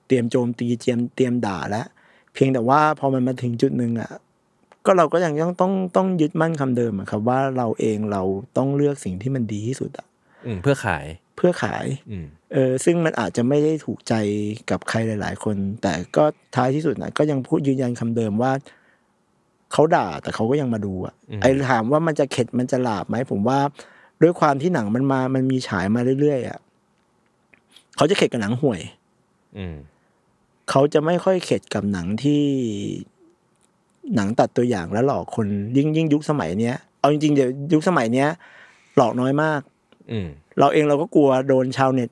เตรียมโจมตีเตรียมเตรียมด่าแล้วเพียงแต่ว่าพอมันมาถึงจุดหนึ่งอะ่ะก็เราก็ยังต้องต้องต้องยึดมั่นคำเดิมครับว่าเราเองเราต้องเลือกสิ่งที่มันดีที่สุดอะเพื่อขาย เพื่อขายเออซึ่งมันอาจจะไม่ได้ถูกใจกับใครหลาย ๆ คน แต่ก็ท้ายที่สุดนะก็ยังพูดยืนยันคำเดิมว่าเขาด่า แต่เขาก็ยังมาดูอ่ะ ไอ้ถามว่ามันจะเข็ดมันจะหลาบไหม ผมว่า ด้วยความที่หนังมันมา มันมีฉายมาเรื่อยๆอ่ะเขาจะเข็ดกับหนังห่วย อืเขาจะไม่ค่อยเข็ดกับหนังที่หนังตัดตัวอย่างแล้ว หลอกคนยิ่งยิ่งยุคสมัยเนี้ยเอาจริงๆเดี๋ยวยุคสมัยเนี้ยหลอกน้อยมากเราเองเราก็กลัวโดนชาวเน็ต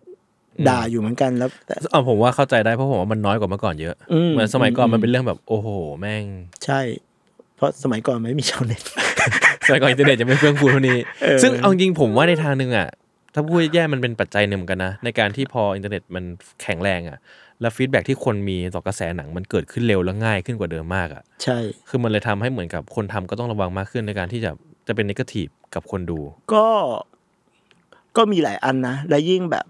ด่าอยู่เหมือนกันแล้ว แต่เอาผมว่าเข้าใจได้เพราะผมว่ามันน้อยกว่าเมื่อก่อนเยอะเหมือนสมัยก่อนมันเป็นเรื่องแบบ โอ้โห แม่ง ใช่ เพราะสมัยก่อนไม่มีชาวเน็ตสมัยก่อนอินเทอร์เน็ตจะไม่เฟื่องฟูเท่านี้ซึ่งเอาจริงผมว่าในทางนึงอ่ะถ้าพูดแย่มันเป็นปัจจัยหนึ่งกันนะในการที่พออินเทอร์เน็ตมันแข็งแรง อ่ะแล้วฟีดแบ็ที่คนมีต่อกระแสหนังมันเกิดขึ้นเร็วและง่ายขึ้นกว่าเดิมมากอ่ะใช่ คือมันเลยทำให้เหมือนกับคนทำก็ต้องระวังมากขึ้นในการที่จะจะเป็นนิเกทีฟกับคนดู ก็ก็มีหลายอันนะ และยิ่งแบบ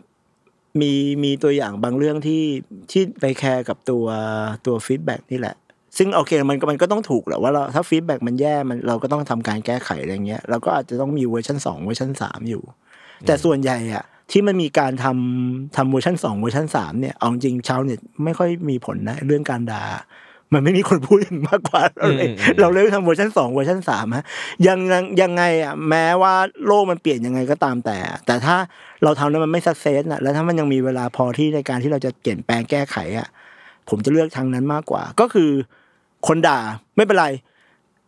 มีมีตัวอย่างบางเรื่องที่ที่ไปแคร์กับตัวตัวฟีดแบ็นี่แหละ ซึ่งโอเคมันมันก็ต้องถูกแหละว่าเราถ้าฟีดแบ็มันแย่มันเราก็ต้องทำการแก้ไขอะไรเงี้ยเราก็อาจจะต้องมีเวอร์ชันสองเวอร์ชันสามอยู่ แต่ส่วนใหญ่อ่ะที่มันมีการทำทำเวอร์ชันสองเวอร์ชันสามเนี่ยเอาจริงชาวเน็ตไม่ค่อยมีผลนะ เรื่องการด่ามันไม่มีคนพูดถึงมากกว่า เราเลย เราเลยทำเวอร์ชันสองเวอร์ชันสามฮะยังยังยังไงอ่ะแม้ว่าโลกมันเปลี่ยนยังไงก็ตามแต่แต่ถ้าเราทำแล้วมันไม่สักเซสอ่ะแล้วถ้ามันยังมีเวลาพอที่ในการที่เราจะเปลี่ยนแปลงแก้ไขอ่ะผมจะเลือกทางนั้นมากกว่า ก็คือ คนด่าไม่เป็นไร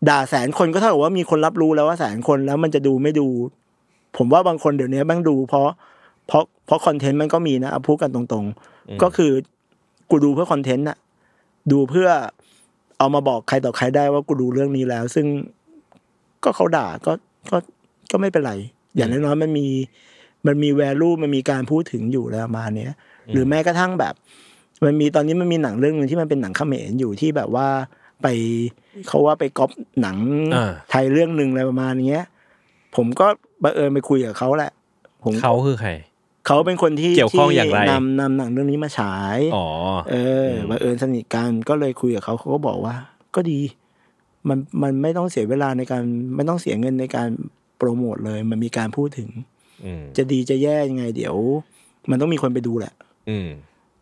ด่าแสนคนก็เท่ากับว่ามีคนรับรู้แล้วว่าแสนคนแล้วมันจะดูไม่ดู ผมว่าบางคนเดี๋ยวนี้บ้างดู เพราะเพราะเพราะคอนเทนต์มันก็มีนะพูดกันตรงๆ ก็คือกูดูเพื่อคอนเทนต์อะดูเพื่อเอามาบอกใครต่อใครได้ว่ากูดูเรื่องนี้แล้ว ซึ่งก็เขาด่าก็ก็ก็ไม่เป็นไร อย่างน้อยๆมันมีมันมีแวลูมันมีการพูดถึงอยู่แล้วมาเนี้ยหรือแม้กระทั่งแบบ มันมีตอนนี้มันมีหนังเรื่องนึงที่มันเป็นหนังเขมรอยู่ที่แบบว่าไปเขาว่าไปก๊อปหนังไทยเรื่องหนึ่งอะไรประมาณเนี้ยผมก็บังเอิญไปคุยกับเขาแหละผมเขาคือใครเขาเป็นคนที่เกี่ยวข้องอย่างไร นำนำหนังเรื่องนี้มาฉายอ๋อเออบังเอิญสนิทกัน ก็เลยคุยกับเขา เขาก็บอกว่า ก็ดี มันมันไม่ต้องเสียเวลาในการไม่ต้องเสียเงินในการโปรโมทเลย มันมีการพูดถึง จะดีจะแย่ ยังไงเดี๋ยว มันต้องมีคนไปดูแหละ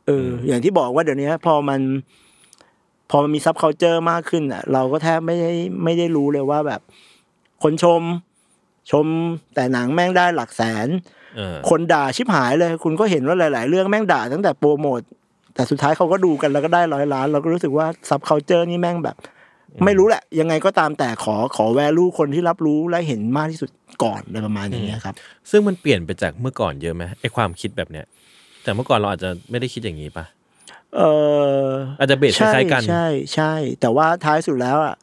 เออ อย่างที่บอกว่าเดี๋ยวนี้พอมัน พอมันมีซับเคานเจอร์มากขึ้นอ่ะ เราก็แทบไม่ได้ไม่ได้รู้เลยว่า แบบ คนชม ชมแต่หนังแม่งได้หลักแสนคนด่าชิบหายเลย คุณก็เห็นว่าหลาย ๆ เรื่องแม่งด่าตั้งแต่โปรโมทแต่สุดท้ายเขาก็ดูกันแล้วก็ได้ร้อยล้าน เราก็รู้สึกว่าซับเคาน์เตอร์นี่แม่งแบบ ไม่รู้แหละยังไงก็ตามแต่ขอขอแวลูคนที่รับรู้และเห็นมากที่สุดก่อนอะไรประมาณนี้ครับซึ่งมันเปลี่ยนไปจากเมื่อก่อนเยอะไหมไอความคิดแบบเนี้ยแต่เมื่อก่อนเราอาจจะไม่ได้คิดอย่างนี้ปะเอออาจจะเบสคล้ายกันใช่ ใช่แต่ว่าท้ายสุดแล้วอ่ะ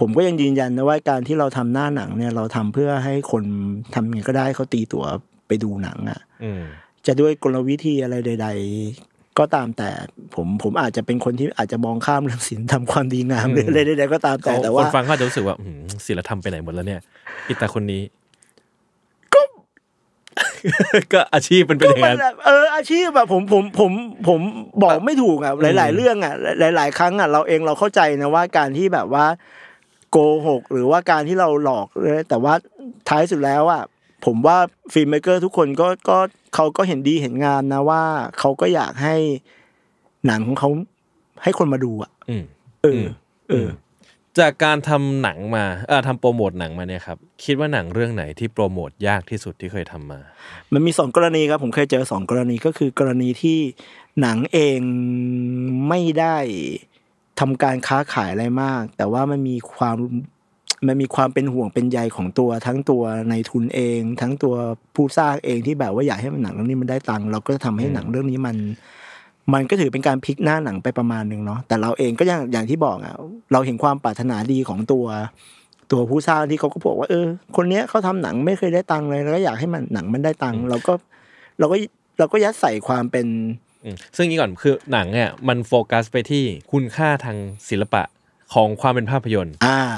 ผมก็ยังยืนยันนะว่าการที่เราทำหน้าหนังเนี่ย เราทำเพื่อให้คนทำยังไงก็ได้เขาตีตั๋วไปดูหนัง อ่ะจะด้วยกลวิธีอะไรใด ๆ ก็ตามแต่ ผมผมอาจจะเป็นคนที่อาจจะมองข้ามเรื่องศีลทำความดีงามเลยอะไรใดๆก็ตามแต่แต่ว่าคนฟังก็จะรู้สึกว่าศีลธรรมไปไหนหมดแล้ว เนี่ยอิตาคนนี้ ก็อาชีพมันเป็นอย่างนั้นเอออาชีพแบบผมผมผมผมบอกไม่ถูกอ่ะ หลาย ๆ เรื่องอ่ะ หลาย ๆครั้งอ่ะเราเองเราเข้าใจนะว่าการที่แบบว่าโกหก หรือว่าการที่เราหลอกเลยแต่ว่าท้ายสุดแล้วอ่ะผมว่าฟิล์มเมกเกอร์ทุกคนก็ก็เขาก็เห็นดีเห็นงานนะว่าเขาก็อยากให้หนังของเขาให้คนมาดูอ่ะเออเออจากการทำหนังมา เออทำโปรโมทหนังมาเนี่ยครับคิดว่าหนังเรื่องไหนที่โปรโมท ยากที่สุดที่เคยทำมา มันมีสองกรณีครับผมเคยเจอสองกรณี ก็คือกรณีที่หนังเองไม่ได้ทำการค้าขายอะไรมาก แต่ว่ามันมีความมันมีความเป็นห่วงเป็นใยของตัวทั้งตัวในทุนเอง ทั้งตัวผู้สร้างเองที่แบบว่า อยากให้มันหนังเรื่องนี้มันได้ตังค์เราก็ทำให้หนังเรื่องนี้มัน มันก็ถือเป็นการพลิกหน้าหนังไปประมาณนึงเนาะแต่เราเองก็อย่างอย่างที่บอกอ่ะเราเห็นความปรารถนาดีของตัว ตัวผู้สร้างที่เขาก็บอกว่าเออ คนเนี้ยเขาทำหนังไม่เคยได้ตังค์เลยแล้วก็อยากให้มันหนังมันได้ตังค์เราก็เราก็เราก็ยัดใส่ความเป็น ซึ่งนี่ก่อนคือหนังเนี่ยมันโฟกัสไปที่คุณค่าทางศิลปะของความเป็นภาพยนตร์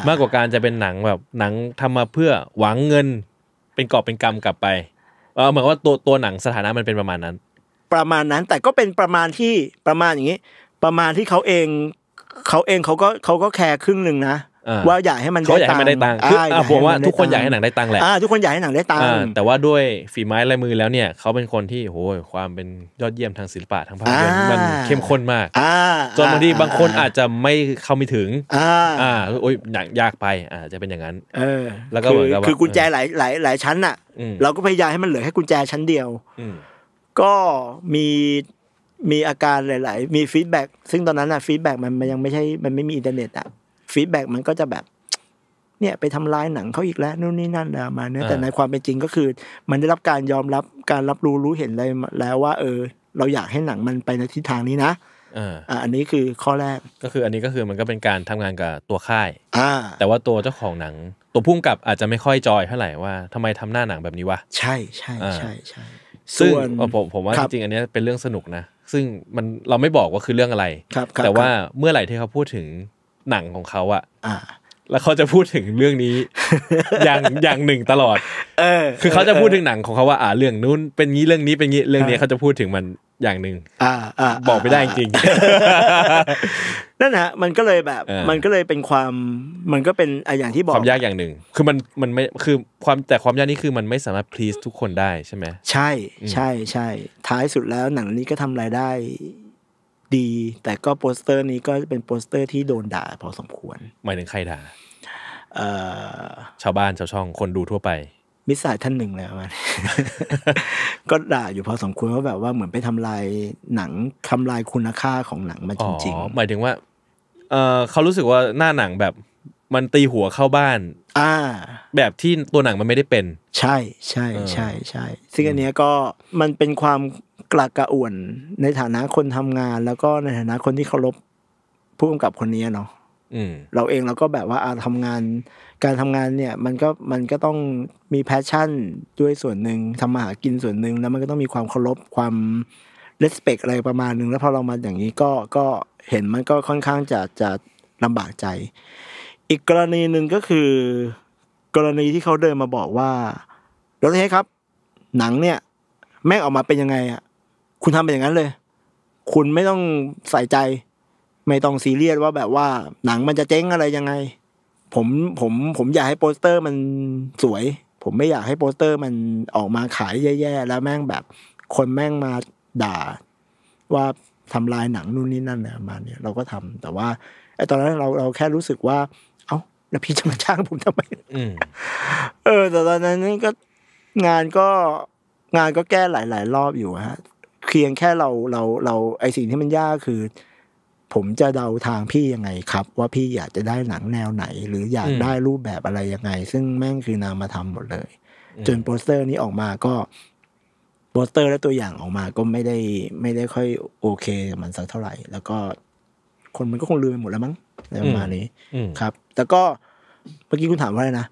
มากกว่าการจะเป็นหนังแบบหนังทำมาเพื่อหวังเงิน เป็นกอบเป็นกรรมกลับไปเเหมือนว่าตัวตัวหนังสถานะมันเป็นประมาณนั้น ประมาณนั้นแต่ก็เป็นประมาณที่ประมาณอย่างนี้ ประมาณที่เขาเองเขาเองเขาก็เขาก็แคร์ครึ่งหนึ่งนะว่าอยากให้มันเขาอยากให้มันได้ตังค์คือผมว่าทุกคนอยากให้หนังได้ตังค์แหละทุกคนอยากให้หนังได้ตังค์แต่ว่าด้วยฝีไม้ลายมือแล้วเนี่ยเขาเป็นคนที่โหยความเป็นยอดเยี่ยมทางศิลปะทางภาพยนตร์มันเข้มข้นมากจนบางทีบางคนอาจจะไม่เข้าไม่ถึงอ่าโอ้ยหนังยากไปอาจจะเป็นอย่างนั้นแล้วก็เหมือนกับคือกุญแจหลายหลายหลายชั้นอ่ะ เราก็พยายามให้มันเหลือแค่กุญแจชั้นเดียวก็มีมีอาการหลาย ๆ มีฟีดแบ็กซึ่งตอนนั้นอะฟีดแบ็กมันยังไม่ใช่มันไม่มีอินเทอร์เน็ตอะฟีดแบ็กมันก็จะแบบเนี่ยไปทำลายหนังเขาอีกแล้วนู่นนี่นั่นมาเนี่ยแต่ในความเป็นจริงก็คือ มันได้รับการยอมรับการรับรู้รู้เห็นเลยแล้วว่า เออ เราอยากให้หนังมันไปในทิศทางนี้นะอ่าอันนี้คือข้อแรก ก็คืออันนี้ก็คือมันก็เป็นการทำงานกับตัวค่ายอ่าแต่ว่าตัวเจ้าของหนังตัวพุ่งกับอาจจะไม่ค่อยจอยเท่าไหร่ว่าทำไมทำหน้าหนังแบบนี้วะใช่ใช่ใช่ใช่ซึ่งผมผมว่าจริงๆอันนี้เป็นเรื่องสนุกนะ ซึ่งมันเราไม่บอกว่าคือเรื่องอะไรแต่ว่าเมื่อไหร่ที่เขาพูดถึงหนังของเขาอะแล้วเขาจะพูดถึงเรื่องนี้ อย่างอย่างหนึ่งตลอด เออคือเขาจะพูดถึงหนังของเขาว่าอ่า เรื่องนู้นเป็นงี้เรื่องนี้เป็นงี้เรื่องนี้เขาจะพูดถึงมันอย่างหนึ่งอ่าอ่าบอกไม่ได้จริงนั่นฮะมันก็เลยแบบมันก็เลยเป็นความมันก็เป็นอย่างที่บอกความยากอย่างหนึ่ง คือมันมันไม่คือความแต่ความยากนี้คือมันไม่สามารถพลีสทุกคนได้ใช่ไหมใช่ ใช่ใช่ ท้ายสุดแล้ว หนังนี้ก็ทำรายได้ดี แต่ก็โปสเตอร์นี้ก็เป็นโปสเตอร์ที่โดนด่าพอสมควร หมายถึงใครด่าชาวบ้านชาวช่องคนดูทั่วไปมิสายท่านหนึ่งเลยมันก็ด่าอยู่พอสมควร ว่าแบบว่าเหมือนไปทำลายหนังทำลายคุณค่าของหนังมาจริงๆหมายถึงว่าเออเขารู้สึกว่าหน้าหนังแบบมันตีหัวเข้าบ้านอ่าแบบที่ตัวหนังมันไม่ได้เป็น ใช่ใช่ใช่ใช่ซึ่งอันเนี้ยก็มันเป็นความกระกระอ่วนในฐานะคนทำงาน แล้วก็ในฐานะคนที่เคารพผู้กำกับคนนี้เนาะเราเองเราก็แบบว่าอาทำงานการทำงานเนี่ย มันก็มันก็ต้องมีแพชชั่นด้วยส่วนหนึ่งทำมาหากินส่วนหนึ่งแล้วมันก็ต้องมีความเคารพความเลสเปกอะไรประมาณหนึ่งแล้วพอเรามาอย่างนี้ก็ก็เห็นมันก็ค่อนข้างจะจะลำบากใจ อีกกรณีหนึ่งก็คือ กรณีที่เขาเดินมาบอกว่าเราเทครับ หนังเนี่ย แม่งออกมาเป็นยังไงอะคุณทำไปอย่างนั้นเลย คุณไม่ต้องใส่ใจ ไม่ต้องซีเรียสว่าแบบว่า หนังมันจะเจ๊งอะไรยังไง ผม ผม ผมอยากให้โปสเตอร์มันสวย ผมไม่อยากให้โปสเตอร์มันออกมาขายแย่ ๆ แล้วแม่งแบบคนแม่งมาด่า ว่าทำลายหนังนู่นนี่นั่นอะมาเนี่ยเราก็ทำ แต่ว่าไอ้ตอนนั้นเราเราแค่รู้สึกว่า เอ้าแล้วพี่จะมาจ้าง ผมทำไมเออแต่ตอน นั้นก็งานก็งานก็แก้หลายๆรอบอยู่ฮะเพียงแค่เราเราเราไอสิ่งที่มันยากคือ ผมจะเดาทางพี่ยังไงครับ ว่าพี่อยากจะได้หนังแนวไหน หรืออยากได้รูปแบบอะไรยังไง ซึ่งแม่งคือนามาทำหมดเลย จนโปสเตอร์นี้ออกมาก็โปสเตอร์ และตัวอย่างออกมาก็ไม่ได้ไม่ได้ค่อย โอเคมันสักเท่าไหร่ แล้วก็คนมันก็คงลืมไปหมดแล้วมั้งในประมาณนี้ครับ แต่ก็เมื่อกี้คุณถามว่าอะไรนะ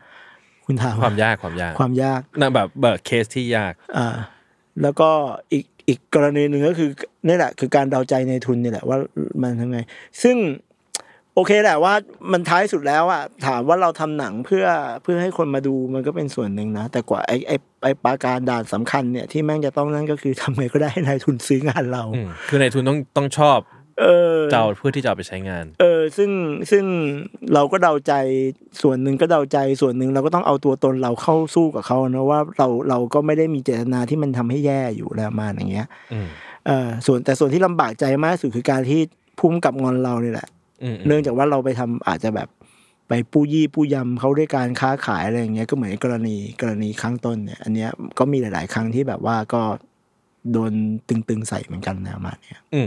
คุณถามความยากความยาก ความยากนะแบบเบิ์เคสที่ยากอ่าแล้วก็อีกอีกกรณีหนึ่งก็คือนี่แหละคือการเดาใจในทุนนี่แหละว่ามันทำไง ซึ่งโอเคแหละว่ามันท้ายสุดแล้วอะถามว่าเราทำหนังเพื่อเพื่อให้คนมาดูมันก็เป็นส่วนหนึ่งนะ แต่กว่าไอ้ไอ้ไอ้ปาการด่านสำคัญเนี่ยที่แม่งจะต้องนั่นก็คือทำไงก็ได้ในทุนซื้องานเรา คือในทุนต้องต้องชอบเออจะเอาเพื่อที่จะเอาไปใช้งาน เออซึ่งซึ่งเราก็เดาใจส่วนหนึ่งก็เดาใจส่วนหนึ่งเราก็ต้องเอาตัวตนเราเข้าสู้กับเขานะว่าเราเราก็ไม่ได้มีเจตนาที่มันทำให้แย่อยู่แล้วมาอย่างเงี้ยเออส่วนแต่ส่วนที่ลำบากใจมากสุดคือการที่พุ่มกับงอนเราเนี่ยแหละเนื่องจากว่าเราไปทำอาจจะแบบไปปู้ยี่ปู้ยำเขาด้วยการค้าขายอะไรอย่างเงี้ยก็เหมือนกรณีกรณีครั้งต้นเนี่ย อันเนี้ยก็มีหลายๆครั้งที่แบบว่าก็โดนตึงๆใส่เหมือนกันนะมาเนี่ยอื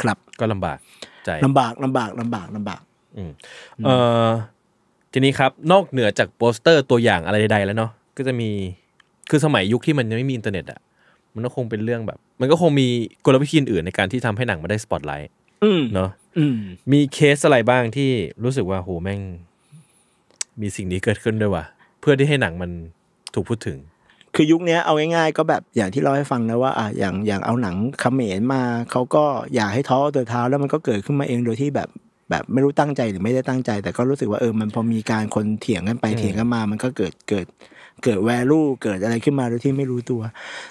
ครับก็ลำบากใจลำบากลำบากลำบากลำบากเออทีนี้ครับนอกเหนือจากโปสเตอร์ตัวอย่างอะไรใด ๆ แล้วเนาะก็จะมีคือสมัยยุคที่มันยังไม่มีอินเทอร์เน็ตอ่ะมันก็คงเป็นเรื่องแบบ มันก็คงมีกลวิธีอื่นในการที่ทำให้หนังมาได้สปอตไลท์เนาะมีเคสอะไรบ้างที่รู้สึกว่าโหแม่ง มีสิ่งนี้เกิดขึ้นด้วยวะเพื่อที่ให้หนังมันถูกพูดถึงคือยุคนี้เอาง่ายๆ ก็แบบอย่างที่เราให้ฟังนะว่าอ่ะอย่างอย่างเอาหนังเขมรมาเขาก็อยากให้ท้อเตัวเท้า แล้วมันก็เกิดขึ้นมาเองโดยที่แบบแบบไม่รู้ตั้งใจหรือไม่ได้ตั้งใจ แต่ก็รู้สึกว่าเออมันพอมีการคนเถียงกันไปเถียงกันมา มันก็เกิดเกิดเกิดแวลูเกิดอะไรขึ้นมาโดยที่ไม่รู้ตัว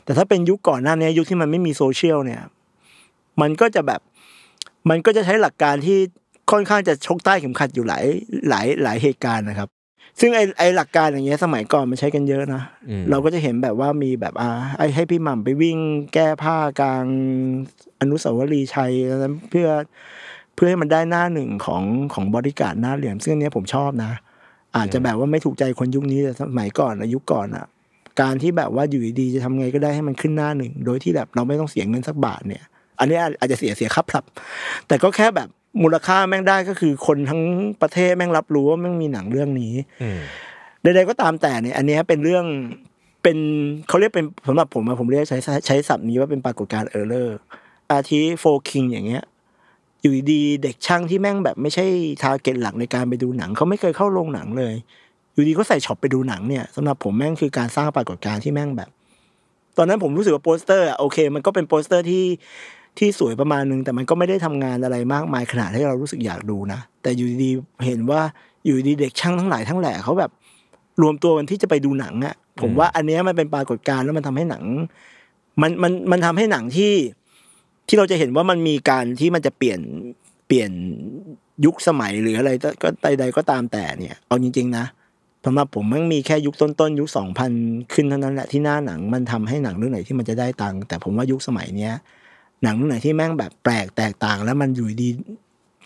แต่ถ้าเป็นยุคก่อนหน้านี้ยุคที่มันไม่มีโซเชียลเนี่ยมันก็จะแบบมันก็จะใช้หลักการที่ค่อนข้างจะชกใต้เข็มขัดอยู่หลายหลายหลายเหตุการณ์นะครับซึ่งไอ้ไอหลักการอย่างเงี้ยสมัยก่อนมันใช้กันเยอะนะ เราก็จะเห็นแบบว่ามีแบบอ่าไอ้ให้พี่หม่ำไปวิ่ง แก้ผ้ากลางอนุสาวรีย์ชัยนั้นเพื่อเพื่อให้มันได้หน้าหนึ่งของของบริการหน้าเหลี่ยมซึ่งเนี้ยผมชอบนะ อาจจะแบบว่าไม่ถูกใจคนยุคนี้แต่สมัยก่อนอายุก่อนอ่ะการที่แบบว่าอยู่ดีจะทำไงก็ได้ให้มันขึ้นหน้าหนึ่งโดยที่แบบเราไม่ต้องเสียเงินสักบาทเนี่ย อันนี้อาจจะเสียเสียครับครับ แต่ก็แค่แบบมูลค่าแม่งได้ก็คือคนทั้งประเทศแม่งรับรู้ว่าแม่งมีหนังเรื่องนี้ใดๆก็ตามแต่เนี่ย อันนี้เป็นเรื่องเป็นเขาเรียกเป็นสำหรับผมผมเรียกใช้ใช้ศัพท์นี้ว่าเป็นปรากฏการณ์เออร์เลอร์อาทิโฟคิงอย่างเงี้ยอยู่ดีเด็กช่างที่แม่งแบบ ไม่ใช่ทาร์เก็ตหลักในการไปดูหนังเขาไม่เคยเข้าโรงหนังเลยอยู่ดีก็ใส่ช็อปไปดูหนังเนี่ยสำหรับผมแม่งคือการสร้างปรากฏการณ์ที่แม่งแบบ ตอนนั้นผมรู้สึกว่าโปสเตอร์อ่ะโอเค มันก็เป็นโปสเตอร์ที่ที่สวยประมาณนึงแต่มันก็ไม่ได้ทำงานอะไรมากมายขนาดที่เรารู้สึกอยากดูนะ แต่อยู่ดีเห็นว่าอยู่ดีเด็กช่างทั้งหลายทั้งแหล่เขาแบบรวมตัวกันที่จะไปดูหนังอะ่ะ ผมว่าอันนี้มันเป็นปรากฏการณ์แล้วมันทำให้หนัง มันมันมันทำให้หนังที่ที่เราจะเห็นว่ามันมีการที่มันจะเปลี่ยนเปลี่ยนยุคสมัยหรืออะไรก็ใดๆก็ตามแต่เนี่ย เอาจริง ๆ นะสำหรับผมมันมีแค่ยุคต้นๆยุคสองพันขึ้นเท่านั้นแหละที่หน้าหนังมันทำให้หนังเรื่องไหนที่มันจะได้ตังค์แต่ผมว่ายุคสมัยเนี้ยหนังไหนที่แม่งแบบแปลกแตกต่างแล้วมันอยู่ดี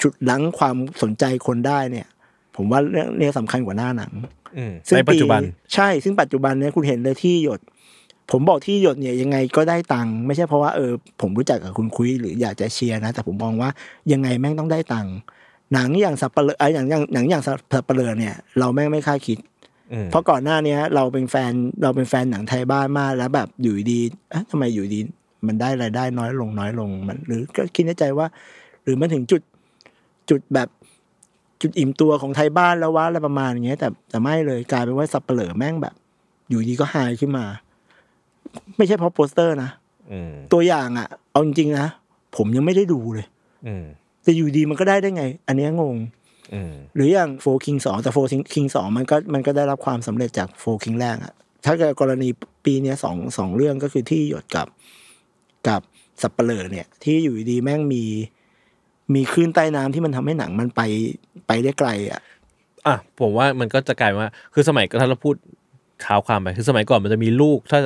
ชุดลังความสนใจคนได้เนี่ย ผมว่าเรื่องนี้สำคัญกว่าหน้าหนังอืในปัจจุบันใช่ซึ่งปัจจุบันเนี่ยคุณเห็นเลยที่หยด ผมบอกที่หยดเนี่ย ยังไงก็ได้ตังค์ไม่ใช่เพราะว่าเออ ผมรู้จักกับคุณคุยหรืออยากจะเชียร์นะ แต่ผมมองว่ายังไงแม่งต้องได้ตังค์หนังอย่างสับเปลือยอย่างอย่าง หนังอย่างสับเปลือยเนี่ย เราแม่งไม่คาดคิด เพราะก่อนหน้าเนี้ยเราเป็นแฟนเราเป็นแฟนหนังไทยบ้านมากแล้วแบบอยู่ดีทำไมอยู่ดีมันได้รายได้น้อยลงน้อยลงมัน หรือก็คิดในใจว่า หรือมันถึงจุดจุดแบบ จุดอิ่มตัวของไทยบ้านแล้ววะอะไรประมาณอย่างเงี้ยแต่แต่ไม่เลยกลายเป็นว่าสับเปลือแม่งแบบ อยู่ดีก็หายขึ้นมา ไม่ใช่เพราะโปสเตอร์ นะตัวอย่างอ่ะเอาจริงๆนะผมยังไม่ได้ดูเลยแต่อยู่ดีมันก็ได้ได้ไงอันนี้งงหรืออย่างโฟคิงสองแต่โฟคิงสองมันก็มันก็ได้รับความสำเร็จจากโฟคิงแรกอะถ้าเกิดกรณีปีนี้สองสองเรื่องก็คือที่หยดกับกับสับเปลือเนี่ย ที่อยู่ดีแม่งมี มีคลื่นใต้น้ำที่มันทำให้หนัง มันไปไปได้ไกลอ่ะอ่ะผมว่ามันก็จะกลายว่าคือสมัยก็ถ้าเราพูดข่าวความไปคือสมัยก่อนมันจะมีลูก ถ้า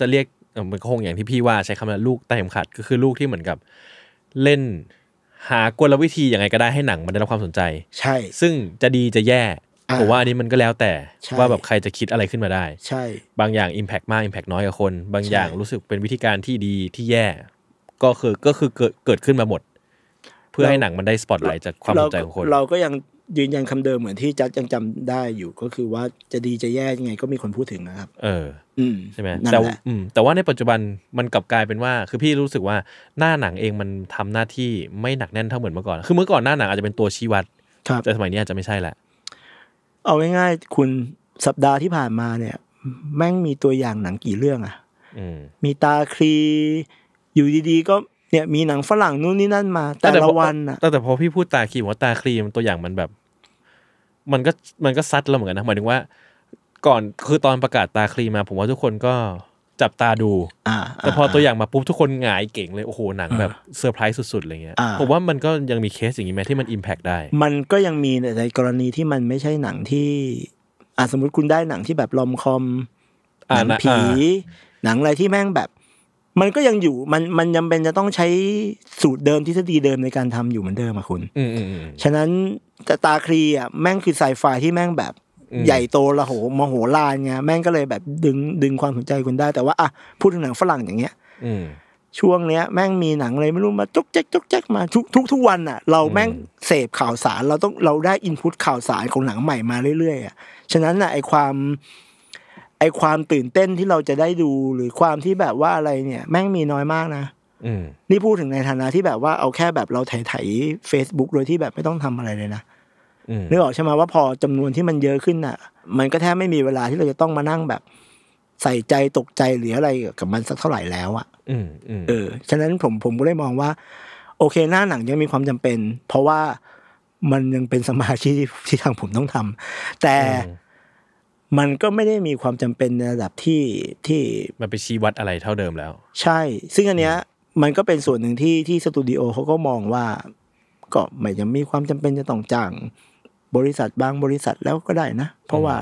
จะเรียกมันก็คงอย่างที่พี่ว่าใช้คำว่าลูกใต้เข็มขัดก็คือลูกที่เหมือนกับ เล่น หากลวิธียังไงก็ได้ให้หนังมันได้รับความสนใจ ใช่ ซึ่งจะดีจะแย่ผมว่าอันนี้มันก็แล้วแต่ว่าแบบใครจะคิดอะไรขึ้นมาได้ ใช่ บางอย่าง Impact มาก Impact น้อยกับคน บางอย่างรู้สึกเป็นวิธีการที่ดีที่แย่ ก็คือก็คือเกิดเกิดขึ้นมาหมด เพื่อให้หนังมันได้สปอตไลท์จากความสนใจของคน เราก็ยังยืนยันคำเดิมเหมือนที่จัดยังจำได้อยู่ ก็คือว่าจะดีจะแย่ ยังไงก็มีคนพูดถึงนะครับ เอออืใช่ไหมแต่อืแต่ว่าในปัจจุบันมันกลับกลายเป็นว่าคือพี่รู้สึกว่าหน้าหนังเองมันทำหน้าที่ไม่หนักแน่นเท่าเหมือนเมื่อก่อน คือเมื่อก่อนหน้าหนังอาจจะเป็นตัวชี้วัดแต่สมัยนี้อาจจะไม่ใช่แหละเอาง่ายๆ คุณสัปดาห์ที่ผ่านมาเนี่ย แม่งมีตัวอย่างหนังกี่เรื่องอะมีตาครี อยู่ดีๆก็เนี่ย มีหนังฝรั่งนู่นนี่นั่นมาแต่ละวันอะแต่แต่พอพี่พูดตาครีว่าตาครีมันตัวอย่างมันแบบ มันก็มันก็ซัดเราเหมือนกันนะหมายถึงว่า ก่อนคือตอนประกาศตาครีมา ผมว่าทุกคนก็จับตาดู แต่พอตัวอย่างมาปุ๊บทุกคนหงายเก่งเลยโอ้โห หนังแบบเซอร์ไพรส์สุดๆอะไรเงี้ยผมว่ามันก็ยังมีเคสอย่างนี้ไหมที่มันอิมแพกได้ มันก็ยังมีในกรณีที่มันไม่ใช่หนังที่อ่สมมติคุณได้หนังที่แบบลอมคอมหนังผี หนังอะไรที่แม่งแบบ มันก็ยังอยู่มันมันยังเป็นจะต้องใช้สูตรเดิมทฤษฎีเดิมในการทำอยู่เหมือนเดิมอะคุณฉะนั้นตาครีอะแม่งคือไซไฟที่แม่งแบบใหญ่โตละโหมโหลานไงแม่งก็เลยแบบดึงดึงความสนใจคุณได้แต่ว่า อ่ะ พูดถึงหนังฝรั่งอย่างเงี้ยช่วงเนี้ย แม่งมีหนังอะไรไม่รู้มาจุกแจ๊กจุกแจ๊กมา ทุกทุกทุกวันอ่ะเราแม่งเสพข่าวสารเราต้องเราได้อินพุตข่าวสารของหนังใหม่มาเรื่อยๆอ่ะฉะนั้นอ่ะไอความ ไอความตื่นเต้นที่เราจะได้ดูหรือความที่แบบว่าอะไรเนี่ยแม่งมีน้อยมากนะนี่พูดถึงในฐานะที่แบบว่าเอาแค่แบบเราไถ่ไถ่ยเฟซบุ๊กโดยที่แบบไม่ต้องทำอะไรเลยนะนึกออกใช่ไหมว่าพอจำนวนที่มันเยอะขึ้นอ่ะ มันก็แทบไม่มีเวลาที่เราจะต้องมานั่งแบบใส่ใจตกใจหรืออะไรกับมันสักเท่าไหร่แล้วอ่ะเออ ฉะนั้นผมผมก็เลยมองว่า โอเคหน้าหนังยังมีความจำเป็น เพราะว่ามันยังเป็นสมาชิกที่ทางผมต้องทำ แต่มันก็ไม่ได้มีความจำเป็นในระดับที่ที่มันไปชี้วัดอะไรเท่าเดิมแล้ว ใช่ ซึ่งอันเนี้ย มันก็เป็นส่วนหนึ่งที่ที่สตูดิโอเขาก็มองว่าก็ไม่ยังมีความจำเป็นจะต้องจ้างบริษัทบางบริษัทแล้วก็ได้นะ เพราะว่า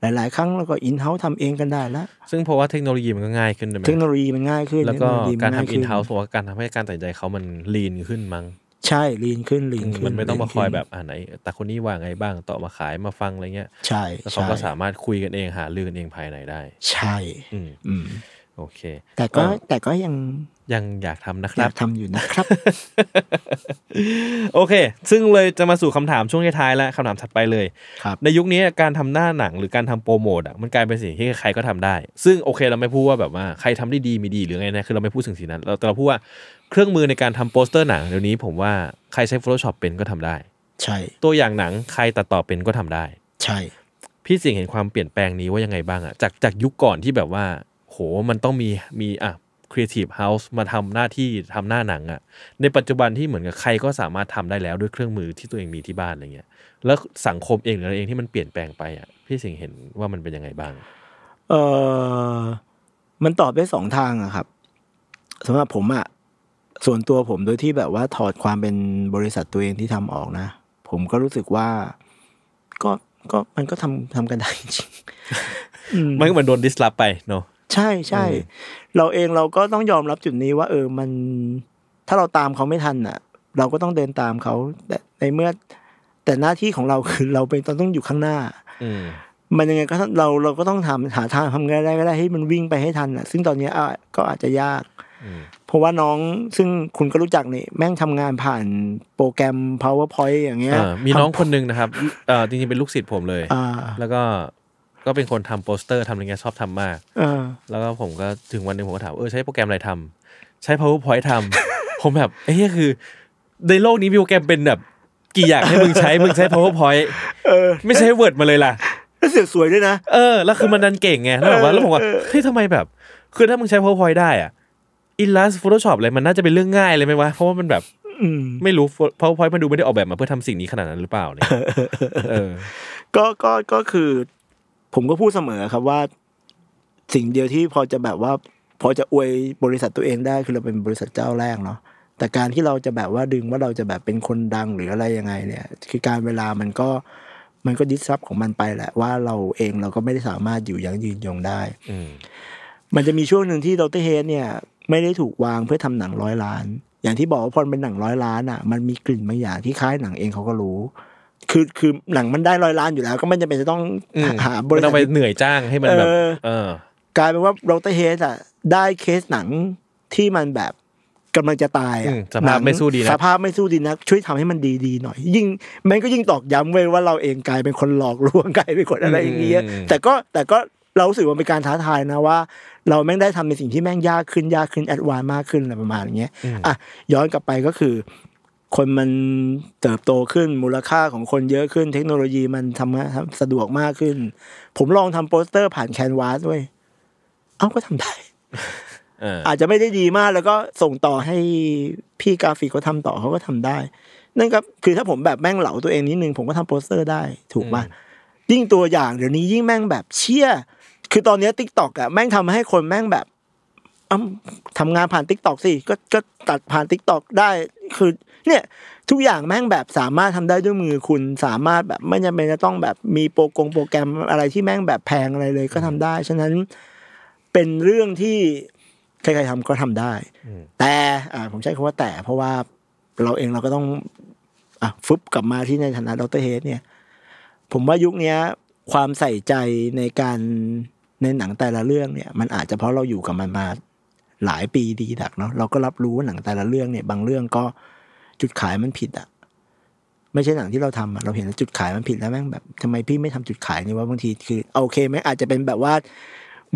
หลาย ๆ ครั้งแล้วก็อินเฮ้าทำเองกันได้แล้ว ซึ่งเพราะว่าเทคโนโลยีมันก็ง่ายขึ้น เทคโนโลยีมันง่ายขึ้นแล้วก็การทำอินเฮ้าเพราะการทำให้การตัดใจเขามันลีนขึ้นมั้งใช่ลีนขึ้นลีนขึ้นมันไม่ต้องมาคอยแบบอ่าไหน แต่คนนี้ว่าไงบ้างต่อมาขายมาฟังอะไรเงี้ยใช่แล้วเขาก็สามารถคุยกันเองหาลือกันเองภายในได้ ใช่อืมโอเคแต่ก็แต่ก็ยังยังอยากทำนะครับอยากทำอยู่นะครับโอเค ซึ่งเลยจะมาสู่คำถามช่วงท้ายแล้วคำถามถัดไปเลยในยุคนี้การทำหน้าหนังหรือการทำโปรโมทอ่ะมันกลายเป็นสิ่งที่ใครก็ทำได้ ซึ่งโอเคเราไม่พูดว่าแบบว่าใครทำได้ดีมีดี หรือไงนะคือเราไม่พูดถึงสิ่งนั้น เราแต่เราพูดว่าเครื่องมือในการทำโปสเตอร์หนังเดี๋ยวนี้ผมว่าใครใช้ Photoshop เป็นก็ทำได้ ใช่ ตัวอย่างหนังใครตัดต่อเป็นก็ทำได้ ใช่ พี่สิงเห็นความเปลี่ยนแปลงนี้ว่ายังไงบ้างอะจากจากยุคก่อนที่แบบว่าโหมันต้องมีมีอ่ะครีเอทีฟเฮาส์มาทำหน้าที่ทำหน้าหนังอะ่ะในปัจจุบันที่เหมือนกับใครก็สามารถทำได้แล้วด้วยเครื่องมือที่ตัวเองมีที่บ้านอะไรเงี้ย แล้วสังคมเองหรืออะไรเองที่มันเปลี่ยนแปลงไปอะ่ะพี่สิงห์เห็นว่ามันเป็นยังไงบ้างเออมันตอบได้สองทางอะครับ สำหรับผมอะ่ะส่วนตัวผมโดยที่แบบว่าถอดความเป็นบริษัทตัวเองที่ทำออกนะ ผมก็รู้สึกว่า ก็ก็มันก็ทำทำกันได้จริงมันก็เหมือนโดนดิสลอฟไปเนาะใช่ใช่เราเองเราก็ต้องยอมรับจุดนี้ว่าเออมันถ้าเราตามเขาไม่ทันอ่ะ เราก็ต้องเดินตามเขาแต่ในเมื่อ แต่หน้าที่ของเราคือเราเป็นต้องอยู่ข้างหน้าอมันยังไงก็เราเราก็ต้องทำหาทางทำไงได้ก็ได้ให้ มันวิ่งไปให้ทันอ่ะ ซึ่งตอนนี้ก็อาจจะยากเพราะว่าน้องซึ่งคุณก็รู้จักนี่แม่งทำงานผ่านโปรแกรม PowerPoint อย่างเงี้ยมีน้องคนนึงนะครับจริง ๆ เป็นลูกศิษย์ผมเลยแล้วก็ก็เป็นคนทำโปสเตอร์ทำอะไรเงี้ยชอบทำมากแล้วก็ผมก็ถึงวันหนึ่งผมก็ถามเออใช้โปรแกรมอะไรทำใช้ powerpoint ทำผมแบบไอ้เนี่ยคือในโลกนี้มีโปรแกรมเป็นแบบ กี่อย่างให้มึงใช้มึงใช้ powerpoint ไม่ใช้ word มาเลยล่ะเสียสวยด้วยนะ เออแล้วคือมันดันเก่งไงแล้วแบบว่าแล้วผมว่าเฮ้ยทำไมแบบ คือถ้ามึงใช้ powerpoint ได้อ่ะอินลัสโฟโต้ช็อปอะไรมันน่าจะเป็นเรื่องง่ายเลยไหมวะเพราะว่ามันแบบไม่รู้ powerpoint มันดูไม่ได้ออกแบบมาเพื่อทำสิ่งนี้ขนาดนั้นหรือเปล่าเนี่ยก็ก็ก็คือผมก็พูดเสมอครับว่าสิ่งเดียวที่พอจะแบบว่า พอจะอวยบริษัทตัวเองได้คือเราเป็นบริษัทเจ้าแรกเนาะแต่การที่เราจะแบบว่าดึงว่าเราจะแบบเป็นคนดังหรืออะไรยังไง เนี่ย คือการเวลามันก็มันก็ดิสซับของมันไปแหละว่าเราเองเราก็ไม่ได้สามารถอยู่ยั้งยืนยงได้มันจะมีช่วงหนึ่งที่ดรเฮดเนี่ย ไม่ได้ถูกวางเพื่อทำหนังร้อยล้าน อย่างที่บอกว่าพอเป็นหนังร้อยล้านอ่ะมันมีกลิ่นบางอย่างที่คล้ายหนังเองเขาก็รู้คือคือหนังมันได้ร้อยล้านอยู่แล้ว ก็ไม่จำเป็นจะต้องหาบริษัทต้องไปเหนื่อยจ้างให้มันแบบกลายเป็นว่าโรเตเฮสอ่ะได้เคสหนังที่มันแบบกำลังจะตายอ่ะสภาพไม่สู้ดีนะสภาพไม่สู้ดีนะช่วยทำให้มันดีดีหน่อย ยิ่งมันก็ยิ่งตอกย้ำเว้ยว่าเราเองกลายเป็นคนหลอกลวงกลายเป็นคนอะไรอย่างเงี้ยแต่ก็แต่ก็เราสึกว่าเป็นการท้าทายนะว่า เราแม่งได้ทำในสิ่งที่แม่งยากขึ้นยากขึ้นแอดวานมากขึ้นอะไรประมาณอย่างเงี้ยอ่ะย้อนกลับไปก็คือคนมันเติบโตขึ้นมูลค่าของคนเยอะขึ้น เทคโนโลยีมันทำสะดวกมากขึ้น ผมลองทำโปสเตอร์ผ่านแคนวาสด้วย เอ้า ก็ทำได้อาจจะไม่ได้ดีมาก แล้วก็ส่งต่อให้พี่กราฟิกเขาทำต่อเขาก็ทำได้ นั่นก็คือถ้าผมแบบแม่งเหลาตัวเองนิดนึง ผมก็ทำโปสเตอร์ได้ ถูกป่ะยิ่งตัวอย่าง เดี๋ยวนี้ยิ่งแม่งแบบเชี่ยคือตอนนี้ติ๊กต็อกอะแม่งทำให้คนแม่งแบบอ้ำทำงานผ่านติ๊กต็อกสิก็ก็ตัดผ่านติ๊กต็อกได้คือเนี่ยทุกอย่างแม่งแบบสามารถทำได้ด้วยมือคุณสามารถแบบไม่จำเป็นจะต้องแบบมีโปรกงโปรแกรมอะไรที่แม่งแบบแพงอะไรเลยก็ทำได้ ฉะนั้นเป็นเรื่องที่ใครๆทำก็ทำได้แต่ผมใช้คำว่าแต่ เพราะว่าเราเองเราก็ต้องอฟึบกลับมาที่ในฐานะดรเฮดเนี่ย ผมว่ายุคนี้ความใส่ใจในการในหนังแต่ละเรื่องเนี่ย มันอาจจะเพราะเราอยู่กับมันมาหลายปีดีดักเนาะเราก็รับรู้ว่าหนังแต่ละเรื่องเนี่ย บางเรื่องก็จุดขายมันผิดอะไม่ใช่หนังที่เราทำอะเราเห็นวจุดขายมันผิดแล้วแม่งแบบทำไมพี่ไม่ทำจุดขายนี่ว่าบางทีคือ โอเคไหมอาจจะเป็นแบบว่า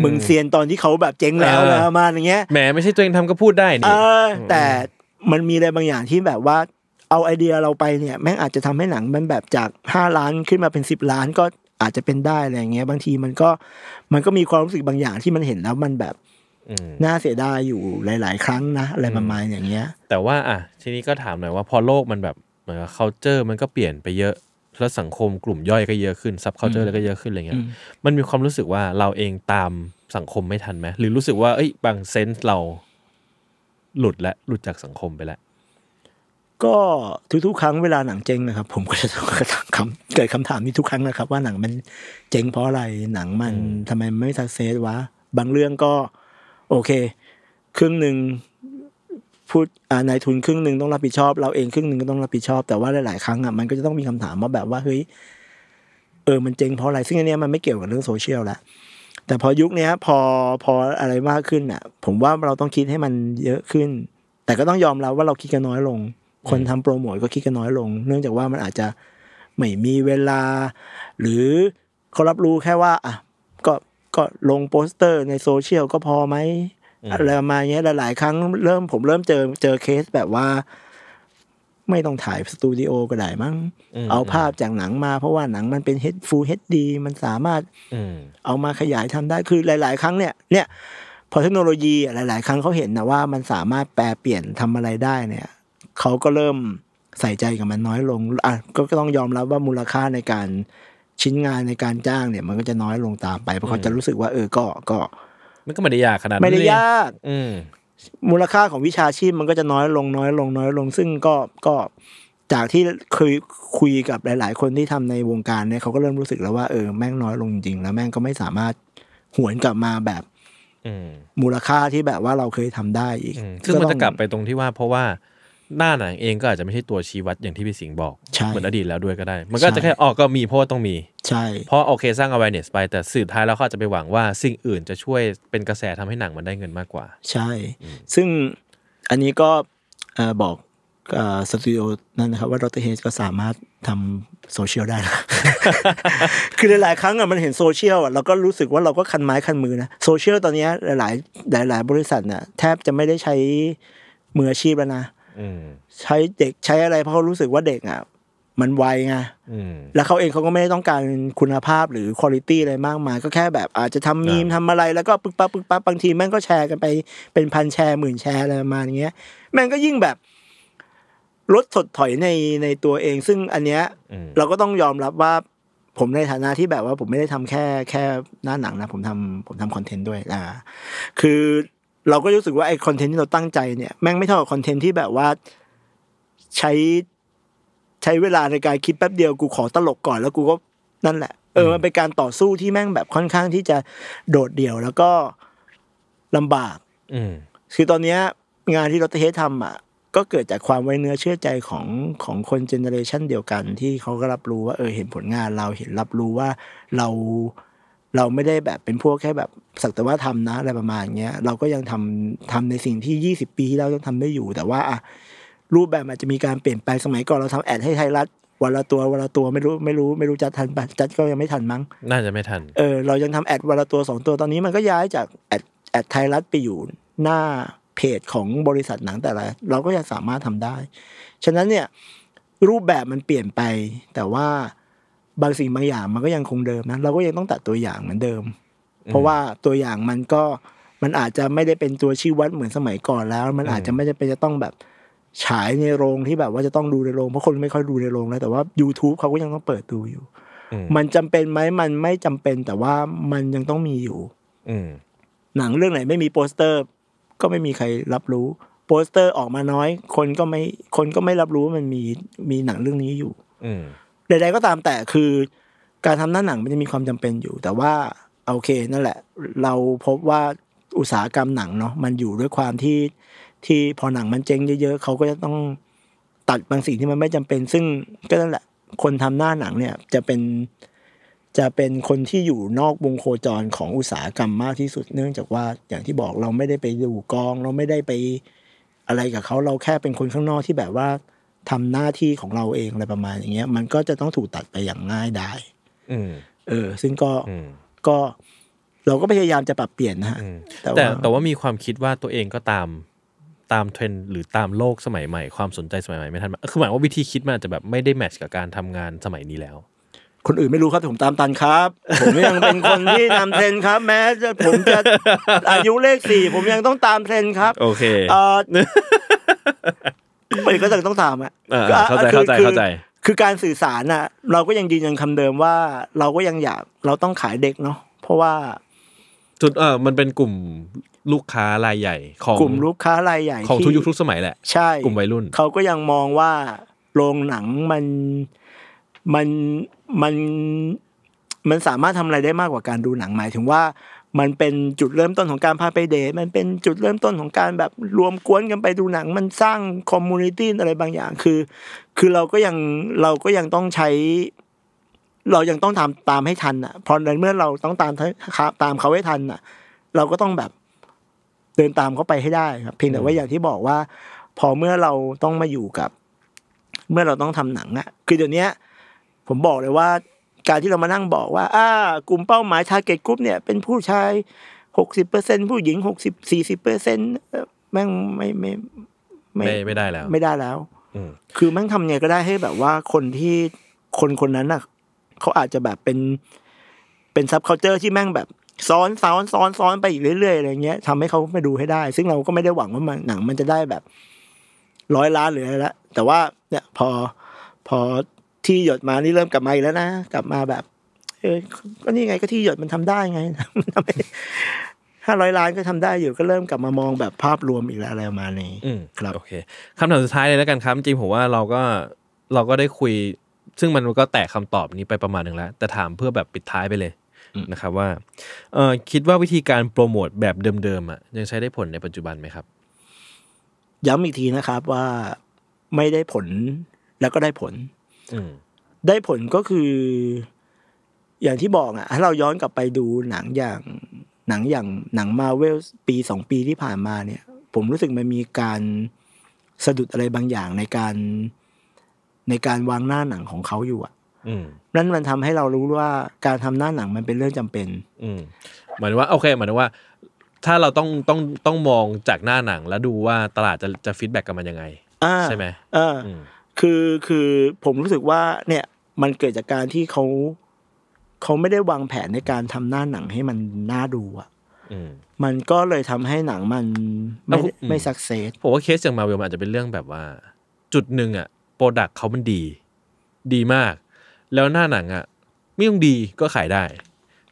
มึงเซียนตอนที่เขาแบบเจ๊งแล้วแล้วมาอย่างเงี้ยแหมไม่ใช่ตัวเองทำก็พูดได้นี่แต่มันมีอะไรบางอย่างที่แบบว่า เอาไอเดียเราไปเนี่ยแม่งอาจจะทำให้หนังมันแบบจากห้าล้านขึ้นมาเป็นสิบล้านก็อาจจะเป็นได้อะไรเงี้ย บางทีมันก็มันก็มีความรู้สึกบางอย่างที่มันเห็นแล้วมันแบบน่าเสียดายอยู่หลาย ๆ ครั้งนะ อะไรประมาณอย่างเงี้ย แต่ว่าอ่ะทีนี้ก็ถามหน่อยว่าพอโลกมันแบบเหมือนเคาเจอร์มันก็เปลี่ยนไปเยอะแล้วสังคมกลุ่มย่อยก็เยอะขึ้นซับเคาเจอร์ก็เยอะขึ้นอะไรเงี้ยมันมีความรู้สึกว่าเราเองตามสังคมไม่ทันไหมหรือรู้สึกว่าเอ้ย บางเซนส์เราหลุดและหลุดจากสังคมไปแล้วก็ทุกๆครั้งเวลาหนังเจ๊งนะครับ ผมก็จะเกิดคำถามนี้ทุกครั้งนะครับ ว่าหนังมันเจ๊งเพราะอะไรหนังมันทำไมไม่ทักเซสวะบางเรื่องก็โอเค ครึ่งหนึ่งพูดนายทุนครึ่งหนึ่งต้องรับผิดชอบ เราเองครึ่งหนึ่งก็ต้องรับผิดชอบแต่ว่าหลาย ๆ ครั้งอ่ะมันก็จะต้องมีคำถามว่าแบบว่าเฮ้ยเออมันเจ๊งเพราะอะไร ซึ่งอันนี้มันไม่เกี่ยวกับเรื่องโซเชียลละแต่พอยุคนี้พอพออะไรมากขึ้นอ่ะ ผมว่าเราต้องคิดให้มันเยอะขึ้น แต่ก็ต้องยอมรับว่าเราคิดกันน้อยลง คนทำโปรโมทก็คิดกันน้อยลง เนื่องจากว่ามันอาจจะไม่มีเวลาหรือเขารับรู้แค่ว่าอ่ะก็ลงโปสเตอร์ในโซเชียลก็พอไหมอะไรมาเงี้ยหลาย ๆ ครั้งเริ่มผมเริ่มเจอเจอเคสแบบว่า ไม่ต้องถ่ายสตูดิโอก็ได้มั้ง เอาภาพจากหนังมาเพราะว่าหนังมันเป็นเฮดฟูลเฮดดีมันสามารถเอามาขยายทำได้ คือหลาย ๆ ครั้งเนี่ยเนี่ย พอเทคโนโลยีหลาย ๆ ครั้งเขาเห็นนะว่ามันสามารถแปลเปลี่ยนทำอะไรได้เนี่ยเขาก็เริ่มใส่ใจกับมันน้อยลง อ่ะก็ต้องยอมรับว่ามูลค่าในการชิ้นงานในการจ้างเนี่ยมันก็จะน้อยลงตามไปเพราะเขาจะรู้สึกว่าเออก็ก็มันก็ไม่ได้ยากขนาดไม่ได้ยากอืมูลค่าของวิชาชีพมันก็จะน้อยลงน้อยลงน้อยลงซึ่งก็ก็ จากที่เคยคุยกับหลาย ๆ คนที่ทำในวงการเนี่ยเขาก็เริ่มรู้สึกแล้วว่าเออแม่งน้อยลงจริงแล้วแม่งก็ไม่สามารถหวนกลับมาแบบมูลค่าที่แบบว่าเราเคยทำได้อีก ซึ่งมันจะกลับไปตรงที่ว่าเพราะว่าหน้าหนังเองก็อาจจะไม่ใช่ตัวชี้วัดอย่างที่พี่สิงห์บอก เหมือนอดีตแล้วด้วยก็ได้ มันก็จะแค่ออกก็มีเพราะว่าต้องมี ใช่เพราะโอเคสร้าง awareness ไป แต่สื่อท้ายแล้วก็อาจจะไปหวังว่า สิ่งอื่นจะช่วยเป็นกระแสทำให้หนังมันได้เงินมากกว่า ใช่ ซึ่งอันนี้ก็บอกสตูดิโอนั่นนะครับว่าโรเฮสก็สามารถทำโซเชียลได้ คือหลายๆครั้งอ่ะมันเห็นโซเชียลอ่ะเราก็รู้สึกว่าเราก็คันไม้คันมือนะโซเชียลตอนนี้หลายๆ หลาย ๆ บริษัทน่ะแทบจะไม่ได้ใช้มืออาชีพแล้วนะใช้เด็กใช้อะไรเพราะเขารู้สึกว่าเด็กอ่ะ มันไวไงแล้วเขาเองเขาก็ไม่ได้ต้องการคุณภาพหรือคุณลิตี้อะไรมากมาย ก็แค่แบบอาจจะทำมีมทำอะไร แล้วก็ปึ๊กปั๊บปึ๊กปั๊บบางทีแม่งก็แชร์กันไปเป็นพันแชร์หมื่นแชร์อะไรประมาณเงี้ย แม่งก็ยิ่งแบบลดถดถอยในในตัวเองซึ่งอันเนี้ยเราก็ต้องยอมรับว่า ผมในฐานะที่แบบว่าผมไม่ได้ทำแค่แค่หน้าหนังนะผมทำผมทำคอนเทนต์ด้วยอ่าคือเราก็รู้สึกว่า ไอคอนเทนต์ที่เราตั้งใจเนี่ย แม่งไม่เท่ากับคอนเทนต์ที่แบบว่าใช้ใช้เวลาในการคิดแป๊บเดียว กูขอตลกก่อนแล้วกูก็นั่นแหละ เออ มันเป็นการต่อสู้ที่แม่งแบบค่อนข้างที่จะโดดเดี่ยวแล้วก็ลำบาก อืคือตอนเนี้ยงานที่เราเทสทำอ่ะก็เกิดจากความไว้เนื้อเชื่อใจของของคนเจเนอเรชันเดียวกัน ที่เขาก็รับรู้ว่า เออ เห็นผลงานเราเห็นรับรู้ว่าเราเราไม่ได้แบบเป็นพวกแค่แบบศักแต่ว่าทำนะอะไรประมาณเงี้ย เราก็ยังทำทำในสิ่งที่ 20 ปีที่เราต้องทำได้อยู่ แต่ว่าอะรูปแบบอาจจะมีการเปลี่ยนไปสมัยก่อนเราทำแอดให้ไทยรัฐวันละตัววันละตัวไม่รู้ไม่รู้ ไม่รู้จัดทันปะจัดก็ยังไม่ทันมั้ง น่าจะไม่ทันเออเรายังทำแอดวันละตัวสองตัวตอนนี้มันก็ย้ายจากแอดแอดไทยรัฐไปอยู่ หน้าเพจของบริษัทหนังแต่ละ เราก็ยังสามารถทำได้ฉะนั้นเนี่ยรูปแบบมันเปลี่ยนไปแต่ว่าบางสิ่งบางอย่างมันก็ยังคงเดิมนะ เราก็ยังต้องตัดตัวอย่างเหมือนเดิม เพราะว่าตัวอย่างมันก็มันอาจจะไม่ได้เป็นตัวชี้วัดเหมือนสมัยก่อนแล้ว มันอาจจะไม่จำเป็นจะต้องแบบฉายในโรงที่แบบว่าจะต้องดูในโรงเพราะคนไม่ค่อยดูในโรงแล้วแต่ว่า YouTube เขาก็ยังต้องเปิดดูอยู่มันจำเป็นไหมมันไม่จำเป็นแต่ว่ามันยังต้องมีอยู่ อืหนังเรื่องไหน ไม่มีโปสเตอร์ก็ไม่มีใครรับรู้โปสเตอร์ออกมาน้อยคนก็ไม่คนก็ไม่รับรู้ว่ามันมีมีหนังเรื่องนี้อยู่อืใดๆก็ตามแต่คือการทำหน้าหนังมันจะมีความจำเป็นอยู่ แต่ว่าโอเคนั่นแหละ เราพบว่าอุตสาหกรรมหนังเนาะมันอยู่ด้วยความที่ที่พอหนังมันเจ๊งเยอะ ๆเขาก็จะต้องตัดบางสิ่งที่มันไม่จำเป็น ซึ่งก็นั่นแหละ คนทำหน้าหนังเนี่ยจะเป็นจะเป็นคนที่อยู่นอกวงโคจรของอุตสาหกรรมมากที่สุดเนื่องจากว่าอย่างที่บอกเราไม่ได้ไปดูกอง เราไม่ได้ไปอะไรกับเขาเราแค่เป็นคนข้างนอกที่แบบว่าทำหน้าที่ของเราเองอะไรประมาณอย่างเงี้ย มันก็จะต้องถูกตัดไปอย่างง่ายได้เออซึ่งก็ก็เราก็พยายามจะปรับเปลี่ยนนะฮะ แต่ แต่ว่ามีความคิดว่าตัวเองก็ตามตามเทรนหรือตามโลกสมัยใหม่ ความสนใจสมัยใหม่ไม่ทันคือหมายว่าวิธีคิดมันจะแบบไม่ได้แมทช์กับการทำงานสมัยนี้แล้ว คนอื่นไม่รู้ครับ ผมตามตันครับ ผมยังเป็นคนที่ตามเทรนครับ แม้จะผมจะอายุเลขสี่ผมยังต้องตามเทรนครับ โอเคมันก็จะต้องตามอ่ะเข้าใจเข้าใจเขาใจ คือการสื่อสารอ่ะเราก็ยังยืนยันคำเดิมว่า เราก็ยังอยากเราต้องขายเด็กเนาะเพราะว่า จุดเออมันเป็นกลุ่มลูกค้ารายใหญ่ของกลุ่มลูกค้ารายใหญ่ของทุกยุคทุกสมัยแหละใช่กลุ่มวัยรุ่นเขาก็ยังมองว่า โรงหนังมันมันมันมันสามารถทำอะไรได้มากกว่าการดูหนังหมายถึงว่ามันเป็นจุดเริ่มต้นของการพาไปเดทมันเป็นจุดเริ่มต้นของการแบบรวมกวนกันไปดูหนัง มันสร้างคอมมูนิตี้อะไรบางอย่าง คือ คือเราก็ยัง เราก็ยังต้องใช้ เรายังต้องตามตามให้ทันอ่ะพอในเมื่อเราต้องตาม ตามเขาให้ทันอ่ะ เราก็ต้องแบบ เดินตามเขาไปให้ได้ ครับ เพียงแต่ว่าอย่างที่บอกว่า พอเมื่อเราต้องมาอยู่กับ เมื่อเราต้องทำหนังอ่ะ คือเดี๋ยวนี้ผมบอกเลยว่าการที่เรามานั่งบอกว่า อ่า กลุ่มเป้าหมายทาร์เก็ตกลุ่มเนี่ยเป็นผู้ชายหกสิบเปอร์เซ็นผู้หญิงหกสิบสี่สิบเปอร์เซ็นแม่งไม่ไม่ไม่ไม่ได้แล้ว ไม่ได้แล้วคือแม่งทำไงก็ได้ให้แบบว่าคนที่คนคนนั้นน่ะเขาอาจจะแบบเป็น เป็นซับเคานเตอร์ที่แม่งแบบ ซ้อนซ้อนซ้อนซ้อนไปอีกเรื่อยๆอะไรเงี้ยทำให้เขามาดูให้ได้ ซึ่งเราก็ไม่ได้หวังว่ามันหนัง มันจะได้แบบร้อยล้านหรืออะไรละแต่ว่าเนี่ยพอพอที่หยดมานี่เริ่มกลับมาอีกแล้วนะกลับมาแบบ เออ ก็นี่ไงก็ที่หยดมันทำได้ไงห้าร้อยล้านก็ทำได้อยู่ก็เริ่มกลับมามองแบบภาพรวมอีกแล้วอะไรมาเนี้ครับโอเคคำถามสุดท้ายเลยแล้วกันครับ จริงผมว่าเราก็เราก็ได้คุย ซึ่งมันก็แตกคำตอบนี้ไปประมาณหนึ่งแล้วแต่ถามเพื่อแบบปิดท้ายไปเลยนะครับ ว่าเออคิดว่าวิธีการโปรโมทแบบเดิมๆอ่ะยังใช้ได้ผลในปัจจุบันไหมครับย้ำอีกทีนะครับ ว่าไม่ได้ผลแล้วก็ได้ผลได้ผลก็คืออย่างที่บอกอ่ะถ้าเราย้อนกลับไปดูหนังอย่าง หนังอย่างหนังมาเวลปีสองปีที่ผ่านมาเนี่ย ผมรู้สึกมันมีการสะดุดอะไรบางอย่างในการ ในการวางหน้าหนังของเขาอยู่อ่ะนั่นมันทำให้เรารู้ว่าการทำหน้าหนังมันเป็นเรื่องจำเป็น อืหมายว่าโอเคหมายว่าถ้าเราต้องต้องต้องมองจากหน้าหนังแล้วดูว่าตลาดจะจะฟีดแบ็กกับมันยังไงใช่ไหมเออคือคือผมรู้สึกว่าเนี่ยมันเกิดจากการที่เขาเขาไม่ได้วางแผนในการทำหน้าหนังให้มันน่าดูอ่ะมันก็เลยทำให้หนังมันไม่ไม่สักเซสผมว่าเคสอย่างมาเวลมันอาจจะเป็นเรื่องแบบว่า จุดหนึ่งอ่ะโปรดักเขามันดีดีมาก แล้วหน้าหนังอ่ะไม่ต้องดีก็ขายได้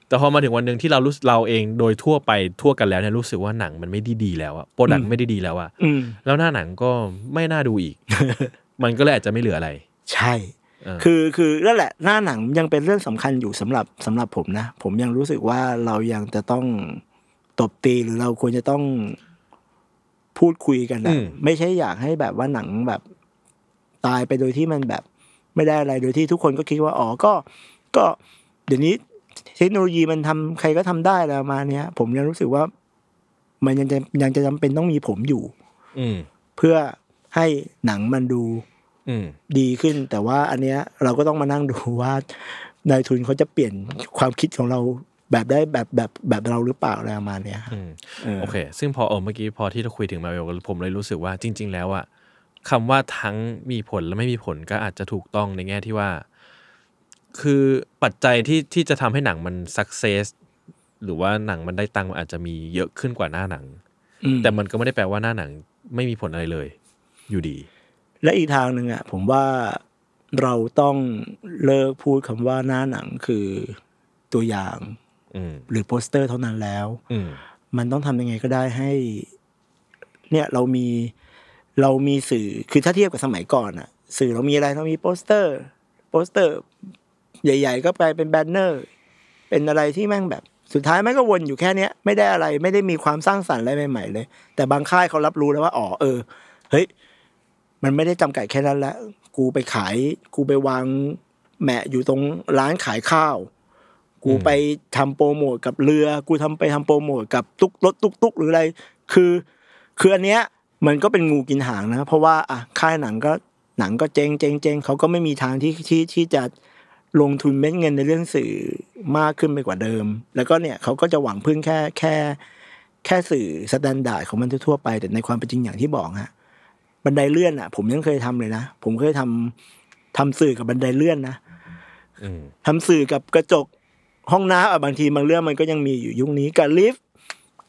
แต่พอมาถึงวันหนึ่งที่เรารู้เราเองโดยทั่วไปทั่วกันแล้วเนี่ยรู้สึกว่าหนังมันไม่ดีดีแล้วอะโปรดักไม่ได้ดีแล้วอ่ะแล้วหน้าหนังก็ไม่น่าดูอีกมันก็เลยอาจจะไม่เหลืออะไร ใช่ คือ คือ นั่นแหละ หน้าหนังยังเป็นเรื่องสำคัญอยู่สำหรับสำหรับผมนะ ผมยังรู้สึกว่าเรายังจะต้องตบตี หรือเราควรจะต้องพูดคุยกันนะไม่ใช่อยากให้แบบว่าหนังแบบตายไปโดยที่มันแบบ ไม่ได้อะไร โดยที่ทุกคนก็คิดว่า อ๋อก็ ก็ เดี๋ยวนี้ เทคโนโลยีมันทำใครก็ทำได้แล้วมาเนี้ยผมยังรู้สึกว่า มันยังจะยังจะจำเป็นต้องมีผมอยู่ อืเพื่อให้หนังมันดูดีขึ้น แต่ว่าอันเนี้ย เราก็ต้องมานั่งดูว่านายทุนเขาจะเปลี่ยนความคิดของเรา แบบได้แบบแบบ แบบเราหรือเปล่าอะไรประมาณนี้ยโอเค ซึ่งพอเออเมื่อกี้พอที่เราคุยถึงมาเวลผมเลยรู้สึกว่าจริง ๆ แล้วอะคำว่าทั้งมีผลและไม่มีผลก็อาจจะถูกต้องในแง่ที่ว่า คือปัจจัยที่ที่จะทำให้หนังมันสักเซสหรือว่าหนังมันได้ตังค์อาจจะมีเยอะขึ้นกว่าหน้าหนังแต่มันก็ไม่ได้แปลว่าหน้าหนัง ไม่มีผลอะไรเลยอยู่ดี และอีกทางหนึ่งอ่ะผมว่าเราต้องเลิกพูดคำว่าหน้าหนังคือตัวอย่างหรือโปสเตอร์เท่านั้นแล้วมันต้องทำยังไงก็ได้ให้ เนี่ยเรามีเรามีสื่อคือถ้าเทียบกับสมัยก่อนอ่ะ สื่อเรามีอะไรเรามีโปสเตอร์โปสเตอร์ ใหญ่ ๆ ก็ไปเป็นแบนเนอร์ เป็นอะไรที่แม่งแบบ สุดท้ายแม่งก็วนอยู่แค่เนี้ยไม่ได้อะไรไม่ได้มีความสร้างสรรค์อะไรใหม่ ๆ เลย แต่บางค่ายเขารับรู้แล้วว่าอ๋อเออ เฮ้ยมันไม่ได้จำกัดแค่นั้นละ กูไปขาย กูไปวางแหมะอยู่ตรงร้านขายข้าว กูไปทำโปรโมทกับเรือ กูทำไปทำโปรโมทกับตุกรถตุ๊กตุกหรืออะไร คือคืออันเนี้ยมันก็เป็นงูกินหางนะเพราะว่าอ่ะค่ายหนังก็หนังก็เจ๊งเจ๊งเจ๊งเขาก็ไม่มีทางที่ที่ที่จะลงทุนเม็ดเงินในเรื่องสื่อมากขึ้นไปกว่าเดิม แล้วก็เนี่ยเขาก็จะหวังพึ่งแค่แค่ แค่สื่อสแตนดาร์ดของมันทั่วไปแต่ในความเป็นจริงอย่างที่บอกฮะบันไดเลื่อนอ่ะผมยังเคยทำเลยนะ ผมเคยทำ ทำสื่อกับบันไดเลื่อนนะทำสื่อกับกระจกห้องน้ำอ่ะบางที บางเรื่องมันก็ยังมีอยู่ยุคนี้กับลิฟต์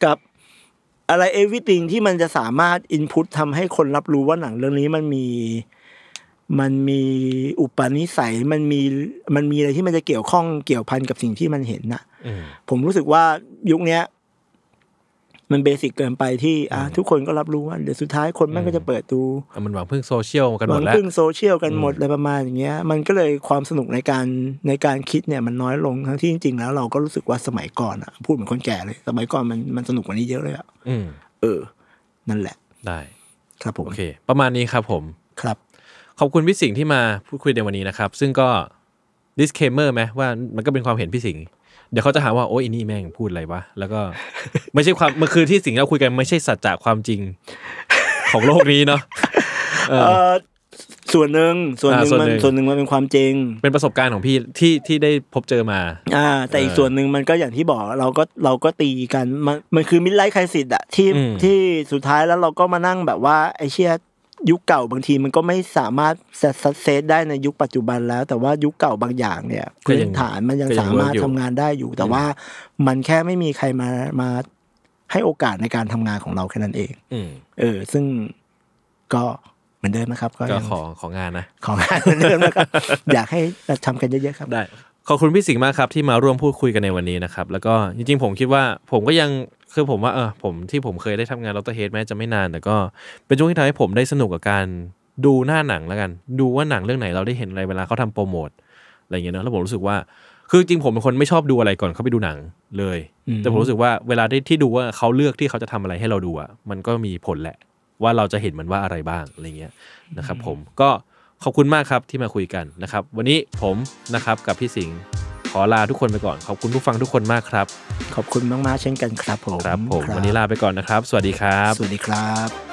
กับอะไรเอวิติงที่มันจะสามารถอินพุตทำให้คนรับรู้ว่าหนังเรื่องนี้มันมีมันมีอุปนิสัย มันมี มันมีอะไรที่มันจะเกี่ยวข้องเกี่ยวพันกับสิ่งที่มันเห็นนะ่ะผมรู้สึกว่ายุคนี้มันเบสิกเกินไปที่อ่าทุกคนก็รับรู้ว่าเดี๋ยวสุดท้ายคนมันก็จะเปิดดูมันหวังพึ่งโซเชียลกันหมดแล้วหวังพึ่งโซเชียลกันหมดเลยประมาณอย่างเงี้ย มันก็เลยความสนุกในการในการคิดเนี่ย มันน้อยลงทั้งที่จริง ๆแล้วเราก็รู้สึกว่าสมัยก่อนอ่ะพูดเหมือนคนแก่เลย สมัยก่อนมันมันสนุกกว่านี้เยอะเลยอ่ะเออ นั่นแหละได้ครับผมโอเค ประมาณนี้ครับผมครับขอบคุณพี่สิงห์ที่มาพูดคุยในวันนี้นะครับ ซึ่งก็ disclaimer ไหมว่ามันก็เป็นความเห็นพี่สิงห์เดี๋ยวเขาจะหาว่าโอ้ยนี่แม่ง พูดอะไรวะ แล้วก็ไม่ใช่ความมันคือที่สิ่งที่เราคุยกันไม่ใช่สัจจะความจริงของโลกนี้เนาะส่วนหนึ่งส่วนหนึ่งมันส่วนหนึ่งมันเป็นความจริงเป็นประสบการณ์ของพี่ที่ที่ได้พบเจอมา อ่า แต่อีกส่วนหนึ่งมันก็อย่างที่บอกเราก็เราก็ตีกัน มันมันคือมิดไลท์ไครสิตอะที่ที่สุดท้ายแล้วเราก็มานั่งแบบว่าไอเชี่ยยุคเก่าบางทีมันก็ไม่สามารถเซตเซตได้ในยุคปัจจุบันแล้ว แต่ว่ายุคเก่าบางอย่างเนี่ยพื้นฐานมันยังสามารถทำงานได้อยู่ แต่ว่ามันแค่ไม่มีใครมามาให้โอกาสในการทำงานของเราแค่นั้นเองเออ ซึ่งก็เหมือนเดิมนะครับก็ของของงานนะของงานเหมือนเดิมนะครับอยากให้ทำกันเยอะๆครับ ได้ขอบคุณพี่สิงห์มากครับ ที่มาร่วมพูดคุยกันในวันนี้นะครับ แล้วก็จริงๆผมคิดว่าผมก็ยังคือผมว่าเออผมที่ผมเคยได้ทำงานลอตเตอร์เฮดแม้จะไม่นานแต่ก็ เป็นช่วงที่ทำให้ผมได้สนุกกับการดูหน้าหนังแล้วกัน ดูว่าหนังเรื่องไหนเราได้เห็นอะไรเวลาเขาทำโปรโมท อะไรเงี้ยเนะแล้วผมรู้สึกว่า คือจริงผมเป็นคนไม่ชอบดูอะไรก่อนเขาไปดูหนังเลย แต่ผมรู้สึกว่าเวลาได้ที่ดูว่าเขาเลือกที่เขาจะทำอะไรให้เราดูอ่ะมันก็มีผลแหละว่าเราจะเห็นมันว่าอะไรบ้างอะไรเงี้ยนะครับผมก็ขอบคุณมากครับที่มาคุยกันนะครับวันนี้ผมนะครับกับพี่สิงห์ขอลาทุกคนไปก่อน ขอบคุณผู้ฟังทุกคนมากครับ ขอบคุณมากๆเช่นกันครับผมครับผม วันนี้ลาไปก่อนนะครับ สวัสดีครับสวัสดีครับ